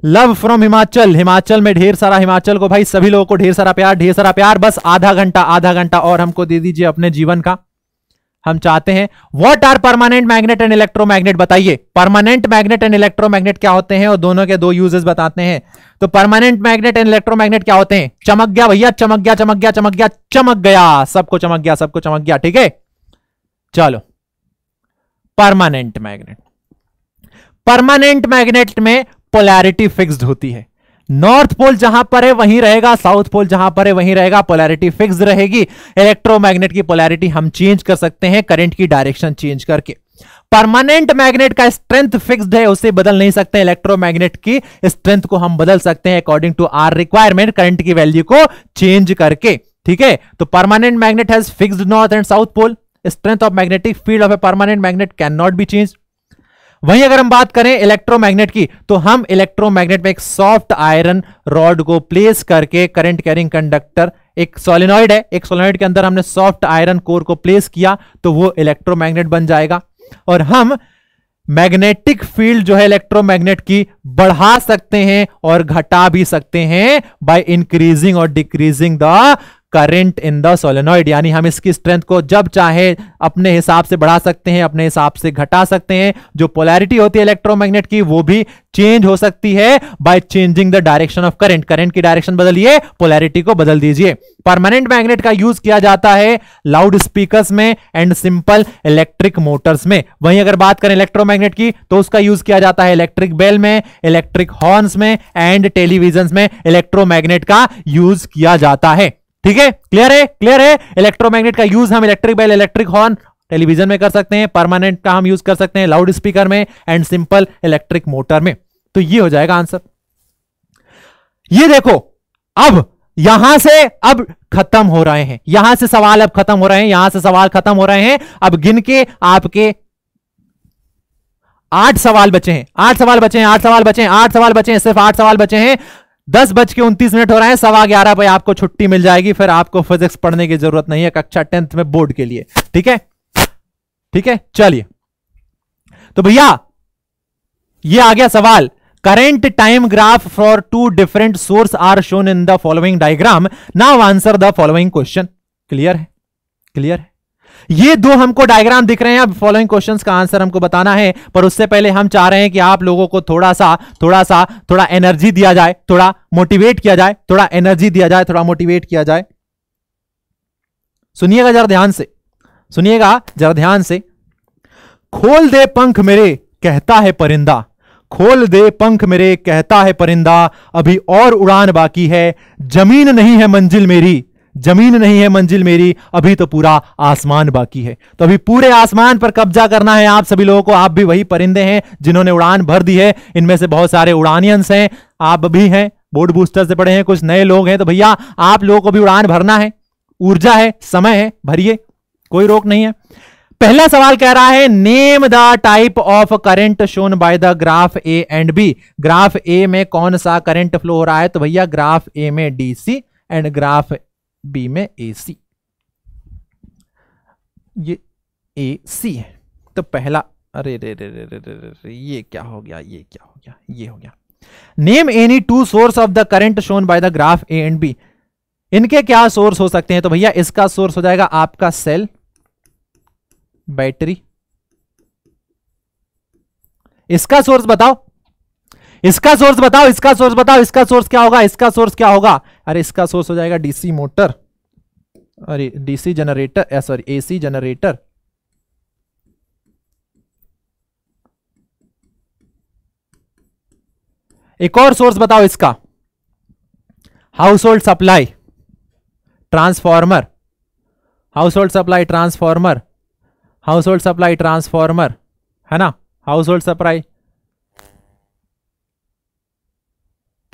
Speaker 1: लव फ्रॉम हिमाचल हिमाचल में ढेर सारा हिमाचल को भाई सभी लोगों को ढेर सारा प्यार ढेर सारा प्यार बस आधा घंटा आधा घंटा और हमको दे दीजिए अपने जीवन का हम चाहते हैं what are permanent magnet and electromagnet बताइए परमानेंट मैग्नेट एंड इलेक्ट्रोमैग्नेट क्या होते हैं और दोनों के दो यूजेस बताते हैं तो परमानेंट मैग्नेट एंड इलेक्ट्रोमैग्नेट क्या होते हैं चमक गया भैया चमक गया चमक गया चमक गया चमक गया सबको चमक गया सबको चमक गया ठीक है चलो परमानेंट मैग्नेट परमानेंट मैग्नेट में पोलैरिटी फिक्स्ड होती है नॉर्थ पोल जहां पर है वहीं रहेगा साउथ पोल जहां पर है वहीं रहेगा पोलैरिटी फिक्स रहेगी इलेक्ट्रोमैग्नेट की पोलैरिटी हम चेंज कर सकते हैं करंट की डायरेक्शन चेंज करके परमानेंट मैग्नेट का स्ट्रेंथ फिक्स्ड है उसे बदल नहीं सकते इलेक्ट्रोमैग्नेट की स्ट्रेंथ को हम बदल सकते हैं according to our requirement current की वैल्यू को चेंज करके ठीक है तो permanent magnet has fixed north and south pole strength of magnetic field of a permanent magnet can not be change वहीं अगर हम बात करें इलेक्ट्रोमैग्नेट की तो हम इलेक्ट्रोमैग्नेट में एक सॉफ्ट आयरन रॉड को प्लेस करके करंट कैरिंग कंडक्टर एक सोलिनॉइड है एक सोलिनॉइड के अंदर हमने सॉफ्ट आयरन कोर को प्लेस किया तो वो इलेक्ट्रोमैग्नेट बन जाएगा और हम मैग्नेटिक फील्ड जो है इलेक्ट्रोमैग्नेट की बढ़ा सकते हैं और घटा भी सकते हैं बाय इंक्रीजिंग और decreasing the current in the solenoid यानी हम इसकी स्ट्रेंथ को जब चाहे अपने हिसाब से बढ़ा सकते हैं अपने हिसाब से घटा सकते हैं जो पोलैरिटी होती है इलेक्ट्रोमैग्नेट की वो भी चेंज हो सकती है by changing the direction of current current की डायरेक्शन बदलिए पोलैरिटी को बदल दीजिए परमानेंट मैग्नेट का यूज किया जाता है लाउड स्पीकर्स में एंड सिंपल इलेक्ट्रिक मोटर्स में वहीं अगर बात करें इलेक्ट्रोमैग्नेट की तो उसका यूज किया जाता है इलेक्ट्रिक बेल में इलेक्ट्रिक हॉर्न्स में एंड टेलीविजन में इलेक्ट्रोमैग्नेट का यूज किया जाता है ठीक है क्लियर है क्लियर है इलेक्ट्रोमैग्नेट का यूज हम electric bell electric horn television में कर सकते हैं परमानेंट का हम यूज कर सकते हैं लाउड स्पीकर में एंड सिंपल इलेक्ट्रिक मोटर में तो ये हो जाएगा आंसर ये देखो अब यहां से अब खत्म हो रहे हैं यहां से सवाल अब खत्म हो रहे हैं यहां से सवाल खत्म हो रहे हैं अब गिन के आपके आठ सवाल बचे हैं आठ सवाल बचे हैं आठ सवाल बचे हैं आठ सवाल बचे हैं सिर्फ आठ सवाल बचे हैं दस बज के उनतीस मिनट हो रहे हैं सवा ग्यारह बजे आपको छुट्टी मिल जाएगी फिर आपको फिजिक्स पढ़ने की जरूरत नहीं है कक्षा टेंथ में बोर्ड के लिए ठीक है ठीक है चलिए तो भैया ये आ गया सवाल current time graph for two different source are shown in the following diagram now answer the following question clear है क्लियर है ये दो हमको डायग्राम दिख रहे हैं अब फॉलोइंग क्वेश्चंस का आंसर हमको बताना है पर उससे पहले हम चाह रहे हैं कि आप लोगों को थोड़ा सा थोड़ा सा थोड़ा एनर्जी दिया जाए थोड़ा मोटिवेट किया जाए थोड़ा एनर्जी दिया जाए थोड़ा मोटिवेट किया जाए सुनिएगा जरा ध्यान से सुनिएगा जरा ध्यान से खोल दे पंख मेरे कहता है परिंदा खोल दे पंख मेरे कहता है परिंदा अभी और उड़ान बाकी है जमीन नहीं है मंजिल मेरी जमीन नहीं है मंजिल मेरी अभी तो पूरा आसमान बाकी है तो अभी पूरे आसमान पर कब्जा करना है आप सभी लोगों को आप भी वही परिंदे हैं जिन्होंने उड़ान भर दी है इनमें से बहुत सारे उड़ानियंस हैं आप भी हैं बोर्ड बूस्टर से पड़े हैं कुछ नए लोग हैं तो भैया आप लोगों को भी उड़ान भरना है ऊर्जा है समय है भरिए कोई रोक नहीं है पहला सवाल कह रहा है name the type of current shown by the graph A and B graph A में कौन सा करंट फ्लो हो रहा है तो भैया ग्राफ ए में डीसी एंड ग्राफ बी में ए सी ये ए सी है तो पहला अरे रे रे रे रे रे रे ये क्या हो गया ये क्या हो
Speaker 2: गया ये हो गया
Speaker 1: name any two source of the current shown by the graph A and B इनके क्या सोर्स हो सकते हैं तो भैया इसका सोर्स हो जाएगा आपका सेल बैटरी इसका सोर्स बताओ इसका सोर्स बताओ इसका सोर्स बताओ इसका सोर्स क्या होगा इसका सोर्स क्या होगा अरे इसका सोर्स हो जाएगा डीसी मोटर अरे DC generator sorry AC generator एक और सोर्स बताओ इसका household supply transformer household supply transformer household supply transformer है ना हाउस होल्ड सप्लाई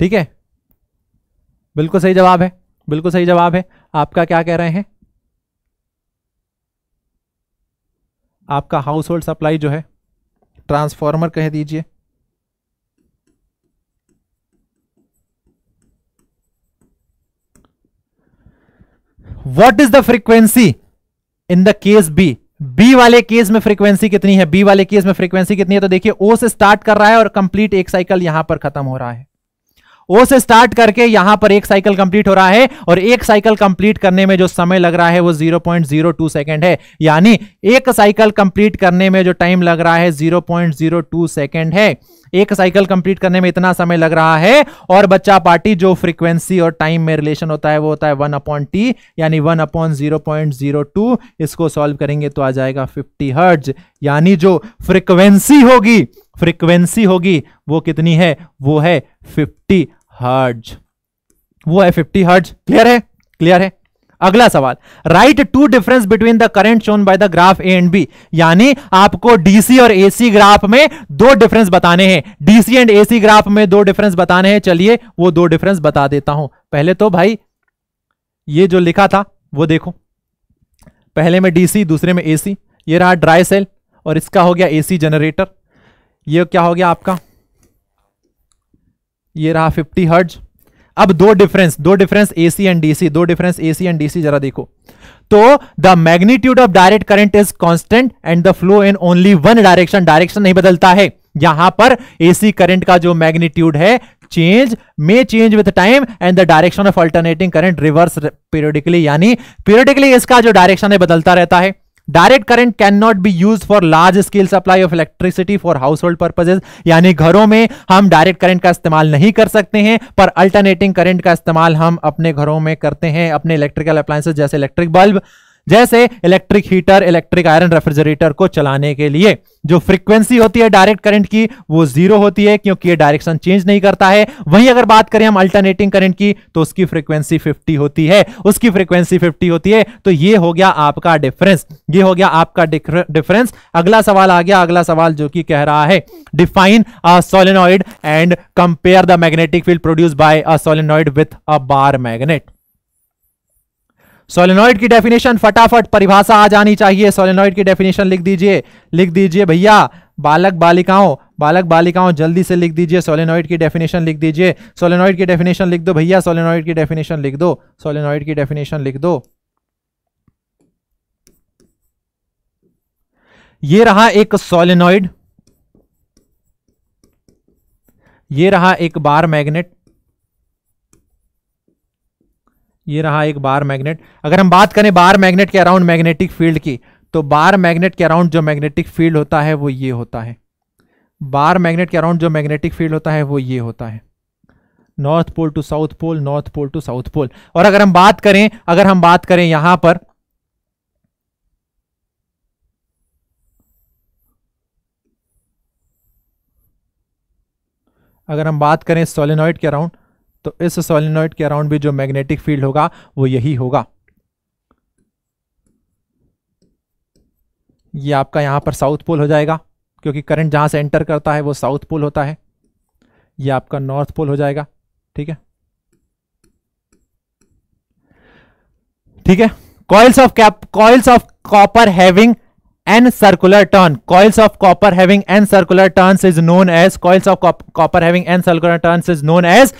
Speaker 1: ठीक है बिल्कुल सही जवाब है बिल्कुल सही जवाब है आपका क्या कह रहे हैं आपका हाउस होल्ड सप्लाई जो है ट्रांसफॉर्मर कह दीजिए what is the frequency in the case B B वाले केस में फ्रीक्वेंसी कितनी है बी वाले केस में फ्रीक्वेंसी कितनी है तो देखिए ओ से स्टार्ट कर रहा है और कंप्लीट एक साइकिल यहां पर खत्म हो रहा है ओ से स्टार्ट करके यहां पर एक साइकिल कंप्लीट हो रहा है और एक साइकिल कंप्लीट करने में जो समय लग रहा है वो 0.02 सेकेंड है यानी एक साइकिल कंप्लीट करने में जो टाइम लग रहा है 0.02 सेकेंड है एक साइकिल कंप्लीट करने में इतना समय लग रहा है और बच्चा पार्टी जो फ्रीक्वेंसी और टाइम में रिलेशन होता है वो होता है वन अपॉन टी यानी one upon zero point zero two इसको सॉल्व करेंगे तो आ जाएगा फिफ्टी हर्ज यानी जो फ्रीक्वेंसी होगी फ्रीक्वेंसी होगी वो कितनी है वो है 50 हर्ज वो है 50 हर्ज क्लियर है क्लियर है अगला सवाल write to difference between the current shown by the graph A and B यानी आपको डीसी और एसी ग्राफ में दो डिफरेंस बताने हैं डीसी एंड एसी ग्राफ में दो डिफरेंस बताने हैं चलिए वो दो डिफरेंस बता देता हूं पहले तो भाई ये जो लिखा था वो देखो पहले में डीसी दूसरे में एसी ये रहा ड्राई सेल और इसका हो गया एसी जनरेटर ये क्या हो गया आपका ये रहा 50 हर्ज अब दो डिफरेंस दो डिफरेंस एसी एंड डीसी दो डिफरेंस एसी एंड डीसी जरा देखो तो the magnitude of direct current is constant and the flow in only one direction direction नहीं बदलता है यहां पर एसी करंट का जो मैग्नीट्यूड है change may change with time and the direction of alternating current reverse periodically यानी periodically इसका जो डायरेक्शन है बदलता रहता है direct current can not be use for large scale supply of electricity for household purposes यानी घरों में हम डायरेक्ट करंट का इस्तेमाल नहीं कर सकते हैं पर अल्टरनेटिंग करंट का इस्तेमाल हम अपने घरों में करते हैं अपने इलेक्ट्रिकल अप्लायसेज जैसे इलेक्ट्रिक बल्ब जैसे electric heater electric iron refrigerator को चलाने के लिए जो फ्रीक्वेंसी होती है डायरेक्ट करंट की वो जीरो होती है क्योंकि ये डायरेक्शन चेंज नहीं करता है वहीं अगर बात करें हम अल्टरनेटिंग करंट की तो उसकी फ्रीक्वेंसी 50 होती है उसकी फ्रीक्वेंसी 50 होती है तो ये हो गया आपका डिफरेंस ये हो गया आपका डिफरेंस अगला सवाल आ गया अगला सवाल जो कि कह रहा है define a solenoid and compare the magnetic field produce by a solenoid with a bar magnet solenoid की डेफिनेशन फटाफट परिभाषा आ जानी चाहिए सोलेनॉइड की डेफिनेशन लिख दीजिए लिख दीजिए भैया बालक बालिकाओं बालक बालिकाओं जल्दी से लिख दीजिए सोलेनॉइड की डेफिनेशन लिख दीजिए सोलेनॉइड की डेफिनेशन लिख दो भैया सोलेनॉइड की डेफिनेशन लिख दो सोलेनॉइड की डेफिनेशन लिख दो ये रहा एक सोलेनॉइड ये रहा एक बार मैग्नेट ये रहा एक बार मैग्नेट अगर हम बात करें बार मैग्नेट के अराउंड मैग्नेटिक फील्ड की तो बार मैग्नेट के अराउंड जो मैग्नेटिक फील्ड होता है वो ये होता है बार मैग्नेट के अराउंड जो मैग्नेटिक फील्ड होता है वो ये होता है north pole to south pole north pole to south pole और अगर हम बात करें अगर हम बात करें यहां पर अगर हम बात करें सोलिनॉइड के अराउंड तो इस सोलिनॉइड के अराउंड भी जो मैग्नेटिक फील्ड होगा वो यही होगा ये आपका यहां पर साउथ पोल हो जाएगा क्योंकि करंट जहां से एंटर करता है वो साउथ पोल होता है ये आपका नॉर्थ पोल हो जाएगा ठीक है ठीक है coils of cap coils of copper having an circular turn coils of copper having an circular turn is known as coils of copper having an circular turns is known as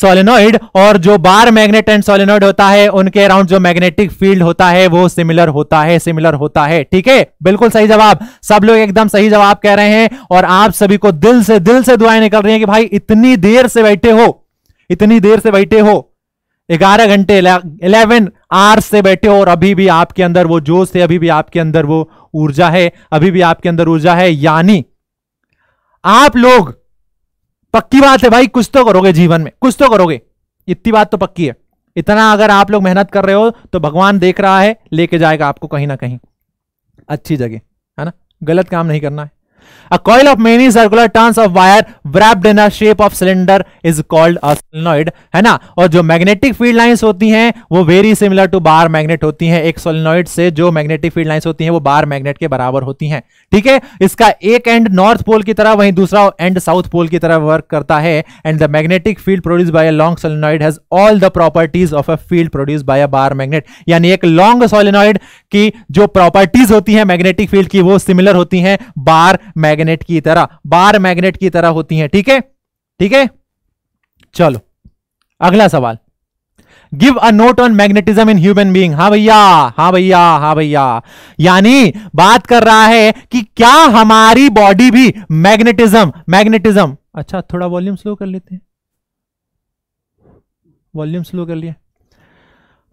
Speaker 1: solenoid और जो बार magnet and solenoid होता है उनके around जो magnetic field होता है वो similar होता है सिमिलर होता है ठीक है बिल्कुल सही जवाब सब लोग एकदम सही जवाब कह रहे हैं और आप सभी को दिल से दिल से दुआएं निकल रही हैं कि भाई इतनी देर से बैठे हो इतनी देर से बैठे हो ग्यारह घंटे इलेवन आवर्स से बैठे हो और अभी भी आपके अंदर वो जोश है अभी भी आपके अंदर वो ऊर्जा है अभी भी आपके अंदर ऊर्जा है यानी आप लोग पक्की बात है भाई कुछ तो करोगे जीवन में कुछ तो करोगे इतनी बात तो पक्की है इतना अगर आप लोग मेहनत कर रहे हो तो भगवान देख रहा है लेके जाएगा आपको कहीं ना कहीं अच्छी जगह है ना गलत काम नहीं करना है A coil of many circular turns of wire wrapped in a shape of cylinder is called a solenoid है ना और जो magnetic field lines होती हैं वो very similar to bar magnet होती हैं एक solenoid से जो magnetic field lines होती हैं वो bar magnet के बराबर होती हैं ठीक है इसका एक end north pole की तरह वहीं दूसरा end south pole की तरह work करता है and the magnetic field produced by a long solenoid has all the properties of a field produced by a bar magnet यानी एक long solenoid कि जो प्रॉपर्टीज होती है मैग्नेटिक फील्ड की वो सिमिलर होती हैं बार मैग्नेट की तरह बार मैग्नेट की तरह होती हैं ठीक है ठीक है चलो अगला सवाल give a note on magnetism in human being हा भैया हा भैया हा भैया यानी बात कर रहा है कि क्या हमारी बॉडी भी मैग्नेटिज्म मैग्नेटिज्म अच्छा थोड़ा वॉल्यूम स्लो कर लेते हैं वॉल्यूम स्लो कर लिया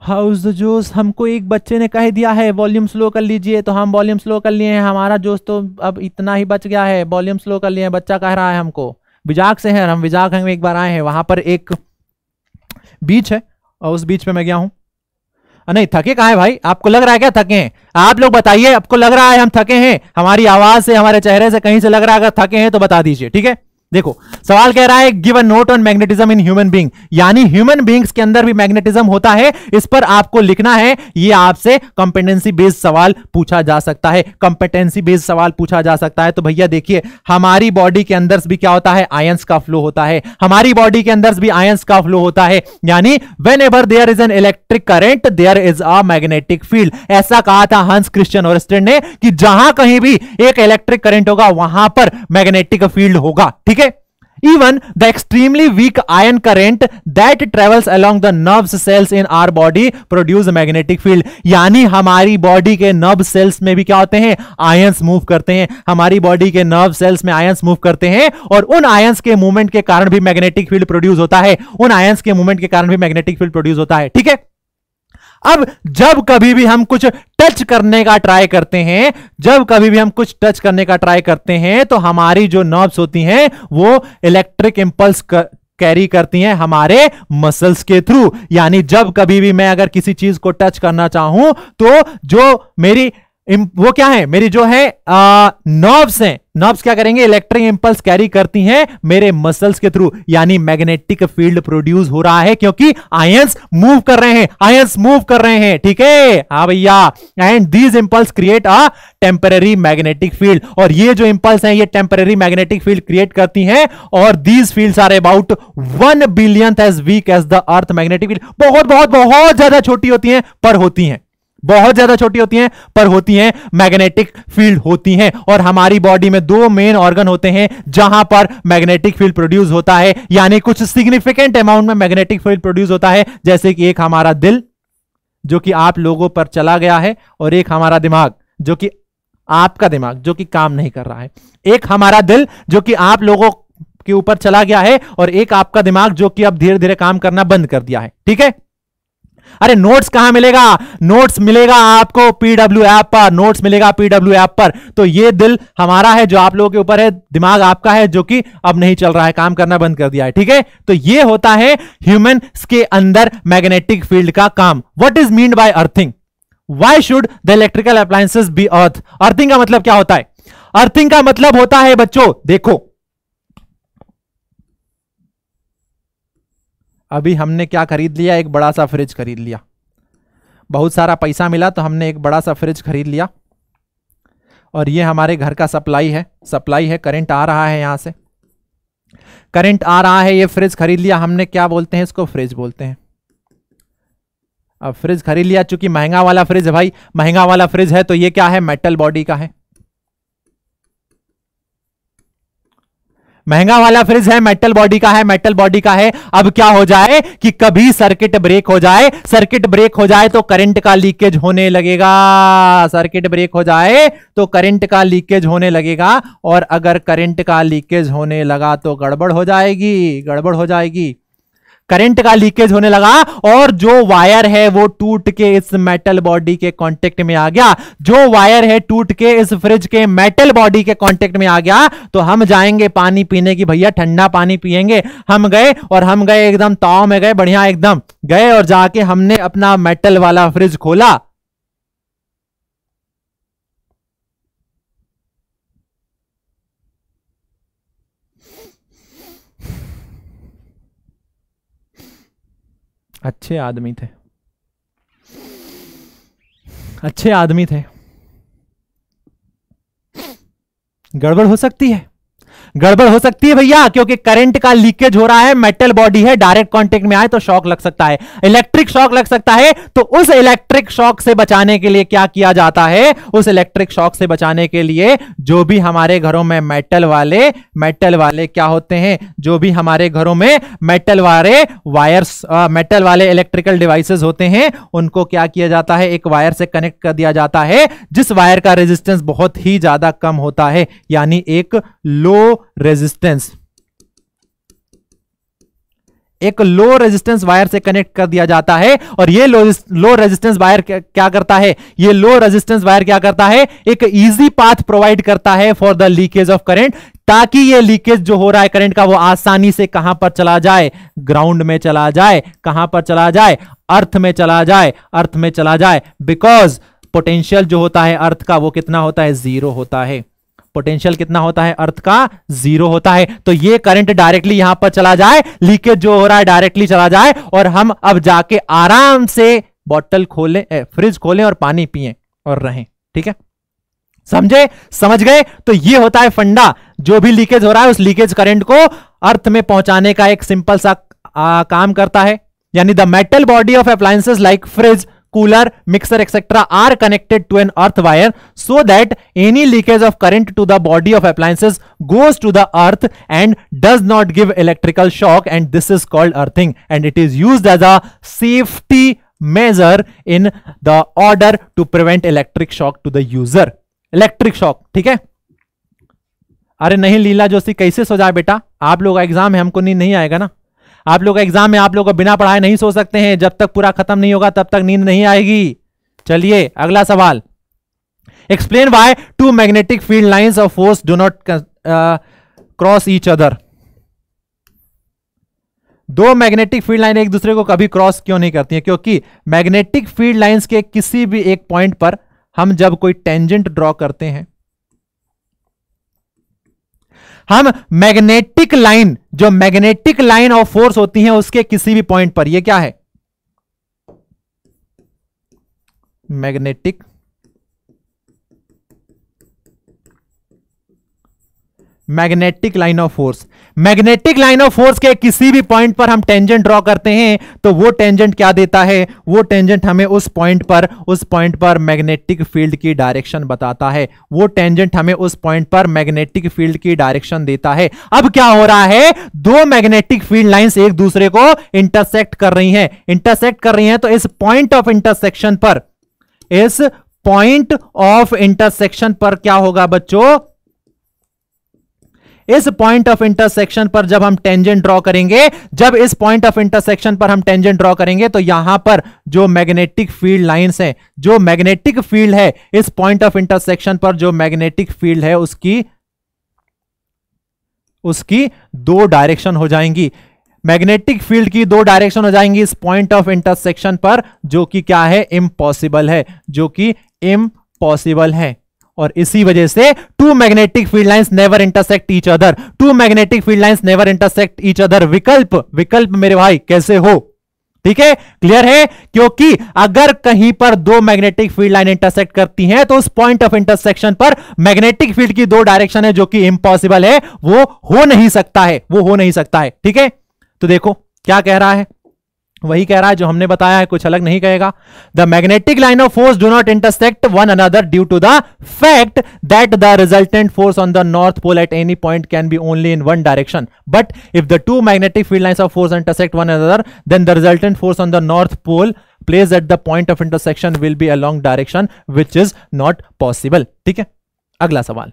Speaker 1: हाउस द जोश हमको एक बच्चे ने कह दिया है वॉल्यूम स्लो कर लीजिए तो हम वॉल्यूम स्लो कर लिए हैं हमारा जोश तो अब इतना ही बच गया है वॉल्यूम स्लो कर लिए हैं बच्चा कह रहा है हमको विजाक से है हम विजाक हम एक बार आए हैं वहां पर एक बीच है और उस बीच पे मैं गया हूँ नहीं थके कहा है भाई आपको लग रहा है क्या थके हैं आप लोग बताइए आपको लग रहा है हम थके हैं हमारी आवाज से हमारे चेहरे से कहीं से लग रहा है अगर थके हैं तो बता दीजिए ठीक है देखो सवाल कह रहा है give a note on magnetism in human being यानी ह्यूमन बींग्स के अंदर भी मैग्नेटिज्म होता है इस पर आपको लिखना है ये आपसे कॉम्पिटेंसी बेस्ड सवाल पूछा जा सकता है कॉम्पिटेंसी बेस्ड सवाल पूछा जा सकता है तो भैया देखिए हमारी बॉडी के अंदर भी क्या होता है आयंस का फ्लो होता है हमारी बॉडी के अंदर भी आयंस का फ्लो होता है यानी whenever there is an electric current there is a magnetic field ऐसा कहा था हंस क्रिश्चियन और ने कि जहां कहीं भी एक इलेक्ट्रिक करेंट होगा वहां पर मैग्नेटिक फील्ड होगा ठीक है even the extremely weak ion current that travels along the nerve cells in our body produce magnetic field यानी हमारी बॉडी के नर्व सेल्स में भी क्या होते हैं आयन्स मूव करते हैं हमारी बॉडी के नर्व सेल्स में आयन्स मूव करते हैं और उन आयन्स के मूवमेंट के कारण भी मैग्नेटिक फील्ड प्रोड्यूस होता है उन आयंस के मूवमेंट के कारण भी मैग्नेटिक फील्ड प्रोड्यूस होता है ठीक है अब जब कभी भी हम कुछ टच करने का ट्राई करते हैं जब कभी भी हम कुछ टच करने का ट्राई करते हैं तो हमारी जो नर्व्स होती हैं वो इलेक्ट्रिक इंपल्स कर... कैरी करती हैं हमारे मसल्स के थ्रू यानी जब कभी भी मैं अगर किसी चीज को टच करना चाहूं तो जो मेरी वो क्या है मेरी जो है नर्व्स हैं नर्व्स क्या करेंगे इलेक्ट्रिक इंपल्स कैरी करती हैं मेरे मसल्स के थ्रू यानी मैग्नेटिक फील्ड प्रोड्यूस हो रहा है क्योंकि आयंस मूव कर रहे हैं आयंस मूव कर रहे हैं ठीक है हा भैया and these impulse create a temporary magnetic field और ये जो इंपल्स हैं ये टेम्पररी मैग्नेटिक फील्ड क्रिएट करती हैं और these field are about one billion as weak as the earth magnetic field बहुत बहुत बहुत ज्यादा छोटी होती है पर होती है बहुत ज्यादा छोटी होती हैं पर होती हैं मैग्नेटिक फील्ड होती हैं और हमारी बॉडी में दो मेन ऑर्गन होते हैं जहां पर मैग्नेटिक फील्ड प्रोड्यूस होता है यानी कुछ सिग्निफिकेंट अमाउंट में मैग्नेटिक फील्ड प्रोड्यूस होता है जैसे कि एक हमारा दिल जो कि आप लोगों पर चला गया है और एक हमारा दिमाग जो कि आपका दिमाग जो कि काम नहीं कर रहा है एक हमारा दिल जो कि आप लोगों के ऊपर चला गया है और एक आपका दिमाग जो कि अब धीरे धीरे काम करना बंद कर दिया है ठीक है अरे नोट्स कहां मिलेगा नोट्स मिलेगा आपको पीडब्ल्यू ऐप पर नोट्स मिलेगा पीडब्ल्यू ऐप पर तो ये दिल हमारा है जो आप लोगों के ऊपर है दिमाग आपका है जो कि अब नहीं चल रहा है काम करना बंद कर दिया है ठीक है तो ये होता है ह्यूमन के अंदर मैग्नेटिक फील्ड का काम what is mean by earthing why should the electrical appliances be earth earthing का मतलब क्या होता है अर्थिंग का मतलब होता है बच्चों देखो अभी हमने क्या खरीद लिया एक बड़ा सा फ्रिज खरीद लिया बहुत सारा पैसा मिला तो हमने एक बड़ा सा फ्रिज खरीद लिया और ये हमारे घर का सप्लाई है सप्लाई है करंट आ रहा है यहाँ से करंट आ रहा है ये फ्रिज खरीद लिया हमने क्या बोलते हैं इसको फ्रिज बोलते हैं अब फ्रिज खरीद लिया चूंकि महंगा वाला फ्रिज है भाई महंगा वाला फ्रिज है तो ये क्या है मेटल बॉडी का है महंगा वाला फ्रिज है मेटल बॉडी का है मेटल बॉडी का है अब क्या हो जाए कि कभी सर्किट ब्रेक हो जाए सर्किट ब्रेक हो जाए तो करंट का लीकेज होने लगेगा सर्किट ब्रेक हो जाए तो करंट का लीकेज होने लगेगा और अगर करंट का लीकेज होने लगा तो गड़बड़ हो जाएगी गड़बड़ हो जाएगी करंट का लीकेज होने लगा और जो वायर है वो टूट के इस मेटल बॉडी के कांटेक्ट में आ गया जो वायर है टूट के इस फ्रिज के मेटल बॉडी के कांटेक्ट में आ गया तो हम जाएंगे पानी पीने की भैया ठंडा पानी पियेंगे हम गए और हम गए एकदम ताव में गए बढ़िया एकदम गए और जाके हमने अपना मेटल वाला फ्रिज खोला अच्छे आदमी थे अच्छे आदमी थे गड़बड़ हो सकती है गड़बड़ हो सकती है भैया क्योंकि करंट का लीकेज हो रहा है मेटल बॉडी है डायरेक्ट कांटेक्ट में आए तो शॉक लग सकता है इलेक्ट्रिक शॉक लग सकता है तो उस इलेक्ट्रिक शॉक से बचाने के लिए क्या किया जाता है उस इलेक्ट्रिक शॉक से बचाने के लिए जो भी हमारे घरों में मेटल वाले मेटल वाले क्या होते हैं जो भी हमारे घरों में मेटल वाले वायर्स मेटल वाले इलेक्ट्रिकल डिवाइसेस होते हैं उनको क्या किया जाता है एक वायर से कनेक्ट कर दिया जाता है जिस वायर का रेजिस्टेंस बहुत ही ज्यादा कम होता है यानी एक लो रेजिस्टेंस एक लो रेजिस्टेंस वायर से कनेक्ट कर दिया जाता है और ये लो लो रेजिस्टेंस वायर क्या करता है ये लो रेजिस्टेंस वायर क्या करता है एक इजी पाथ प्रोवाइड करता है for the leakage of current ताकि ये लीकेज जो हो रहा है करंट का वो आसानी से कहां पर चला जाए ग्राउंड में चला जाए कहां पर चला जाए अर्थ में चला जाए अर्थ में चला जाए बिकॉज पोटेंशियल जो होता है अर्थ का वो कितना होता है जीरो होता है पोटेंशियल कितना होता है अर्थ का जीरो होता है तो ये करंट डायरेक्टली यहां पर चला जाए लीकेज जो हो रहा है डायरेक्टली चला जाए और हम अब जाके आराम से बॉटल खोलें फ्रिज खोलें और पानी पिए और रहें ठीक है समझे समझ गए तो ये होता है फंडा जो भी लीकेज हो रहा है उस लीकेज करंट को अर्थ में पहुंचाने का एक सिंपल सा आ, काम करता है यानी the metal body of appliances like fridge cooler, mixer, etc. are connected to an earth wire so that any leakage of current to the body of appliances goes to the earth and does not give electrical shock and this is called earthing and it is used as a safety measure in the order to prevent electric shock to the user. Electric shock ठीक है अरे नहीं लीला जोशी कैसे सो जाए बेटा आप लोग का एग्जाम है हमको नहीं नहीं आएगा ना आप लोग एग्जाम में आप लोग को बिना पढ़ाए नहीं सो सकते हैं जब तक पूरा खत्म नहीं होगा तब तक नींद नहीं आएगी चलिए अगला सवाल explain why two magnetic field lines of force do not cross each other दो मैग्नेटिक फील्ड लाइन एक दूसरे को कभी क्रॉस क्यों नहीं करती है क्योंकि मैग्नेटिक फील्ड लाइन्स के किसी भी एक पॉइंट पर हम जब कोई टेंजेंट ड्रॉ करते हैं हम मैग्नेटिक लाइन जो मैग्नेटिक लाइन ऑफ फोर्स होती है उसके किसी भी पॉइंट पर यह क्या है magnetic magnetic line of force magnetic line of force के किसी भी पॉइंट पर हम टेंजेंट ड्रॉ करते हैं तो वो टेंजेंट क्या देता है वो टेंजेंट हमें उस पॉइंट पर उस पॉइंट पर मैग्नेटिक फील्ड की डायरेक्शन बताता है वो टेंजेंट हमें उस पॉइंट पर मैग्नेटिक फील्ड की डायरेक्शन देता है अब क्या हो रहा है दो मैग्नेटिक फील्ड लाइन एक दूसरे को इंटरसेक्ट कर रही है इंटरसेक्ट कर रही है तो इस पॉइंट ऑफ इंटरसेक्शन पर इस पॉइंट ऑफ इंटरसेक्शन पर क्या होगा बच्चों इस पॉइंट ऑफ इंटरसेक्शन पर जब हम टेंजेंट ड्रॉ करेंगे जब इस पॉइंट ऑफ इंटरसेक्शन पर हम टेंजेंट ड्रॉ करेंगे तो यहां पर जो मैग्नेटिक फील्ड लाइंस है जो मैग्नेटिक फील्ड है इस पॉइंट ऑफ इंटरसेक्शन पर जो मैग्नेटिक फील्ड है उसकी उसकी दो डायरेक्शन हो जाएंगी मैग्नेटिक फील्ड की दो डायरेक्शन हो जाएंगी इस पॉइंट ऑफ इंटरसेक्शन पर जो कि क्या है इम्पॉसिबल है जो कि इम्पॉसिबल है और इसी वजह से two magnetic field lines never intersect each other two magnetic field lines never intersect each other विकल्प विकल्प मेरे भाई कैसे हो ठीक है क्लियर है क्योंकि अगर कहीं पर दो मैग्नेटिक फील्ड लाइन इंटरसेक्ट करती हैं तो उस पॉइंट ऑफ इंटरसेक्शन पर मैग्नेटिक फील्ड की दो डायरेक्शन है जो कि इंपॉसिबल है वो हो नहीं सकता है वो हो नहीं सकता है ठीक है तो देखो क्या कह रहा है वही कह रहा है जो हमने बताया है कुछ अलग नहीं कहेगा the magnetic line of force do not intersect one another due to the fact that the resultant force on the north pole at any point can be only in one direction but if the two magnetic field line of force intersect one another then the resultant force on the north pole place at the point of intersection will be along direction which is not possible ठीक है अगला सवाल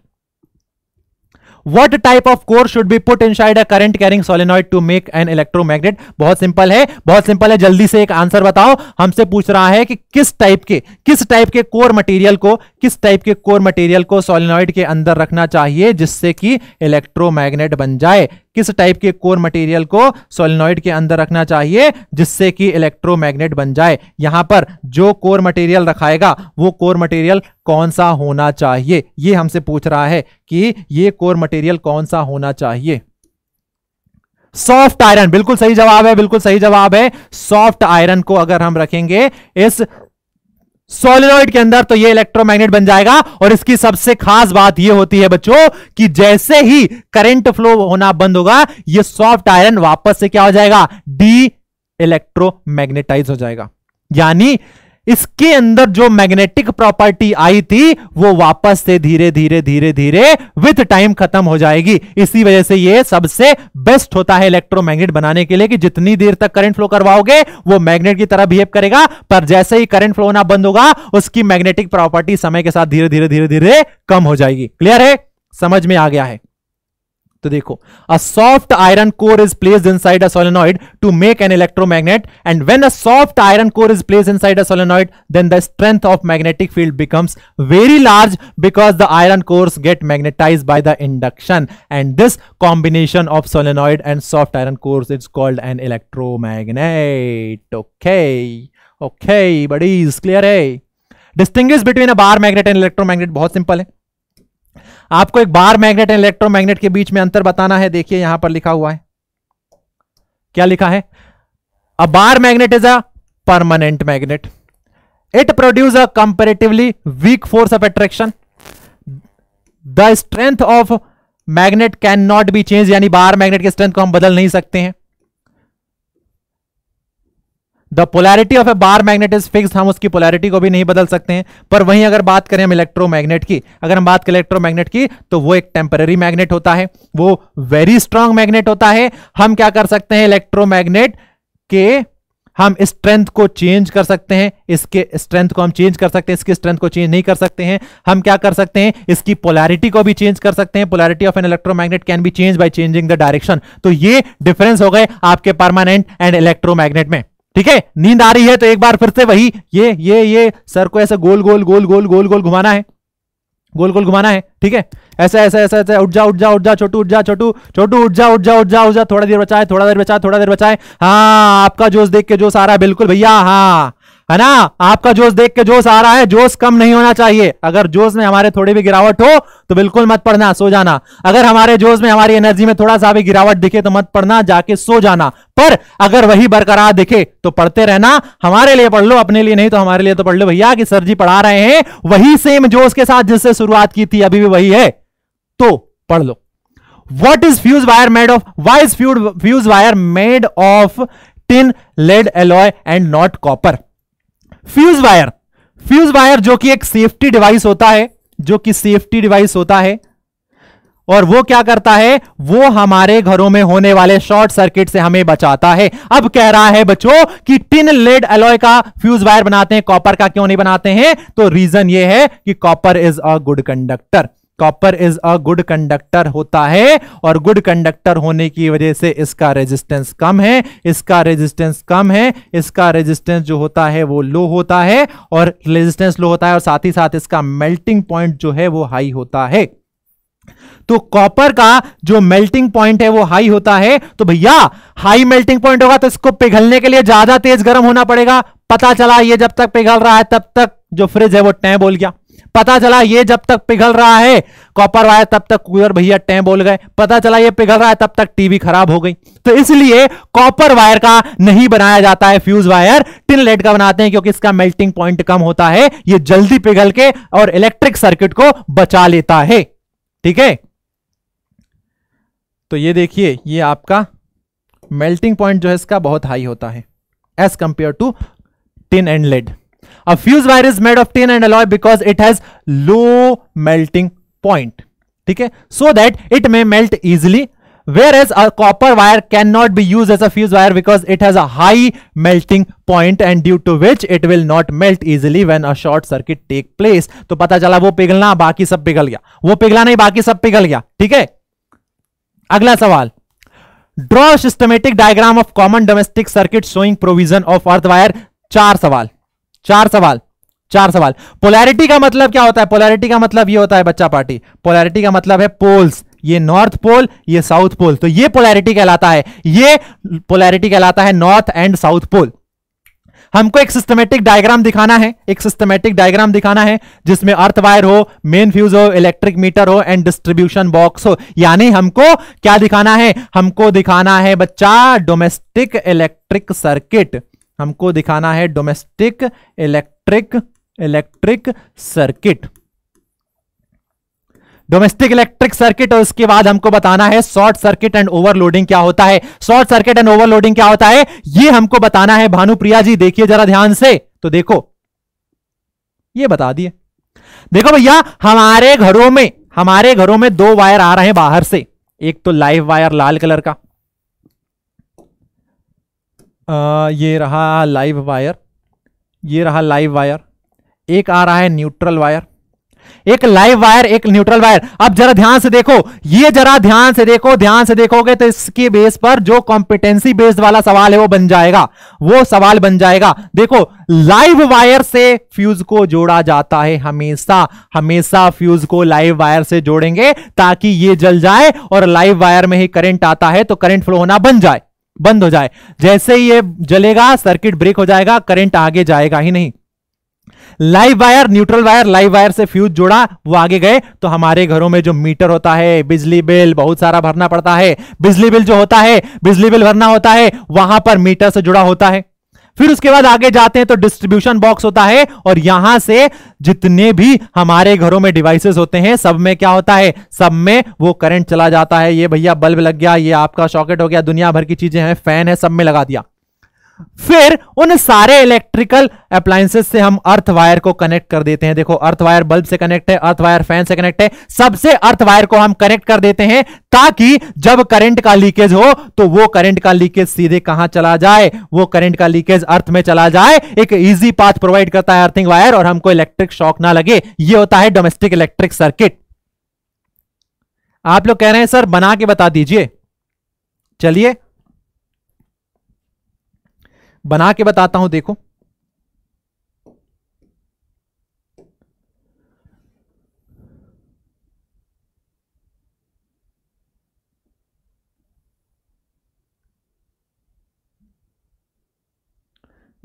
Speaker 1: what type of core should be put inside a current carrying solenoid to make an electromagnet बहुत simple है बहुत simple है जल्दी से एक आंसर बताओ हमसे पूछ रहा है कि किस टाइप के किस टाइप के कोर मटेरियल को किस टाइप के कोर मटेरियल को सोलिनॉइड के अंदर रखना चाहिए जिससे कि इलेक्ट्रोमैग्नेट बन जाए किस टाइप के कोर मटेरियल को सोलिनॉइड के अंदर रखना चाहिए जिससे कि इलेक्ट्रोमैग्नेट बन जाए यहां पर जो कोर मटेरियल रखाएगा वो कोर मटेरियल कौन सा होना चाहिए ये हमसे पूछ रहा है कि ये कोर मटेरियल कौन सा होना चाहिए सॉफ्ट आयरन बिल्कुल सही जवाब है बिल्कुल सही जवाब है सॉफ्ट आयरन को अगर हम रखेंगे इस सोलिनॉइड के अंदर तो ये इलेक्ट्रोमैग्नेट बन जाएगा और इसकी सबसे खास बात यह होती है बच्चों कि जैसे ही करंट फ्लो होना बंद होगा ये सॉफ्ट आयरन वापस से क्या हो जाएगा डी इलेक्ट्रोमैग्नेटाइज हो जाएगा यानी इसके अंदर जो मैग्नेटिक प्रॉपर्टी आई थी वो वापस से धीरे धीरे धीरे धीरे विथ टाइम खत्म हो जाएगी इसी वजह से ये सबसे बेस्ट होता है इलेक्ट्रोमैग्नेट बनाने के लिए कि जितनी देर तक करंट फ्लो करवाओगे वो मैग्नेट की तरह बिहेव करेगा पर जैसे ही करंट फ्लो होना बंद होगा उसकी मैग्नेटिक प्रॉपर्टी समय के साथ धीरे धीरे धीरे धीरे कम हो जाएगी क्लियर है समझ में आ गया है तो देखो a soft iron core is place in a solenoid to make an electromagnet and when a soft iron core is place in a solenoid then the strength of magnetic field becomes very large because the iron cores get magnetize by the induction and this combination of solenoid and soft iron cores is called an electromagnet okay okay बड़ी clear है distinguish between a bar magnet and electromagnet बहुत simple है आपको एक bar magnet and electromagnet के बीच में अंतर बताना है देखिए यहां पर लिखा हुआ है क्या लिखा है a bar magnet is a permanent magnet it produce a comparatively weak force of attraction the strength of magnet can not be change यानी बार मैग्नेट की स्ट्रेंथ को हम बदल नहीं सकते हैं the polarity of a bar magnet is fix हम उसकी पोलैरिटी को भी नहीं बदल सकते हैं पर वहीं अगर बात करें हम इलेक्ट्रोमैग्नेट की अगर हम बात करें इलेक्ट्रोमैग्नेट की तो वो एक टेम्पररी मैग्नेट होता है वो वेरी स्ट्रांग मैग्नेट होता है हम क्या कर सकते हैं इलेक्ट्रोमैग्नेट के हम स्ट्रेंथ को चेंज कर सकते हैं इसके स्ट्रेंथ को हम चेंज कर सकते हैं इसकी स्ट्रेंथ को चेंज नहीं कर सकते हैं हम क्या कर सकते हैं इसकी पोलैरिटी को भी चेंज कर सकते हैं polarity of an electromagnet can be change by changing the direction तो ये डिफरेंस हो गए आपके परमानेंट एंड इलेक्ट्रोमैग्नेट में ठीक है नींद आ रही है तो एक बार फिर से वही ये ये ये सर को ऐसे गोल गोल गोल गोल गोल गोल घुमाना है गोल गोल घुमाना है ठीक है ऐसा ऐसा ऐसा ऐसा उठ जा उठ जा उठ जा छोटू उठ जा छोटू छोटू उठ जा उठ जा उठ जा उठ जा थोड़ा देर बचाए थोड़ा देर बचाए थोड़ा देर बचाए हाँ आपका जोश देख के जोश आ रहा है बिल्कुल भैया हाँ है ना आपका जोश देख के जोश आ रहा है जोश कम नहीं होना चाहिए अगर जोश में हमारे थोड़ी भी गिरावट हो तो बिल्कुल मत पढ़ना सो जाना अगर हमारे जोश में हमारी एनर्जी में थोड़ा सा भी गिरावट दिखे तो मत पढ़ना जाके सो जाना पर अगर वही बरकरार दिखे तो पढ़ते रहना हमारे लिए पढ़ लो अपने लिए नहीं तो हमारे लिए तो पढ़ लो भैया कि सर जी पढ़ा रहे हैं वही सेम जोश के साथ जिससे शुरुआत की थी अभी भी वही है तो पढ़ लो what is fuse wire made of why is fuse wire made of tin lead alloy and not copper fuse wire fuse wire जो कि एक सेफ्टी डिवाइस होता है जो कि सेफ्टी डिवाइस होता है और वो क्या करता है वो हमारे घरों में होने वाले शॉर्ट सर्किट से हमें बचाता है अब कह रहा है बच्चों कि टिन लेड एलॉय का फ्यूज वायर बनाते हैं कॉपर का क्यों नहीं बनाते हैं तो रीजन ये है कि copper is a good conductor copper is a good conductor होता है और गुड कंडक्टर होने की वजह से इसका रेजिस्टेंस कम है इसका रेजिस्टेंस कम है इसका रेजिस्टेंस जो होता है वो लो होता है और रेजिस्टेंस लो होता है और साथ ही साथ इसका मेल्टिंग पॉइंट जो है वो हाई होता है तो कॉपर का जो मेल्टिंग पॉइंट है वो हाई होता है तो भैया हाई मेल्टिंग पॉइंट होगा तो इसको पिघलने के लिए ज्यादा तेज गर्म होना पड़ेगा पता चला ये जब तक पिघल रहा है तब तक जो फ्रिज है वो टै बोल गया पता चला ये जब तक पिघल रहा है कॉपर वायर तब तक कूलर भैया टें बोल गए पता चला ये पिघल रहा है तब तक टीवी खराब हो गई तो इसलिए कॉपर वायर का नहीं बनाया जाता है फ्यूज वायर टिन लेट का बनाते हैं क्योंकि इसका मेल्टिंग पॉइंट कम होता है ये जल्दी पिघल के और इलेक्ट्रिक सर्किट को बचा लेता है ठीक है तो ये देखिए ये आपका मेल्टिंग पॉइंट जो है इसका बहुत हाई होता है as compare to tin and lead A fused wire is made of tin and alloy because it has low melting point. ठीक है so that it may melt easily whereas a copper wire can not be use as a fuse wire because it has a high melting point and due to which it will not melt easily when a short circuit take place तो पता चला वो पिघलना बाकी सब पिघल गया वो पिघला नहीं बाकी सब पिघल गया ठीक है अगला सवाल draw systematic diagram of common domestic circuit showing provision of earth wire चार सवाल चार सवाल चार सवाल पोलैरिटी का मतलब क्या होता है पोलैरिटी का मतलब ये होता है बच्चा पार्टी पोलैरिटी का मतलब है पोल्स ये नॉर्थ पोल ये साउथ पोल तो ये पोलैरिटी कहलाता है ये पोलैरिटी कहलाता है नॉर्थ एंड साउथ पोल हमको एक सिस्टमेटिक डायग्राम दिखाना है एक सिस्टमेटिक डायग्राम दिखाना है जिसमें अर्थ वायर हो मेन फ्यूज हो इलेक्ट्रिक मीटर हो एंड डिस्ट्रीब्यूशन बॉक्स हो यानी हमको क्या दिखाना है हमको दिखाना है बच्चा डोमेस्टिक इलेक्ट्रिक सर्किट हमको दिखाना है domestic electric electric circuit domestic electric circuit और उसके बाद हमको बताना है शॉर्ट सर्किट एंड ओवरलोडिंग क्या होता है शॉर्ट सर्किट एंड ओवरलोडिंग क्या होता है ये हमको बताना है भानुप्रिया जी देखिए जरा ध्यान से तो देखो ये बता दिए देखो भैया हमारे घरों में हमारे घरों में दो वायर आ रहे हैं बाहर से एक तो लाइव वायर लाल कलर का ये रहा लाइव वायर ये रहा लाइव वायर एक आ रहा है न्यूट्रल वायर एक लाइव वायर एक न्यूट्रल वायर अब जरा ध्यान से देखो ये जरा ध्यान से देखो ध्यान से देखोगे तो इसके बेस पर जो कॉम्पिटेंसी बेस्ड वाला सवाल है वो बन जाएगा वो सवाल बन जाएगा देखो लाइव वायर से फ्यूज को जोड़ा जाता है हमेशा हमेशा फ्यूज को लाइव वायर से जोड़ेंगे ताकि ये जल जाए और लाइव वायर में ही करंट आता है तो करंट फ्लो होना बन जाए बंद हो जाए जैसे ही ये जलेगा सर्किट ब्रेक हो जाएगा करंट आगे जाएगा ही नहीं live wire neutral wire live wire से फ्यूज जोड़ा वो आगे गए तो हमारे घरों में जो मीटर होता है बिजली बिल बहुत सारा भरना पड़ता है बिजली बिल जो होता है बिजली बिल भरना होता है वहां पर मीटर से जुड़ा होता है फिर उसके बाद आगे जाते हैं तो डिस्ट्रीब्यूशन बॉक्स होता है और यहां से जितने भी हमारे घरों में डिवाइसेस होते हैं सब में क्या होता है सब में वो करंट चला जाता है ये भैया बल्ब लग गया ये आपका सॉकेट हो गया दुनिया भर की चीजें हैं फैन है सब में लगा दिया फिर उन सारे इलेक्ट्रिकल अप्लायंसेस से हम अर्थ वायर को कनेक्ट कर देते हैं देखो अर्थ वायर बल्ब से कनेक्ट है अर्थ वायर फैन से कनेक्ट है सबसे अर्थ वायर को हम कनेक्ट कर देते हैं ताकि जब करंट का लीकेज हो तो वो करंट का लीकेज सीधे कहां चला जाए वो करंट का लीकेज अर्थ में चला जाए एक इजी पाथ प्रोवाइड करता है अर्थिंग वायर और हमको इलेक्ट्रिक शॉक ना लगे ये होता है डोमेस्टिक इलेक्ट्रिक सर्किट आप लोग कह रहे हैं सर बना के बता दीजिए चलिए बना के बताता हूं देखो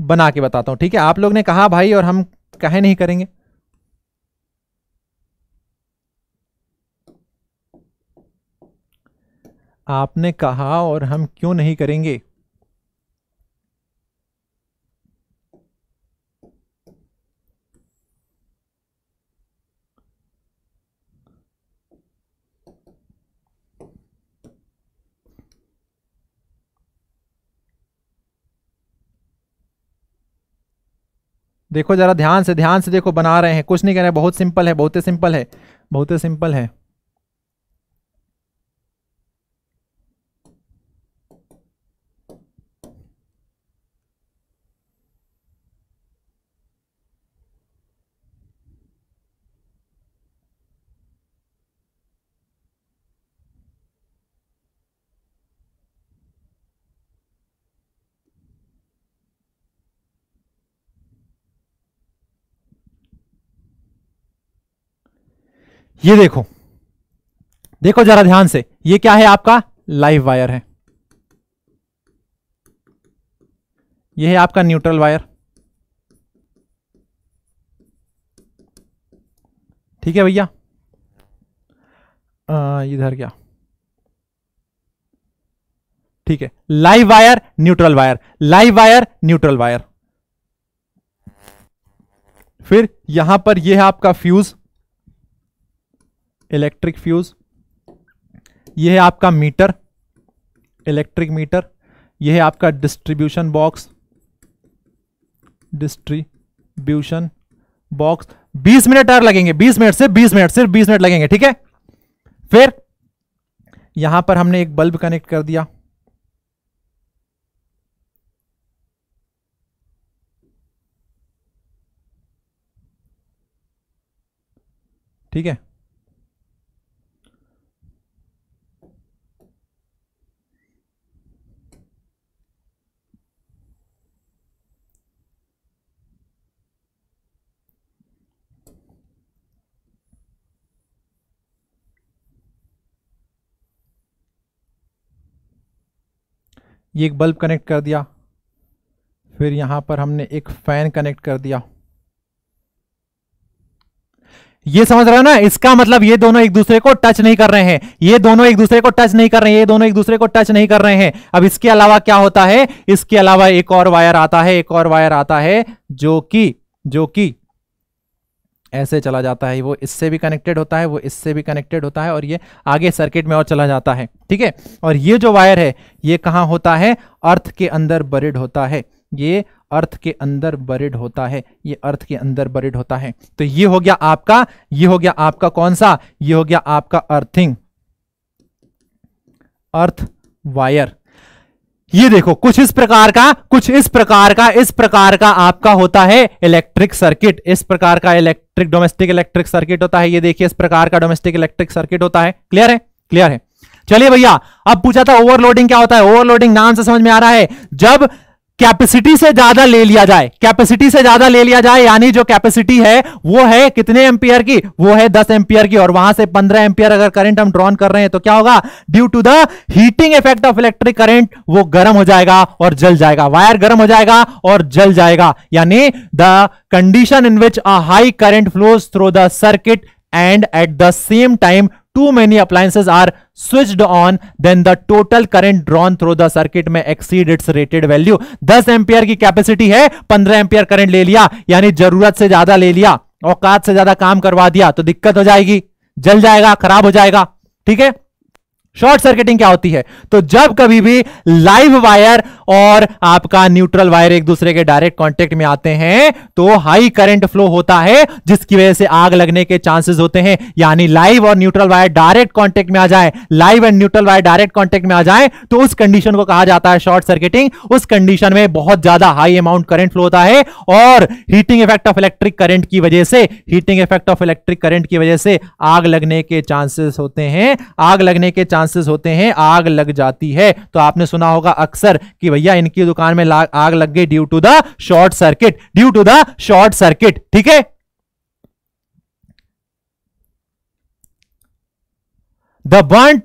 Speaker 1: बना के बताता हूं ठीक है आप लोग ने कहा भाई और हम कहे नहीं करेंगे आपने कहा और हम क्यों नहीं करेंगे देखो ज़रा ध्यान से ध्यान से देखो बना रहे हैं कुछ नहीं कह रहे बहुत सिंपल है बहुत ही सिंपल है बहुत ही सिंपल है ये देखो देखो जरा ध्यान से ये क्या है आपका लाइव वायर है यह है आपका न्यूट्रल वायर ठीक है भैया इधर क्या ठीक है live wire neutral wire live wire neutral wire फिर यहां पर यह है आपका फ्यूज इलेक्ट्रिक फ्यूज़ यह है आपका मीटर इलेक्ट्रिक मीटर यह है आपका distribution box distribution box 20 minute आर लगेंगे 20 मिनट से 20 मिनट सिर्फ 20 मिनट लगेंगे ठीक है फिर यहां पर हमने एक बल्ब कनेक्ट कर दिया ठीक है ये एक बल्ब कनेक्ट कर दिया फिर यहां पर हमने एक फैन कनेक्ट कर दिया ये समझ रहे हो ना इसका मतलब ये दोनों एक दूसरे को टच नहीं कर रहे हैं ये दोनों एक दूसरे को टच नहीं कर रहे हैं ये दोनों एक दूसरे को टच नहीं कर रहे हैं अब इसके अलावा क्या होता है इसके अलावा एक और वायर आता है एक और वायर आता है जो कि जो कि ऐसे चला जाता है वो इससे भी कनेक्टेड होता है वो इससे भी कनेक्टेड होता है और ये आगे सर्किट में और चला जाता है ठीक है और ये जो वायर है ये कहाँ होता है अर्थ के अंदर बरिड होता है ये अर्थ के अंदर बरिड होता है ये अर्थ के अंदर बरिड होता है तो ये हो गया आपका ये हो गया आपका कौन सा ये हो गया आपका अर्थिंग अर्थ वायर ये देखो कुछ इस प्रकार का कुछ इस प्रकार का इस प्रकार का आपका होता है इलेक्ट्रिक सर्किट इस प्रकार का इलेक्ट्रिक डोमेस्टिक इलेक्ट्रिक सर्किट होता है ये देखिए इस प्रकार का डोमेस्टिक इलेक्ट्रिक सर्किट होता है क्लियर है क्लियर है चलिए भैया अब पूछा था ओवरलोडिंग क्या होता है ओवरलोडिंग नाम से समझ में आ रहा है जब कैपेसिटी से ज्यादा ले लिया जाए कैपेसिटी से ज्यादा ले लिया जाए यानी जो कैपेसिटी है वो है कितने एम्पियर की वो है 10 एम्पियर की और वहां से 15 एम्पियर अगर करंट हम ड्रॉन कर रहे हैं तो क्या होगा due to the heating effect of electric current वो गर्म हो जाएगा और जल जाएगा वायर गर्म हो जाएगा और जल जाएगा यानी the condition in which a high current flows through the circuit and at the same time too many appliances are switched on then the total current drawn through the circuit may exceed its rated value 10 ampere की capacity है 15 ampere current ले लिया यानी जरूरत से ज्यादा ले लिया औकात से ज्यादा काम करवा दिया तो दिक्कत हो जाएगी जल जाएगा खराब हो जाएगा ठीक है शॉर्ट सर्किटिंग क्या होती है तो जब कभी भी लाइव वायर और आपका न्यूट्रल वायर एक दूसरे के डायरेक्ट कांटेक्ट में आते हैं तो हाई करंट फ्लो होता है जिसकी वजह से आग लगने के चांसेस होते हैं यानी लाइव और न्यूट्रल वायर डायरेक्ट कांटेक्ट में आ जाए live and neutral wire direct contact में आ जाए तो उस कंडीशन को कहा जाता है शॉर्ट सर्किटिंग उस कंडीशन में बहुत ज्यादा हाई अमाउंट करंट फ्लो होता है और heating effect of electric current की वजह से heating effect of electric current की वजह से आग लगने के चांसेस होते हैं आग लगने के चांस चांसेस होते हैं आग लग जाती है तो आपने सुना होगा अक्सर कि भैया इनकी दुकान में आग लग गई due to the short circuit due to the short circuit ठीक है the burn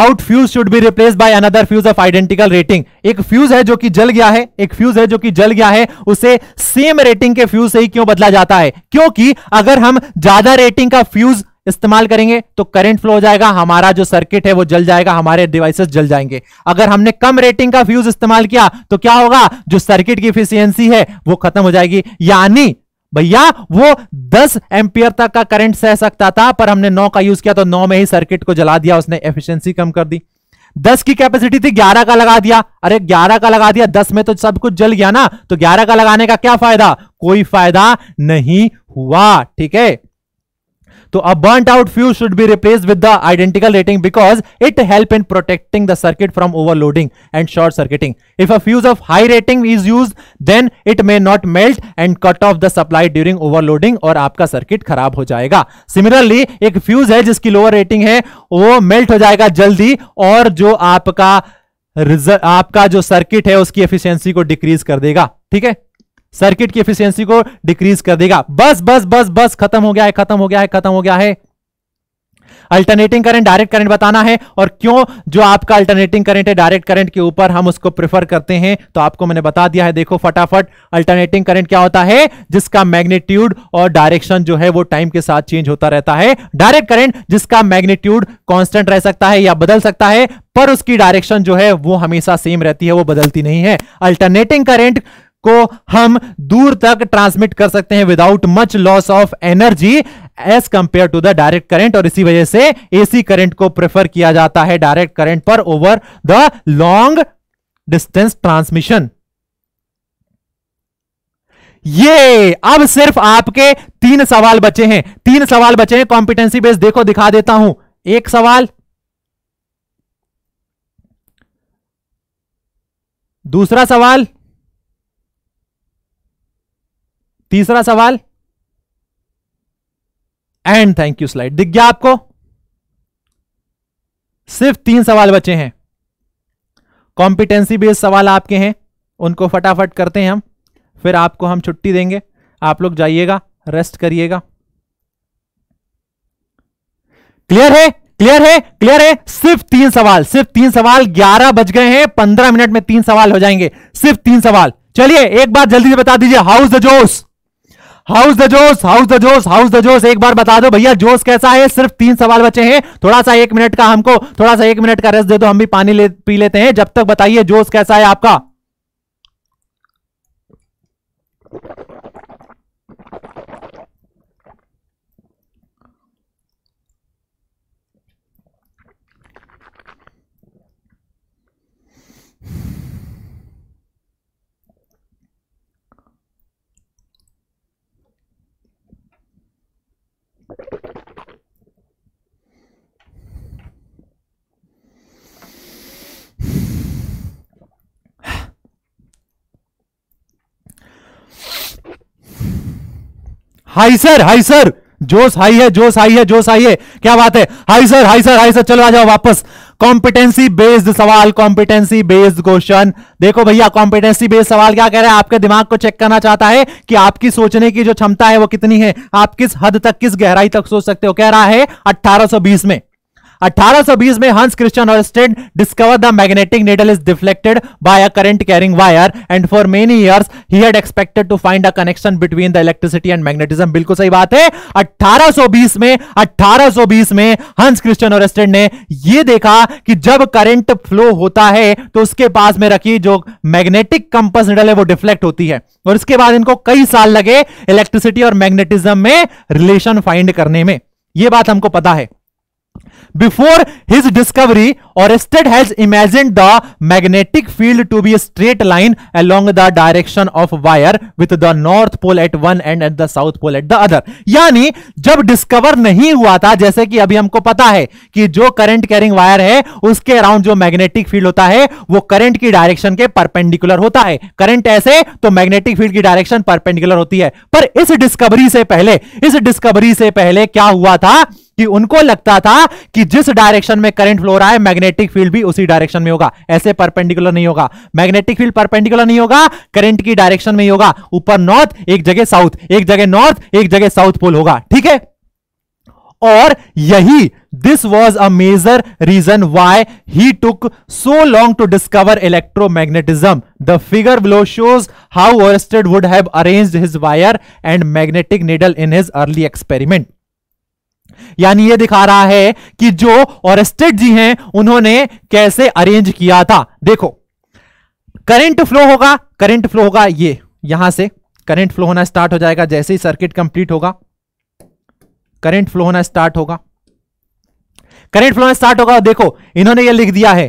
Speaker 1: out fuse should be replace by another fuse of identical rating एक फ्यूज है जो कि जल गया है एक फ्यूज है जो कि जल गया है उसे सेम रेटिंग के फ्यूज से ही क्यों बदला जाता है क्योंकि अगर हम ज्यादा रेटिंग का फ्यूज इस्तेमाल करेंगे तो करंट फ्लो हो जाएगा हमारा जो सर्किट है वो जल जाएगा हमारे डिवाइसेस जल जाएंगे अगर हमने कम रेटिंग का फ्यूज इस्तेमाल किया तो क्या होगा जो सर्किट की इफिशियंसी है वो खत्म हो जाएगी यानी भैया वो 10 एम्पियर तक का करंट सह सकता था पर हमने 9 का यूज किया तो 9 में ही सर्किट को जला दिया उसने एफिशिएंसी कम कर दी 10 की कैपेसिटी थी 11 का लगा दिया अरे 11 का लगा दिया 10 में तो सब कुछ जल गया ना तो 11 का लगाने का क्या फायदा कोई फायदा नहीं हुआ ठीक है तो अब burn out fuse should be replace with the identical rating because it help in protecting the circuit from overloading and short circuiting if a fuse of high rating is use then it may not melt and cut off the supply during overloading और आपका circuit खराब हो जाएगा similarly एक fuse है जिसकी lower rating है वो मेल्ट हो जाएगा जल्दी और जो आपका आपका जो सर्किट है उसकी एफिशियंसी को डिक्रीज कर देगा ठीक है सर्किट की एफिशिएंसी को डिक्रीज कर देगा बस बस बस बस खत्म हो गया है खत्म हो गया है खत्म हो गया है अल्टरनेटिंग करंट डायरेक्ट करंट बताना है और क्यों जो आपका अल्टरनेटिंग करंट है डायरेक्ट करंट के ऊपर हम उसको प्रेफर करते हैं तो आपको मैंने बता दिया है देखो फटाफट अल्टरनेटिंग करंट क्या होता है जिसका मैग्नेट्यूड और डायरेक्शन जो है वो टाइम के साथ चेंज होता रहता है डायरेक्ट करंट जिसका मैग्नेट्यूड कॉन्स्टेंट रह सकता है या बदल सकता है पर उसकी डायरेक्शन जो है वो हमेशा सेम रहती है वो बदलती नहीं है अल्टरनेटिंग करेंट को हम दूर तक ट्रांसमिट कर सकते हैं without much loss of energy as compare to the direct current और इसी वजह से एसी करंट को प्रेफर किया जाता है डायरेक्ट करंट पर over the long distance transmission ये अब सिर्फ आपके तीन सवाल बचे हैं तीन सवाल बचे हैं कॉम्पिटेंसी बेस देखो दिखा देता हूं एक सवाल दूसरा सवाल तीसरा सवाल एंड थैंक यू स्लाइड दिख गया आपको सिर्फ तीन सवाल बचे हैं कॉम्पिटेंसी बेस्ड सवाल आपके हैं उनको फटाफट करते हैं हम फिर आपको हम छुट्टी देंगे आप लोग जाइएगा रेस्ट करिएगा क्लियर है क्लियर है क्लियर है सिर्फ तीन सवाल सिर्फ तीन सवाल ग्यारह बज गए हैं पंद्रह मिनट में तीन सवाल हो जाएंगे सिर्फ तीन सवाल चलिए एक बात जल्दी से बता दीजिए हाउस द जोश हाउस द जोश हाउस द जोश हाउस द जोश एक बार बता दो भैया जोश कैसा है सिर्फ तीन सवाल बचे हैं थोड़ा सा एक मिनट का हमको थोड़ा सा एक मिनट का रेस्ट दे दो हम भी पानी ले पी लेते हैं जब तक बताइए जोश कैसा है आपका हाई सर हाई सर जोश हाई है जोश हाई है जोश हाई है क्या बात है high sir high sir high sir चलो आ जाओ वापस कॉम्पिटेंसी बेस्ड सवाल कॉम्पिटेंसी बेस्ड क्वेश्चन देखो भैया कॉम्पिटेंसी बेस्ड सवाल क्या कह रहा है आपके दिमाग को चेक करना चाहता है कि आपकी सोचने की जो क्षमता है वो कितनी है आप किस हद तक किस गहराई तक सोच सकते हो कह रहा है 1820 में 1820 में Hans Christian Oersted discover the magnetic needle is deflected by a current carrying wire and for many years he had expected to find a connection between the electricity and magnetism बिल्कुल सही बात है 1820 में 1820 में हंस क्रिश्चियन ऑलस्टेड ने यह देखा कि जब करंट फ्लो होता है तो उसके पास में रखी जो मैग्नेटिक कंपस नीडल है वो डिफ्लेक्ट होती है और इसके बाद इनको कई साल लगे इलेक्ट्रिसिटी और मैग्नेटिज्म में रिलेशन फाइंड करने में यह बात हमको पता है before his discovery Oersted has imagined the magnetic field to be straight line along the direction of wire with the north pole at one end at the south pole at the other यानी जब discover नहीं हुआ था जैसे कि अभी हमको पता है कि जो करंट कैरिंग वायर है उसके अराउंड जो मैग्नेटिक फील्ड होता है वो करंट की डायरेक्शन के परपेंडिकुलर होता है करंट ऐसे तो मैग्नेटिक फील्ड की डायरेक्शन परपेंडिकुलर होती है पर इस डिस्कवरी से पहले इस डिस्कवरी से पहले क्या हुआ था कि उनको लगता था कि जिस डायरेक्शन में करंट फ्लो रहा है मैग्नेटिक फील्ड भी उसी डायरेक्शन में होगा ऐसे परपेंडिकुलर नहीं होगा मैग्नेटिक फील्ड परपेंडिकुलर नहीं होगा करंट की डायरेक्शन में ही होगा ऊपर नॉर्थ एक जगह साउथ एक जगह नॉर्थ एक जगह साउथ पोल होगा ठीक है और यही this was a major reason why he took so long to discover electromagnetism the figure below shows how Oersted would have arrange his wire and magnetic needle in his early experiment यानी ये दिखा रहा है कि जो ऑरेस्टेड जी हैं उन्होंने कैसे अरेंज किया था देखो करंट फ्लो होगा करंट फ्लो होगा ये यहां से करंट फ्लो होना स्टार्ट हो जाएगा जैसे ही सर्किट कंप्लीट होगा करंट फ्लो होना स्टार्ट होगा करंट फ्लो होना स्टार्ट होगा देखो इन्होंने ये लिख दिया है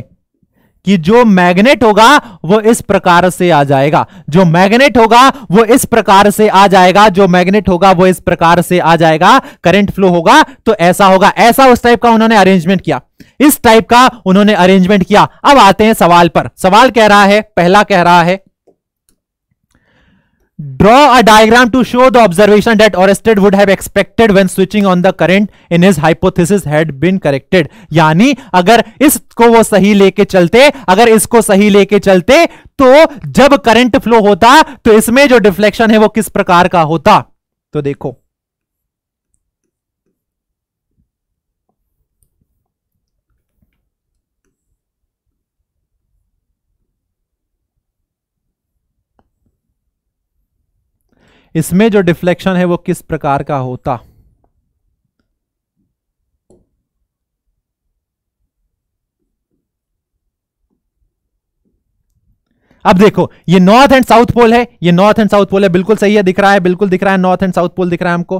Speaker 1: कि जो मैग्नेट होगा वो इस प्रकार से आ जाएगा जो मैग्नेट होगा वो इस प्रकार से आ जाएगा जो मैग्नेट होगा वो इस प्रकार से आ जाएगा करंट फ्लो होगा तो ऐसा होगा ऐसा उस टाइप का उन्होंने अरेंजमेंट किया इस टाइप का उन्होंने अरेंजमेंट किया अब आते हैं सवाल पर सवाल कह रहा है पहला कह रहा है Draw a diagram to show the observation that Orested would have expected when switching on the current in his hypothesis had been corrected. यानी अगर इसको वो सही लेके चलते अगर इसको सही लेके चलते तो जब करंट फ्लो होता तो इसमें जो डिफ्लेक्शन है वो किस प्रकार का होता तो देखो इसमें जो डिफ्लेक्शन है वो किस प्रकार का होता अब देखो ये नॉर्थ एंड साउथ पोल है ये नॉर्थ एंड साउथ पोल है बिल्कुल सही है दिख रहा है बिल्कुल दिख रहा है नॉर्थ एंड साउथ पोल दिख रहा है हमको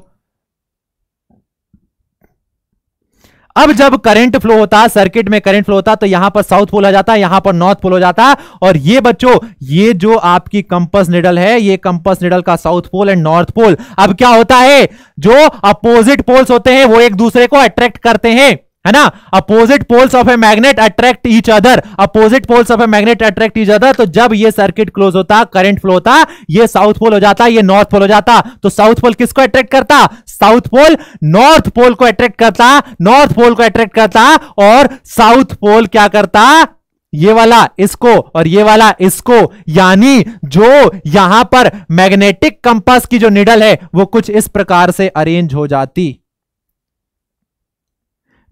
Speaker 1: अब जब करंट फ्लो होता सर्किट में करंट फ्लो होता तो यहां पर साउथ पोल हो जाता यहां पर नॉर्थ पोल हो जाता और ये बच्चों ये जो आपकी कंपस निडल है ये कंपस निडल का south pole and north pole अब क्या होता है जो अपोजिट पोल्स होते हैं वो एक दूसरे को अट्रैक्ट करते हैं है ना opposite poles of a magnet attract each other opposite poles of a magnet attract each other तो जब ये सर्किट क्लोज होता करंट फ्लो होता ये साउथ पोल हो जाता ये नॉर्थ पोल हो जाता तो साउथ पोल किसको अट्रैक्ट करता साउथ पोल नॉर्थ पोल को अट्रैक्ट करता नॉर्थ पोल को अट्रैक्ट करता और साउथ पोल क्या करता ये वाला इसको और ये वाला इसको यानी जो यहां पर मैग्नेटिक कंपास की जो निडल है वो कुछ इस प्रकार से अरेंज हो जाती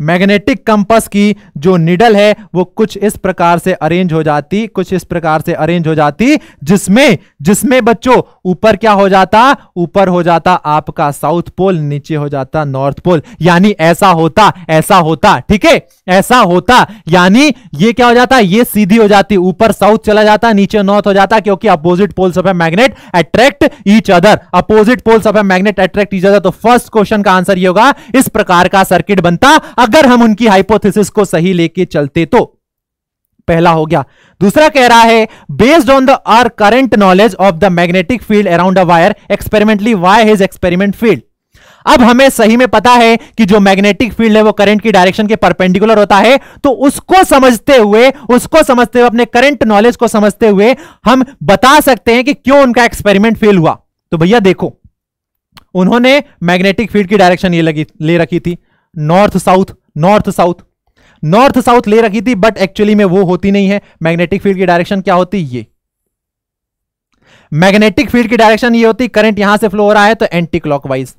Speaker 1: मैग्नेटिक कंपास की जो निडल है वो कुछ इस प्रकार से अरेंज हो जाती कुछ इस प्रकार से अरेंज हो जाती जिसमें जिसमें बच्चों ऊपर क्या हो जाता ऊपर हो जाता आपका साउथ पोल नीचे हो जाता नॉर्थ पोल यानी ऐसा होता ऐसा होता ठीक है ऐसा होता यानी ये क्या हो जाता ये सीधी हो जाती ऊपर साउथ चला जाता नीचे नॉर्थ हो जाता क्योंकि opposite poles of a magnet attract each other opposite poles of a magnet attract each other तो फर्स्ट क्वेश्चन का आंसर ये होगा इस प्रकार का सर्किट बनता अगर हम उनकी हाइपोथेसिस को सही लेके चलते तो पहला हो गया दूसरा कह रहा है based on the our current knowledge of the magnetic field around a wire experimentally why his experiment field अब हमें सही में पता है कि जो मैग्नेटिक फील्ड है वो करंट की डायरेक्शन के परपेंडिकुलर होता है तो उसको समझते हुए उसको समझते हुए अपने करंट नॉलेज को समझते हुए हम बता सकते हैं कि क्यों उनका एक्सपेरिमेंट फेल हुआ तो भैया देखो उन्होंने मैग्नेटिक फील्ड की डायरेक्शन ये लगी ले रखी थी north south north south north south ले रखी थी बट एक्चुअली में वो होती नहीं है मैग्नेटिक फील्ड की डायरेक्शन क्या होती ये मैग्नेटिक फील्ड की डायरेक्शन ये होती करंट यहां से फ्लो हो रहा है तो एंटी क्लॉकवाइज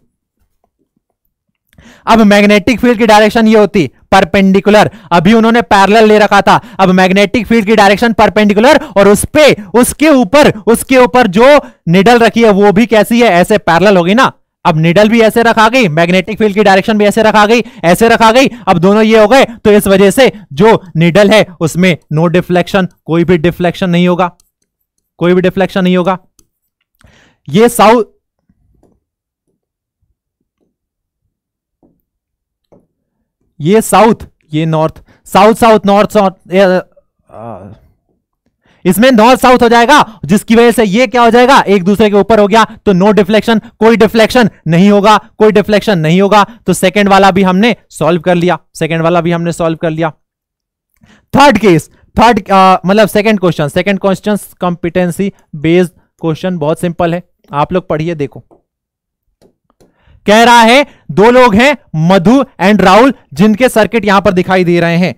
Speaker 1: अब मैग्नेटिक फील्ड की डायरेक्शन ये होती परपेंडिकुलर अभी उन्होंने पैरेलल ले रखा था अब मैग्नेटिक फील्ड की डायरेक्शन परपेंडिकुलर और उस पे उसके ऊपर उसके ऊपर जो निडल रखी है वो भी कैसी है ऐसे पैरेलल होगी ना अब निडल भी ऐसे रखा गई मैग्नेटिक फील्ड की डायरेक्शन भी ऐसे रखा गई ऐसे रखा गई अब दोनों ये हो गए तो इस वजह से जो निडल है उसमें नो डिफ्लेक्शन कोई भी डिफ्लेक्शन नहीं होगा कोई भी डिफ्लेक्शन नहीं होगा ये साउथ ये साउथ ये north south south north south इसमें नॉर्थ साउथ हो जाएगा जिसकी वजह से ये क्या हो जाएगा एक दूसरे के ऊपर हो गया तो नो डिफ्लेक्शन कोई डिफ्लेक्शन नहीं होगा कोई डिफ्लेक्शन नहीं होगा तो सेकेंड वाला भी हमने सॉल्व कर लिया सेकेंड वाला भी हमने सॉल्व कर लिया थर्ड केस थर्ड मतलब second question second question competency based question बहुत सिंपल है आप लोग पढ़िए देखो कह रहा है दो लोग हैं मधु एंड राहुल जिनके सर्किट यहां पर दिखाई दे रहे हैं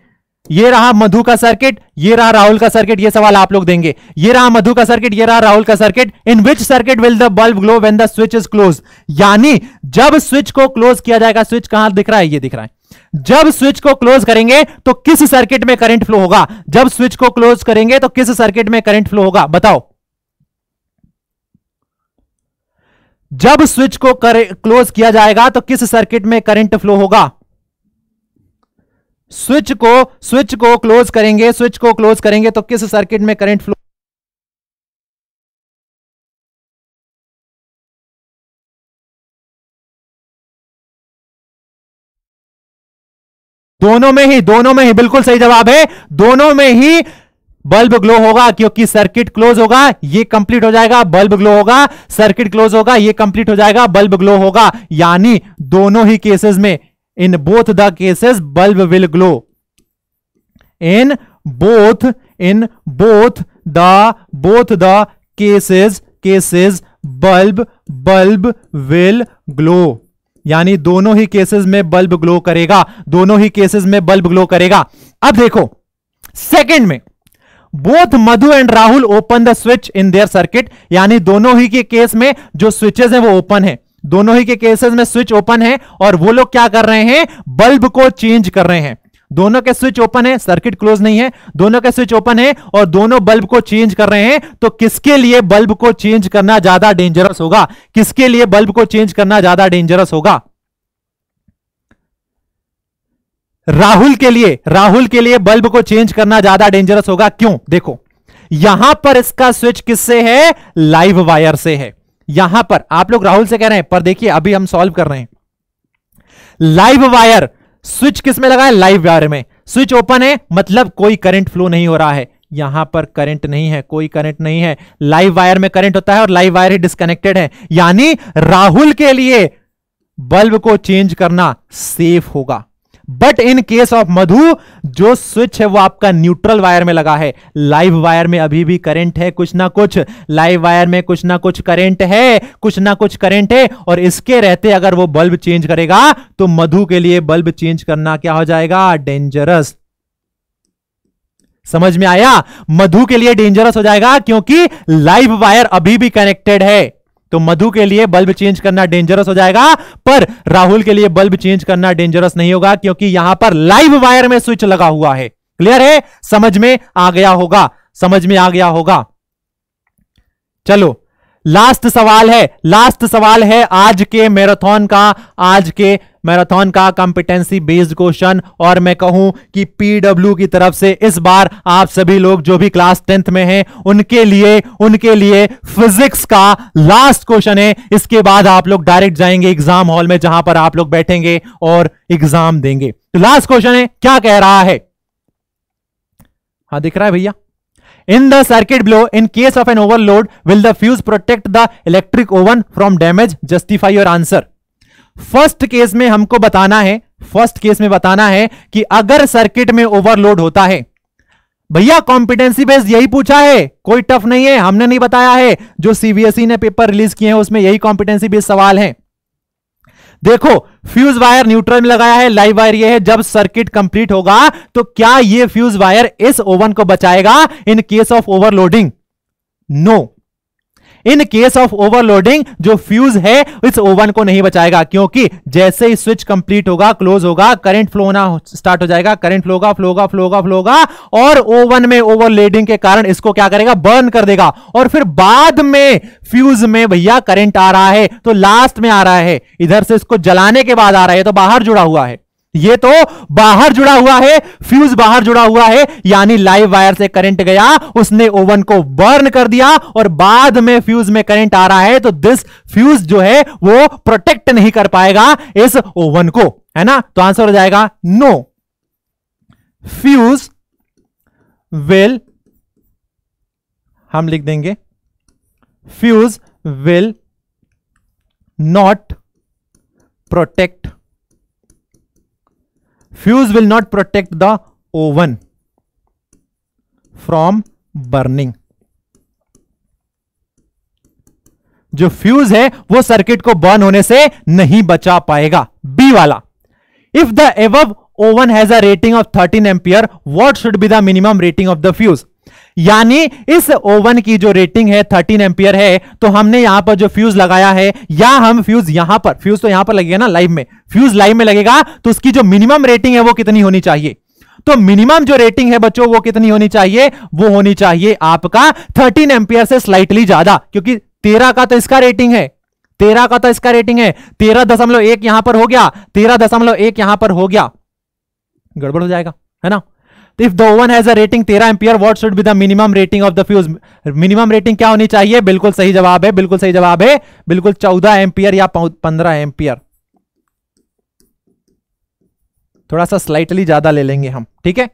Speaker 1: ये रहा मधु का सर्किट ये रहा राहुल का सर्किट ये सवाल आप लोग देंगे ये रहा मधु का सर्किट ये रहा राहुल का circuit in which circuit will the bulb glow when the switch is close यानी जब स्विच को क्लोज किया जाएगा स्विच कहां दिख रहा है ये दिख रहा है जब स्विच को क्लोज करेंगे तो किस सर्किट में करंट फ्लो होगा जब स्विच को क्लोज करेंगे तो किस सर्किट में करंट फ्लो होगा बताओ जब स्विच को क्लोज किया जाएगा तो किस सर्किट में करंट फ्लो होगा स्विच को स्विच को क्लोज करेंगे स्विच को क्लोज करेंगे तो किस सर्किट में
Speaker 2: करंट फ्लो दोनों में ही दोनों में ही बिल्कुल सही जवाब है दोनों में ही बल्ब ग्लो होगा
Speaker 1: क्योंकि सर्किट क्लोज होगा ये कंप्लीट हो जाएगा बल्ब ग्लो होगा सर्किट क्लोज होगा ये कंप्लीट हो जाएगा बल्ब ग्लो होगा यानी दोनों ही केसेस में in both the cases bulb will glow in both in both the both the cases cases bulb bulb will glow यानी दोनों ही केसेस में बल्ब ग्लो करेगा दोनों ही केसेस में बल्ब ग्लो करेगा अब देखो सेकंड में both Madhu and Rahul open the switch in their circuit यानी दोनों ही के केस में जो स्विचेस हैं वो ओपन है दोनों ही के केसेस में स्विच ओपन है और वो लोग क्या कर रहे हैं बल्ब को चेंज कर रहे हैं दोनों के स्विच ओपन है सर्किट क्लोज नहीं है दोनों के स्विच ओपन है और दोनों बल्ब को चेंज कर रहे हैं तो किसके लिए बल्ब को चेंज करना ज्यादा डेंजरस होगा किसके लिए बल्ब को चेंज करना ज्यादा डेंजरस होगा राहुल के लिए राहुल के लिए बल्ब को चेंज करना ज्यादा डेंजरस होगा क्यों देखो यहां पर इसका स्विच किससे है लाइव वायर से है यहां पर आप लोग राहुल से कह रहे हैं पर देखिए अभी हम सॉल्व कर रहे हैं लाइव वायर स्विच किस में लगा है लाइव वायर में स्विच ओपन है मतलब कोई करंट फ्लो नहीं हो रहा है यहां पर करंट नहीं है कोई करंट नहीं है लाइव वायर में करंट होता है और लाइव वायर ही डिस्कनेक्टेड है यानी राहुल के लिए बल्ब को चेंज करना सेफ होगा but in case of Madhu जो स्विच है वो आपका न्यूट्रल वायर में लगा है लाइव वायर में अभी भी करंट है कुछ ना कुछ लाइव वायर में कुछ ना कुछ करंट है कुछ ना कुछ करंट है और इसके रहते अगर वो बल्ब चेंज करेगा तो मधु के लिए बल्ब चेंज करना क्या हो जाएगा डेंजरस समझ में आया मधु के लिए डेंजरस हो जाएगा क्योंकि लाइव वायर अभी भी कनेक्टेड है तो मधु के लिए बल्ब चेंज करना डेंजरस हो जाएगा पर राहुल के लिए बल्ब चेंज करना डेंजरस नहीं होगा क्योंकि यहां पर लाइव वायर में स्विच लगा हुआ है क्लियर है समझ में आ गया होगा समझ में आ गया होगा चलो लास्ट सवाल है लास्ट सवाल है आज के मैराथन का आज के मैराथन का कॉम्पिटेंसी बेस्ड क्वेश्चन और मैं कहूं कि पीडब्ल्यू की तरफ से इस बार आप सभी लोग जो भी क्लास टेंथ में हैं उनके लिए उनके लिए फिजिक्स का लास्ट क्वेश्चन है इसके बाद आप लोग डायरेक्ट जाएंगे एग्जाम हॉल में जहां पर आप लोग बैठेंगे और एग्जाम देंगे तो लास्ट क्वेश्चन है क्या कह रहा है हाँ दिख रहा है भैया in the circuit below in case of an overload will the fuse protect the electric oven from damage justify your answer first case में हमको बताना है फर्स्ट केस में बताना है कि अगर सर्किट में ओवरलोड होता है भैया कॉम्पिटेंसी बेस्ड यही पूछा है कोई टफ नहीं है हमने नहीं बताया है जो सीबीएसई e ने पेपर रिलीज किए हैं उसमें यही कॉम्पिटेंसी बेस्ड सवाल है देखो फ्यूज वायर न्यूट्रल में लगाया है लाइव वायर ये है जब सर्किट कंप्लीट होगा तो क्या ये फ्यूज वायर इस ओवन को बचाएगा in case of overloading no in case of overloading जो फ्यूज है इस ओवन को नहीं बचाएगा क्योंकि जैसे ही स्विच कंप्लीट होगा क्लोज होगा करंट फ्लो होना स्टार्ट हो जाएगा करंट फ्लो होगा फ्लो होगा फ्लो होगा फ्लो होगा और ओवन में ओवरलोडिंग के कारण इसको क्या करेगा बर्न कर देगा और फिर बाद में फ्यूज में भैया करंट आ रहा है तो लास्ट में आ रहा है इधर से इसको जलाने के बाद आ रहा है तो बाहर जुड़ा हुआ है ये तो बाहर जुड़ा हुआ है फ्यूज बाहर जुड़ा हुआ है यानी लाइव वायर से करंट गया उसने ओवन को बर्न कर दिया और बाद में फ्यूज में करंट आ रहा है तो दिस फ्यूज जो है वो प्रोटेक्ट नहीं कर पाएगा इस ओवन को है ना तो आंसर हो जाएगा नो फ्यूज विल हम लिख देंगे fuse will not protect fuse will not protect the oven from burning जो फ्यूज है वो सर्किट को बर्न होने से नहीं बचा पाएगा बी वाला इफ द एव oven has a rating of 13 ampere what should be the minimum rating of the fuse यानी इस ओवन की जो रेटिंग है थर्टीन एम्पियर है तो हमने यहां पर जो फ्यूज लगाया है या हम फ्यूज यहां पर फ्यूज तो यहां पर लगेगा ना लाइव में फ्यूज लाइव में लगेगा तो उसकी जो मिनिमम रेटिंग है वो कितनी होनी चाहिए तो मिनिमम जो रेटिंग है बच्चों वो कितनी होनी चाहिए वो होनी चाहिए आपका थर्टीन एम्पियर से स्लाइटली ज्यादा क्योंकि तेरह का तो इसका रेटिंग है तेरह का तो इसका रेटिंग है तेरह दशमलव एक यहां पर हो गया तेरह दशमलव एक यहां पर हो गया गड़बड़ हो जाएगा है ना तो if the oven has a rating तेरह ampere what should be the minimum rating of the fuse minimum rating क्या होनी चाहिए बिल्कुल सही जवाब है बिल्कुल सही जवाब है बिल्कुल चौदह एम्पियर या पंद्रह एम्पियर थोड़ा सा स्लाइटली ज्यादा ले लेंगे हम ठीक है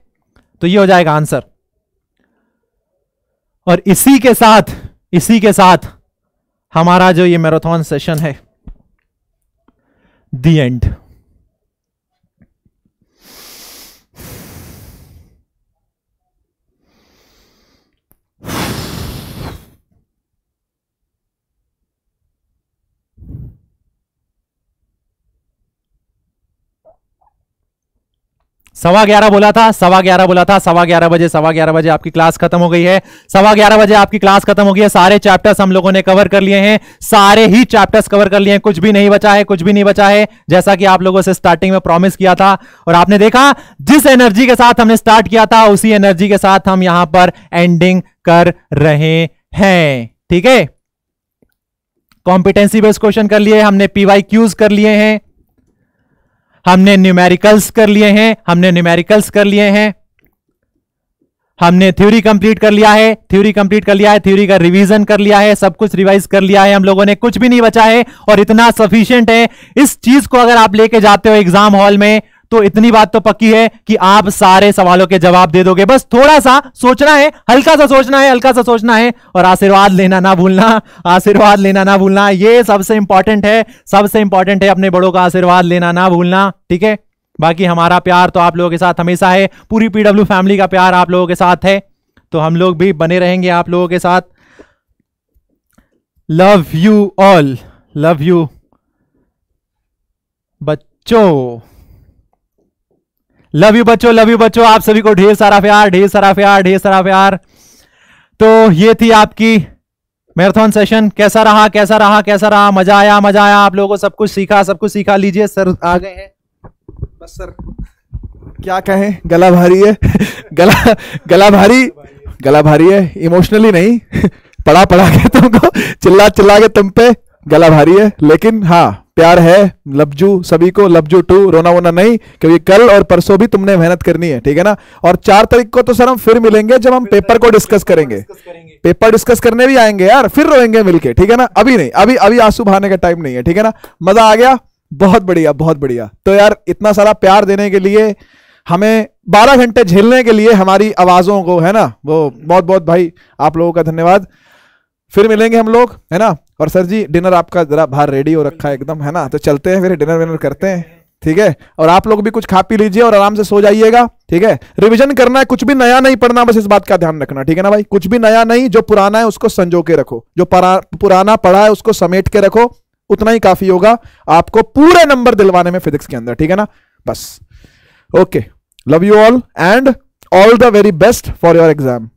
Speaker 1: तो ये हो जाएगा आंसर और इसी के साथ इसी के साथ हमारा जो ये मैराथन सेशन है दी एंड सवा ग्यारह बोला था सवा ग्यारह बोला था सवा ग्यारह बजे सवा ग्यारह बजे आपकी क्लास खत्म हो गई है सवा ग्यारह बजे आपकी क्लास खत्म हो गई है सारे चैप्टर्स हम लोगों ने कवर कर लिए हैं सारे ही चैप्टर्स कवर कर लिए हैं कुछ भी नहीं बचा है कुछ भी नहीं बचा है जैसा कि आप लोगों से स्टार्टिंग में प्रॉमिस किया था और आपने देखा जिस एनर्जी के साथ हमने स्टार्ट किया था उसी एनर्जी के साथ हम यहां पर एंडिंग कर रहे हैं ठीक है कॉम्पिटेंसी बेस्ड क्वेश्चन कर लिए हमने पीवाई क्यूज कर लिए हैं हमने न्यूमेरिकल्स कर लिए हैं हमने न्यूमेरिकल्स कर लिए हैं हमने थ्योरी कंप्लीट कर लिया है थ्योरी कंप्लीट कर लिया है थ्योरी का रिवीजन कर लिया है सब कुछ रिवाइज कर लिया है हम लोगों ने कुछ भी नहीं बचा है और इतना सफिशियंट है इस चीज को अगर आप लेके जाते हो एग्जाम हॉल में तो इतनी बात तो पक्की है कि आप सारे सवालों के जवाब दे दोगे बस थोड़ा सा सोचना है हल्का सा सोचना है हल्का सा सोचना है और आशीर्वाद लेना ना भूलना आशीर्वाद लेना ना भूलना ये सबसे इंपॉर्टेंट है सबसे इंपॉर्टेंट है अपने बड़ों का आशीर्वाद लेना ना भूलना ठीक है बाकी हमारा प्यार तो आप लोगों के साथ हमेशा है पूरी पीडब्ल्यू फैमिली का प्यार आप लोगों के साथ है तो हम लोग भी बने रहेंगे आप लोगों के साथ love you all love you बच्चों लव यू बच्चों लव यू बच्चों आप सभी को ढेर सारा प्यार ढेर सारा प्यार ढेर सारा प्यार तो ये थी आपकी मैराथन सेशन कैसा रहा कैसा रहा कैसा रहा मजा आया मजा आया आप लोगों को सब कुछ सीखा सब कुछ सीखा लीजिए सर आ गए
Speaker 2: हैं बस सर क्या कहें गला भारी है गला गला भारी गला भारी है इमोशनली नहीं पड़ा पड़ा के तुमको चिल्ला चिल्ला के तुम पे गला भारी है लेकिन हाँ प्यार है लबजू सभी को लबजू टू रोना वोना नहीं क्योंकि कल और परसों भी तुमने मेहनत करनी है ठीक है ना और चार तारीख को तो सर हम फिर मिलेंगे जब हम पेपर तो को डिस्कस करेंगे पेपर डिस्कस करने भी आएंगे यार फिर रोएंगे मिलके ठीक है ना अभी नहीं अभी अभी आंसू बहाने का टाइम नहीं है ठीक है ना मजा आ गया बहुत बढ़िया बहुत बढ़िया तो यार इतना सारा प्यार देने के लिए हमें 12 घंटे झेलने के लिए हमारी आवाज़ों को है ना वो बहुत बहुत भाई आप लोगों का धन्यवाद फिर मिलेंगे हम लोग है ना और सर जी डिनर आपका जरा बाहर रेडी हो रखा है एकदम है ना तो चलते हैं फिर डिनर विनर करते हैं ठीक है और आप लोग भी कुछ खा पी लीजिए और आराम से सो जाइएगा ठीक है रिवीजन करना है कुछ भी नया नहीं पढ़ना बस इस बात का ध्यान रखना ठीक है ना भाई कुछ भी नया नहीं जो पुराना है उसको संजो के रखो जो पुराना पढ़ा है उसको समेट के रखो उतना ही काफी होगा आपको पूरे नंबर दिलवाने में फिजिक्स के अंदर ठीक है ना बस okay love you all and all the very best for your exam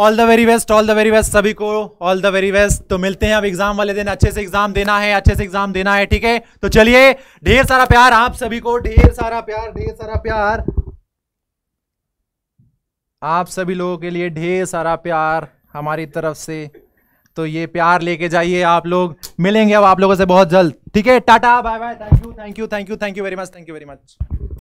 Speaker 1: all the very best all the very best सभी को ऑल द वेरी बेस्ट तो मिलते हैं अब एग्जाम वाले दिन अच्छे से एग्जाम देना है अच्छे से एग्जाम देना है ठीक है तो चलिए ढेर सारा प्यार आप सभी को ढेर सारा प्यार ढेर सारा प्यार आप सभी लोगों के लिए ढेर सारा प्यार हमारी तरफ से तो ये प्यार लेके जाइए आप लोग मिलेंगे अब आप लोगों से बहुत जल्द ठीक है tata bye bye thank you thank you thank you thank you very much thank you very much